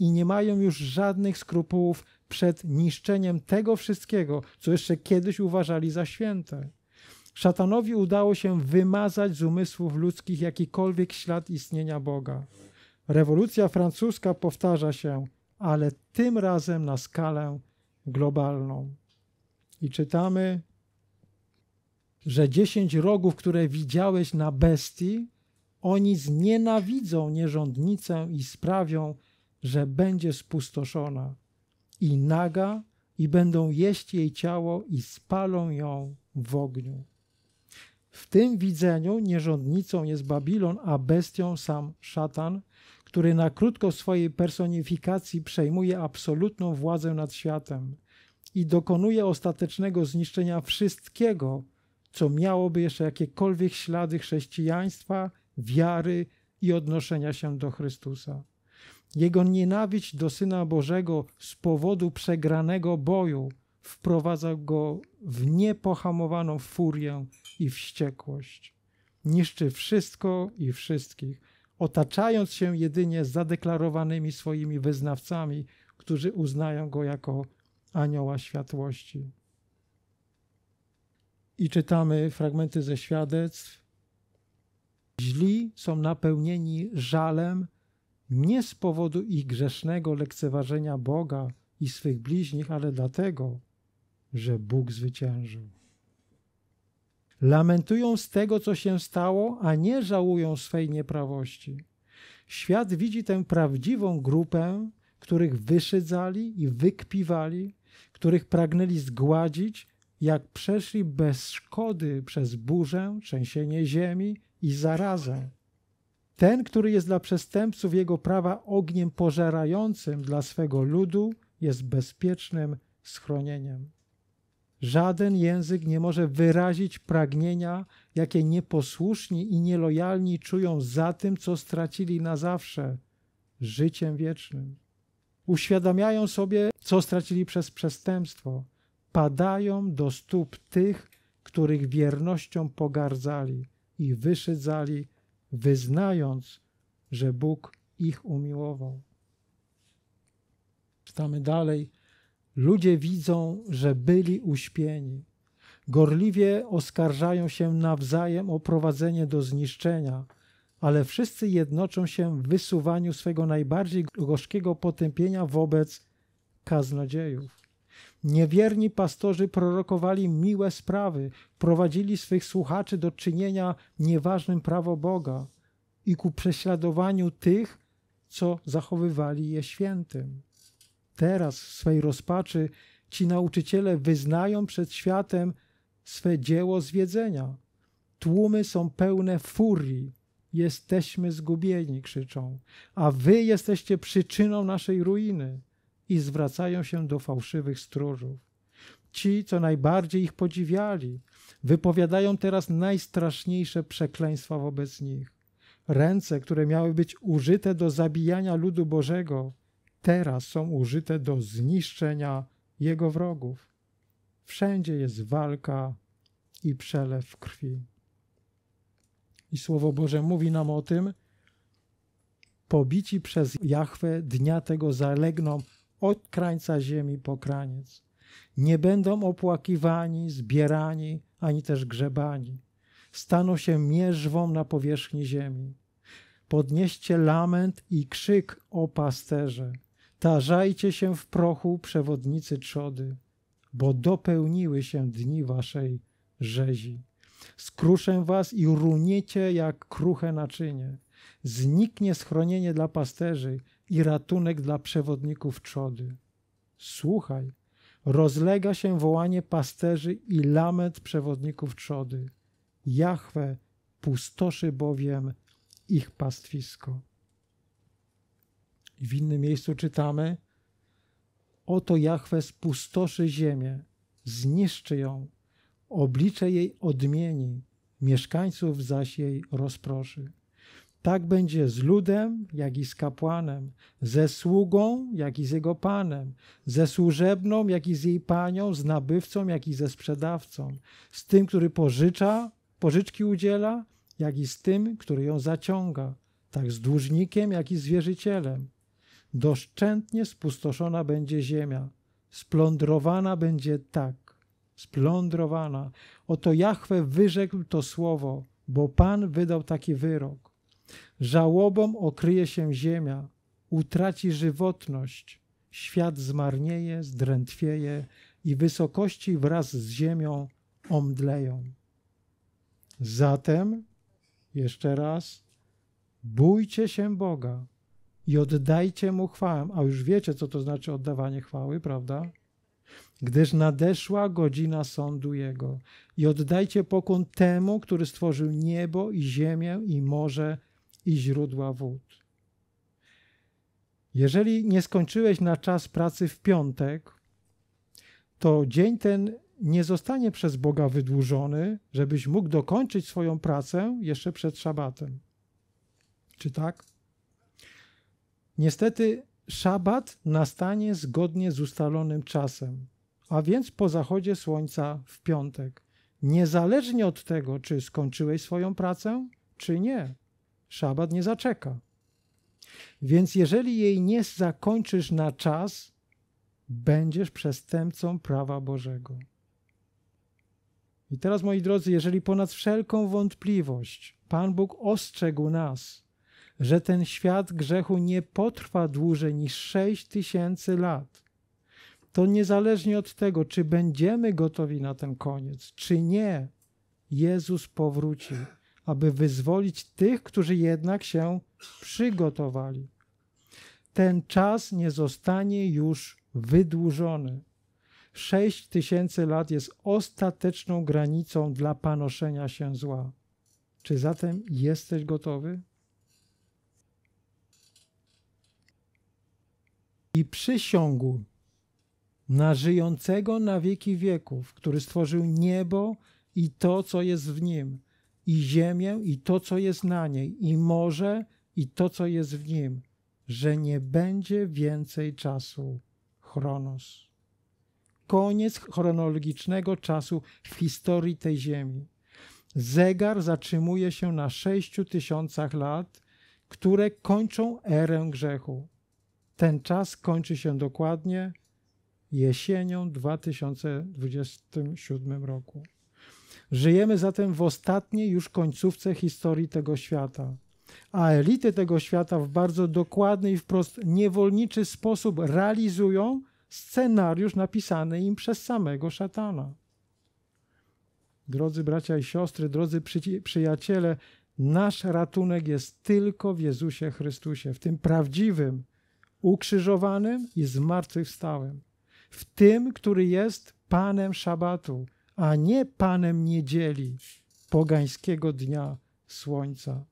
i nie mają już żadnych skrupułów przed niszczeniem tego wszystkiego, co jeszcze kiedyś uważali za święte. Szatanowi udało się wymazać z umysłów ludzkich jakikolwiek ślad istnienia Boga. Rewolucja francuska powtarza się, ale tym razem na skalę globalną. I czytamy że dziesięć rogów, które widziałeś na bestii, oni znienawidzą nierządnicę i sprawią, że będzie spustoszona i naga, i będą jeść jej ciało i spalą ją w ogniu. W tym widzeniu nierządnicą jest Babilon, a bestią sam szatan, który na krótko swojej personifikacji przejmuje absolutną władzę nad światem i dokonuje ostatecznego zniszczenia wszystkiego, co miałoby jeszcze jakiekolwiek ślady chrześcijaństwa, wiary i odnoszenia się do Chrystusa. Jego nienawiść do Syna Bożego z powodu przegranego boju wprowadza go w niepohamowaną furię i wściekłość. Niszczy wszystko i wszystkich, otaczając się jedynie zadeklarowanymi swoimi wyznawcami, którzy uznają go jako anioła światłości i czytamy fragmenty ze świadectw. Źli są napełnieni żalem nie z powodu ich grzesznego lekceważenia Boga i swych bliźnich, ale dlatego, że Bóg zwyciężył. Lamentują z tego, co się stało, a nie żałują swej nieprawości. Świat widzi tę prawdziwą grupę, których wyszydzali i wykpiwali, których pragnęli zgładzić, jak przeszli bez szkody przez burzę, trzęsienie ziemi i zarazę. Ten, który jest dla przestępców jego prawa ogniem pożerającym dla swego ludu, jest bezpiecznym schronieniem. Żaden język nie może wyrazić pragnienia, jakie nieposłuszni i nielojalni czują za tym, co stracili na zawsze życiem wiecznym. Uświadamiają sobie, co stracili przez przestępstwo, padają do stóp tych, których wiernością pogardzali i wyszydzali, wyznając, że Bóg ich umiłował. Czytamy dalej. Ludzie widzą, że byli uśpieni. Gorliwie oskarżają się nawzajem o prowadzenie do zniszczenia, ale wszyscy jednoczą się w wysuwaniu swego najbardziej gorzkiego potępienia wobec kaznodziejów. Niewierni pastorzy prorokowali miłe sprawy, prowadzili swych słuchaczy do czynienia nieważnym prawo Boga i ku prześladowaniu tych, co zachowywali je świętym. Teraz w swej rozpaczy ci nauczyciele wyznają przed światem swe dzieło zwiedzenia. Tłumy są pełne furii. Jesteśmy zgubieni, krzyczą, a wy jesteście przyczyną naszej ruiny i zwracają się do fałszywych stróżów. Ci, co najbardziej ich podziwiali, wypowiadają teraz najstraszniejsze przekleństwa wobec nich. Ręce, które miały być użyte do zabijania ludu Bożego, teraz są użyte do zniszczenia jego wrogów. Wszędzie jest walka i przelew krwi. I Słowo Boże mówi nam o tym, pobici przez Jahwe dnia tego zalegną od krańca ziemi po kraniec. Nie będą opłakiwani, zbierani, ani też grzebani. Staną się mierzwą na powierzchni ziemi. Podnieście lament i krzyk o pasterze. Tarzajcie się w prochu przewodnicy trzody, bo dopełniły się dni waszej rzezi. Skruszę was i runiecie jak kruche naczynie. Zniknie schronienie dla pasterzy i ratunek dla przewodników trzody. Słuchaj, rozlega się wołanie pasterzy i lament przewodników trzody. Jahwe pustoszy bowiem ich pastwisko. W innym miejscu czytamy: Oto Jahwe spustoszy ziemię, zniszczy ją, oblicze jej odmieni, mieszkańców zaś jej rozproszy. Tak będzie z ludem, jak i z kapłanem, ze sługą, jak i z jego panem, ze służebną, jak i z jej panią, z nabywcą, jak i ze sprzedawcą, z tym, który pożycza, pożyczki udziela, jak i z tym, który ją zaciąga, tak z dłużnikiem, jak i z wierzycielem. Doszczętnie spustoszona będzie ziemia, splądrowana będzie tak, splądrowana. Oto Jahwe wyrzekł to słowo, bo Pan wydał taki wyrok. Żałobą okryje się ziemia, utraci żywotność, świat zmarnieje, zdrętwieje i wysokości wraz z ziemią omdleją. Zatem, jeszcze raz, bójcie się Boga i oddajcie Mu chwałę. A już wiecie, co to znaczy oddawanie chwały, prawda? Gdyż nadeszła godzina sądu Jego i oddajcie pokłon temu, który stworzył niebo i ziemię i morze i źródła wód. Jeżeli nie skończyłeś na czas pracy w piątek, to dzień ten nie zostanie przez Boga wydłużony, żebyś mógł dokończyć swoją pracę jeszcze przed Szabatem. Czy tak? Niestety, Szabat nastanie zgodnie z ustalonym czasem, a więc po zachodzie słońca w piątek, niezależnie od tego, czy skończyłeś swoją pracę, czy nie szabat nie zaczeka. Więc jeżeli jej nie zakończysz na czas, będziesz przestępcą prawa Bożego. I teraz, moi drodzy, jeżeli ponad wszelką wątpliwość Pan Bóg ostrzegł nas, że ten świat grzechu nie potrwa dłużej niż 6 tysięcy lat, to niezależnie od tego, czy będziemy gotowi na ten koniec, czy nie, Jezus powróci aby wyzwolić tych, którzy jednak się przygotowali. Ten czas nie zostanie już wydłużony. Sześć tysięcy lat jest ostateczną granicą dla panoszenia się zła. Czy zatem jesteś gotowy? I przysiągł na żyjącego na wieki wieków, który stworzył niebo i to, co jest w nim, i ziemię, i to, co jest na niej, i morze, i to, co jest w nim, że nie będzie więcej czasu. Chronos. Koniec chronologicznego czasu w historii tej ziemi. Zegar zatrzymuje się na sześciu tysiącach lat, które kończą erę grzechu. Ten czas kończy się dokładnie jesienią 2027 roku. Żyjemy zatem w ostatniej już końcówce historii tego świata. A elity tego świata w bardzo dokładny i wprost niewolniczy sposób realizują scenariusz napisany im przez samego szatana. Drodzy bracia i siostry, drodzy przyjaciele, nasz ratunek jest tylko w Jezusie Chrystusie, w tym prawdziwym, ukrzyżowanym i zmartwychwstałym, w tym, który jest Panem Szabatu, a nie panem niedzieli, pogańskiego dnia słońca.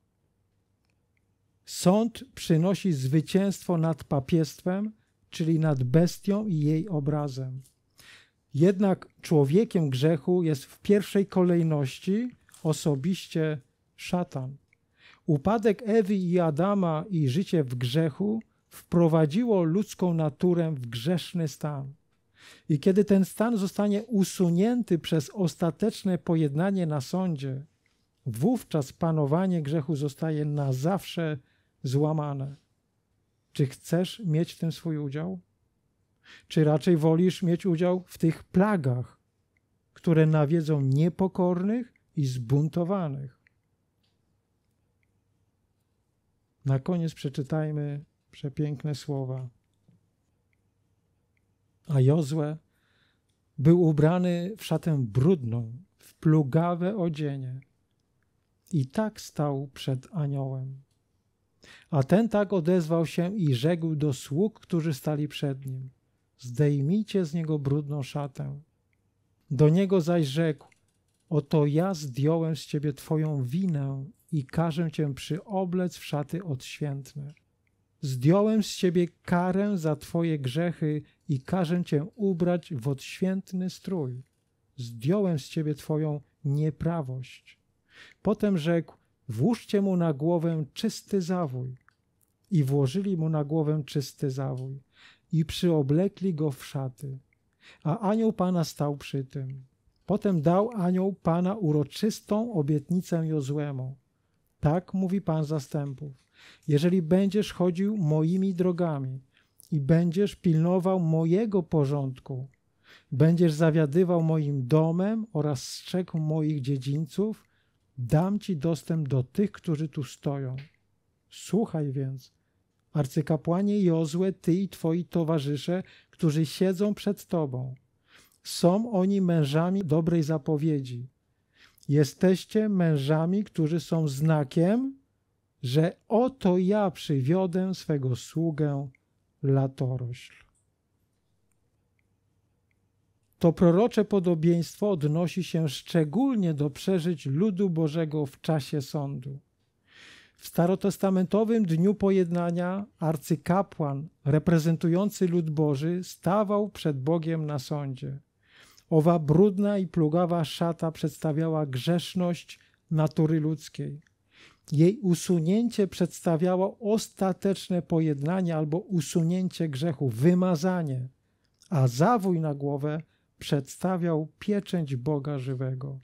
Sąd przynosi zwycięstwo nad papiestwem, czyli nad bestią i jej obrazem. Jednak człowiekiem grzechu jest w pierwszej kolejności osobiście szatan. Upadek Ewy i Adama i życie w grzechu wprowadziło ludzką naturę w grzeszny stan. I kiedy ten stan zostanie usunięty przez ostateczne pojednanie na sądzie, wówczas panowanie grzechu zostaje na zawsze złamane. Czy chcesz mieć w tym swój udział? Czy raczej wolisz mieć udział w tych plagach, które nawiedzą niepokornych i zbuntowanych? Na koniec przeczytajmy przepiękne słowa a Jozue był ubrany w szatę brudną, w plugawe odzienie i tak stał przed aniołem. A ten tak odezwał się i rzekł do sług, którzy stali przed nim: Zdejmijcie z niego brudną szatę. Do niego zaś rzekł: Oto ja zdjąłem z ciebie twoją winę i każę cię przyoblec w szaty odświętne. Zdjąłem z ciebie karę za twoje grzechy i każę cię ubrać w odświętny strój. Zdjąłem z ciebie twoją nieprawość. Potem rzekł: Włóżcie mu na głowę czysty zawój. I włożyli mu na głowę czysty zawój. I przyoblekli go w szaty. A anioł pana stał przy tym. Potem dał anioł pana uroczystą obietnicę Jozłemu. Tak mówi pan zastępów jeżeli będziesz chodził moimi drogami i będziesz pilnował mojego porządku, będziesz zawiadywał moim domem oraz strzegł moich dziedzińców, dam ci dostęp do tych, którzy tu stoją. Słuchaj więc, arcykapłanie Jozłe, ty i twoi towarzysze, którzy siedzą przed tobą. Są oni mężami dobrej zapowiedzi. Jesteście mężami, którzy są znakiem że oto ja przywiodę swego sługę latorośl. To prorocze podobieństwo odnosi się szczególnie do przeżyć ludu Bożego w czasie sądu. W starotestamentowym dniu pojednania arcykapłan reprezentujący lud Boży stawał przed Bogiem na sądzie. Owa brudna i plugawa szata przedstawiała grzeszność natury ludzkiej. Jej usunięcie przedstawiało ostateczne pojednanie albo usunięcie grzechu, wymazanie, a zawój na głowę przedstawiał pieczęć Boga żywego.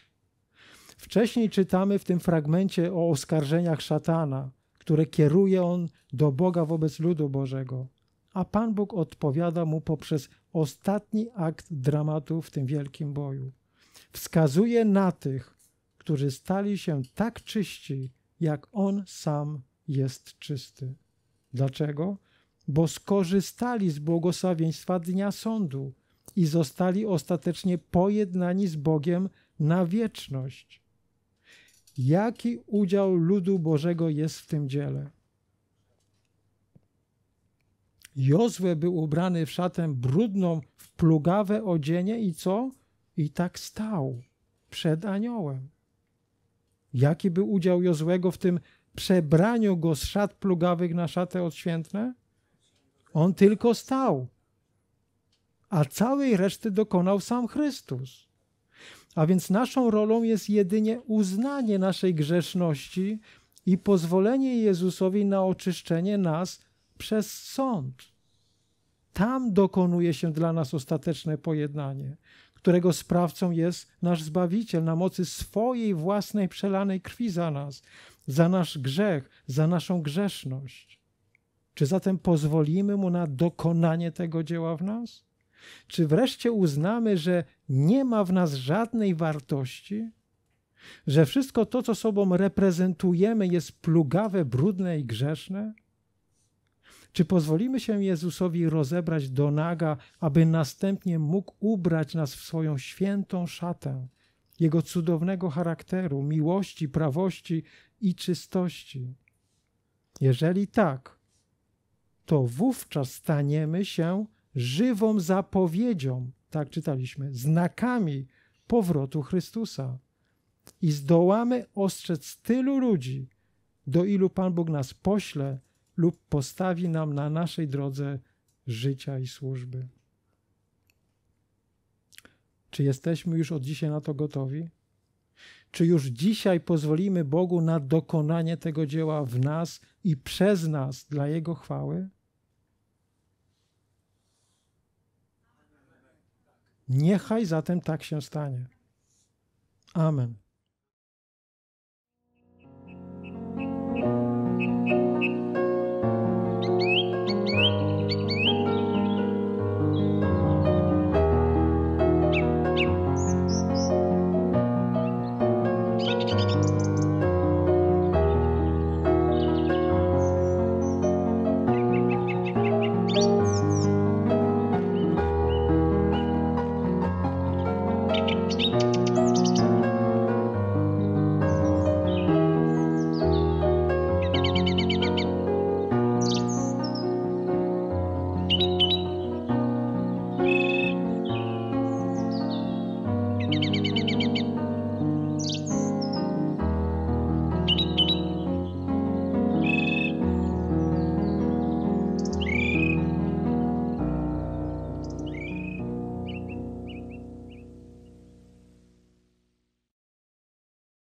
Wcześniej czytamy w tym fragmencie o oskarżeniach szatana, które kieruje on do Boga wobec ludu Bożego, a Pan Bóg odpowiada mu poprzez ostatni akt dramatu w tym wielkim boju. Wskazuje na tych, którzy stali się tak czyści, jak on sam jest czysty. Dlaczego? Bo skorzystali z błogosławieństwa dnia sądu i zostali ostatecznie pojednani z Bogiem na wieczność. Jaki udział ludu Bożego jest w tym dziele? Jozue był ubrany w szatę brudną, w plugawe odzienie i co? I tak stał przed aniołem. Jaki był udział Jozłego w tym przebraniu go z szat plugawych na szatę odświętne? On tylko stał, a całej reszty dokonał sam Chrystus. A więc naszą rolą jest jedynie uznanie naszej grzeszności i pozwolenie Jezusowi na oczyszczenie nas przez sąd. Tam dokonuje się dla nas ostateczne pojednanie którego sprawcą jest nasz Zbawiciel na mocy swojej własnej przelanej krwi za nas, za nasz grzech, za naszą grzeszność. Czy zatem pozwolimy Mu na dokonanie tego dzieła w nas? Czy wreszcie uznamy, że nie ma w nas żadnej wartości? Że wszystko to, co sobą reprezentujemy, jest plugawe, brudne i grzeszne? Czy pozwolimy się Jezusowi rozebrać do naga, aby następnie mógł ubrać nas w swoją świętą szatę, jego cudownego charakteru, miłości, prawości i czystości? Jeżeli tak, to wówczas staniemy się żywą zapowiedzią, tak czytaliśmy, znakami powrotu Chrystusa. I zdołamy ostrzec tylu ludzi, do ilu Pan Bóg nas pośle, lub postawi nam na naszej drodze życia i służby. Czy jesteśmy już od dzisiaj na to gotowi? Czy już dzisiaj pozwolimy Bogu na dokonanie tego dzieła w nas i przez nas dla Jego chwały? Niechaj zatem tak się stanie. Amen.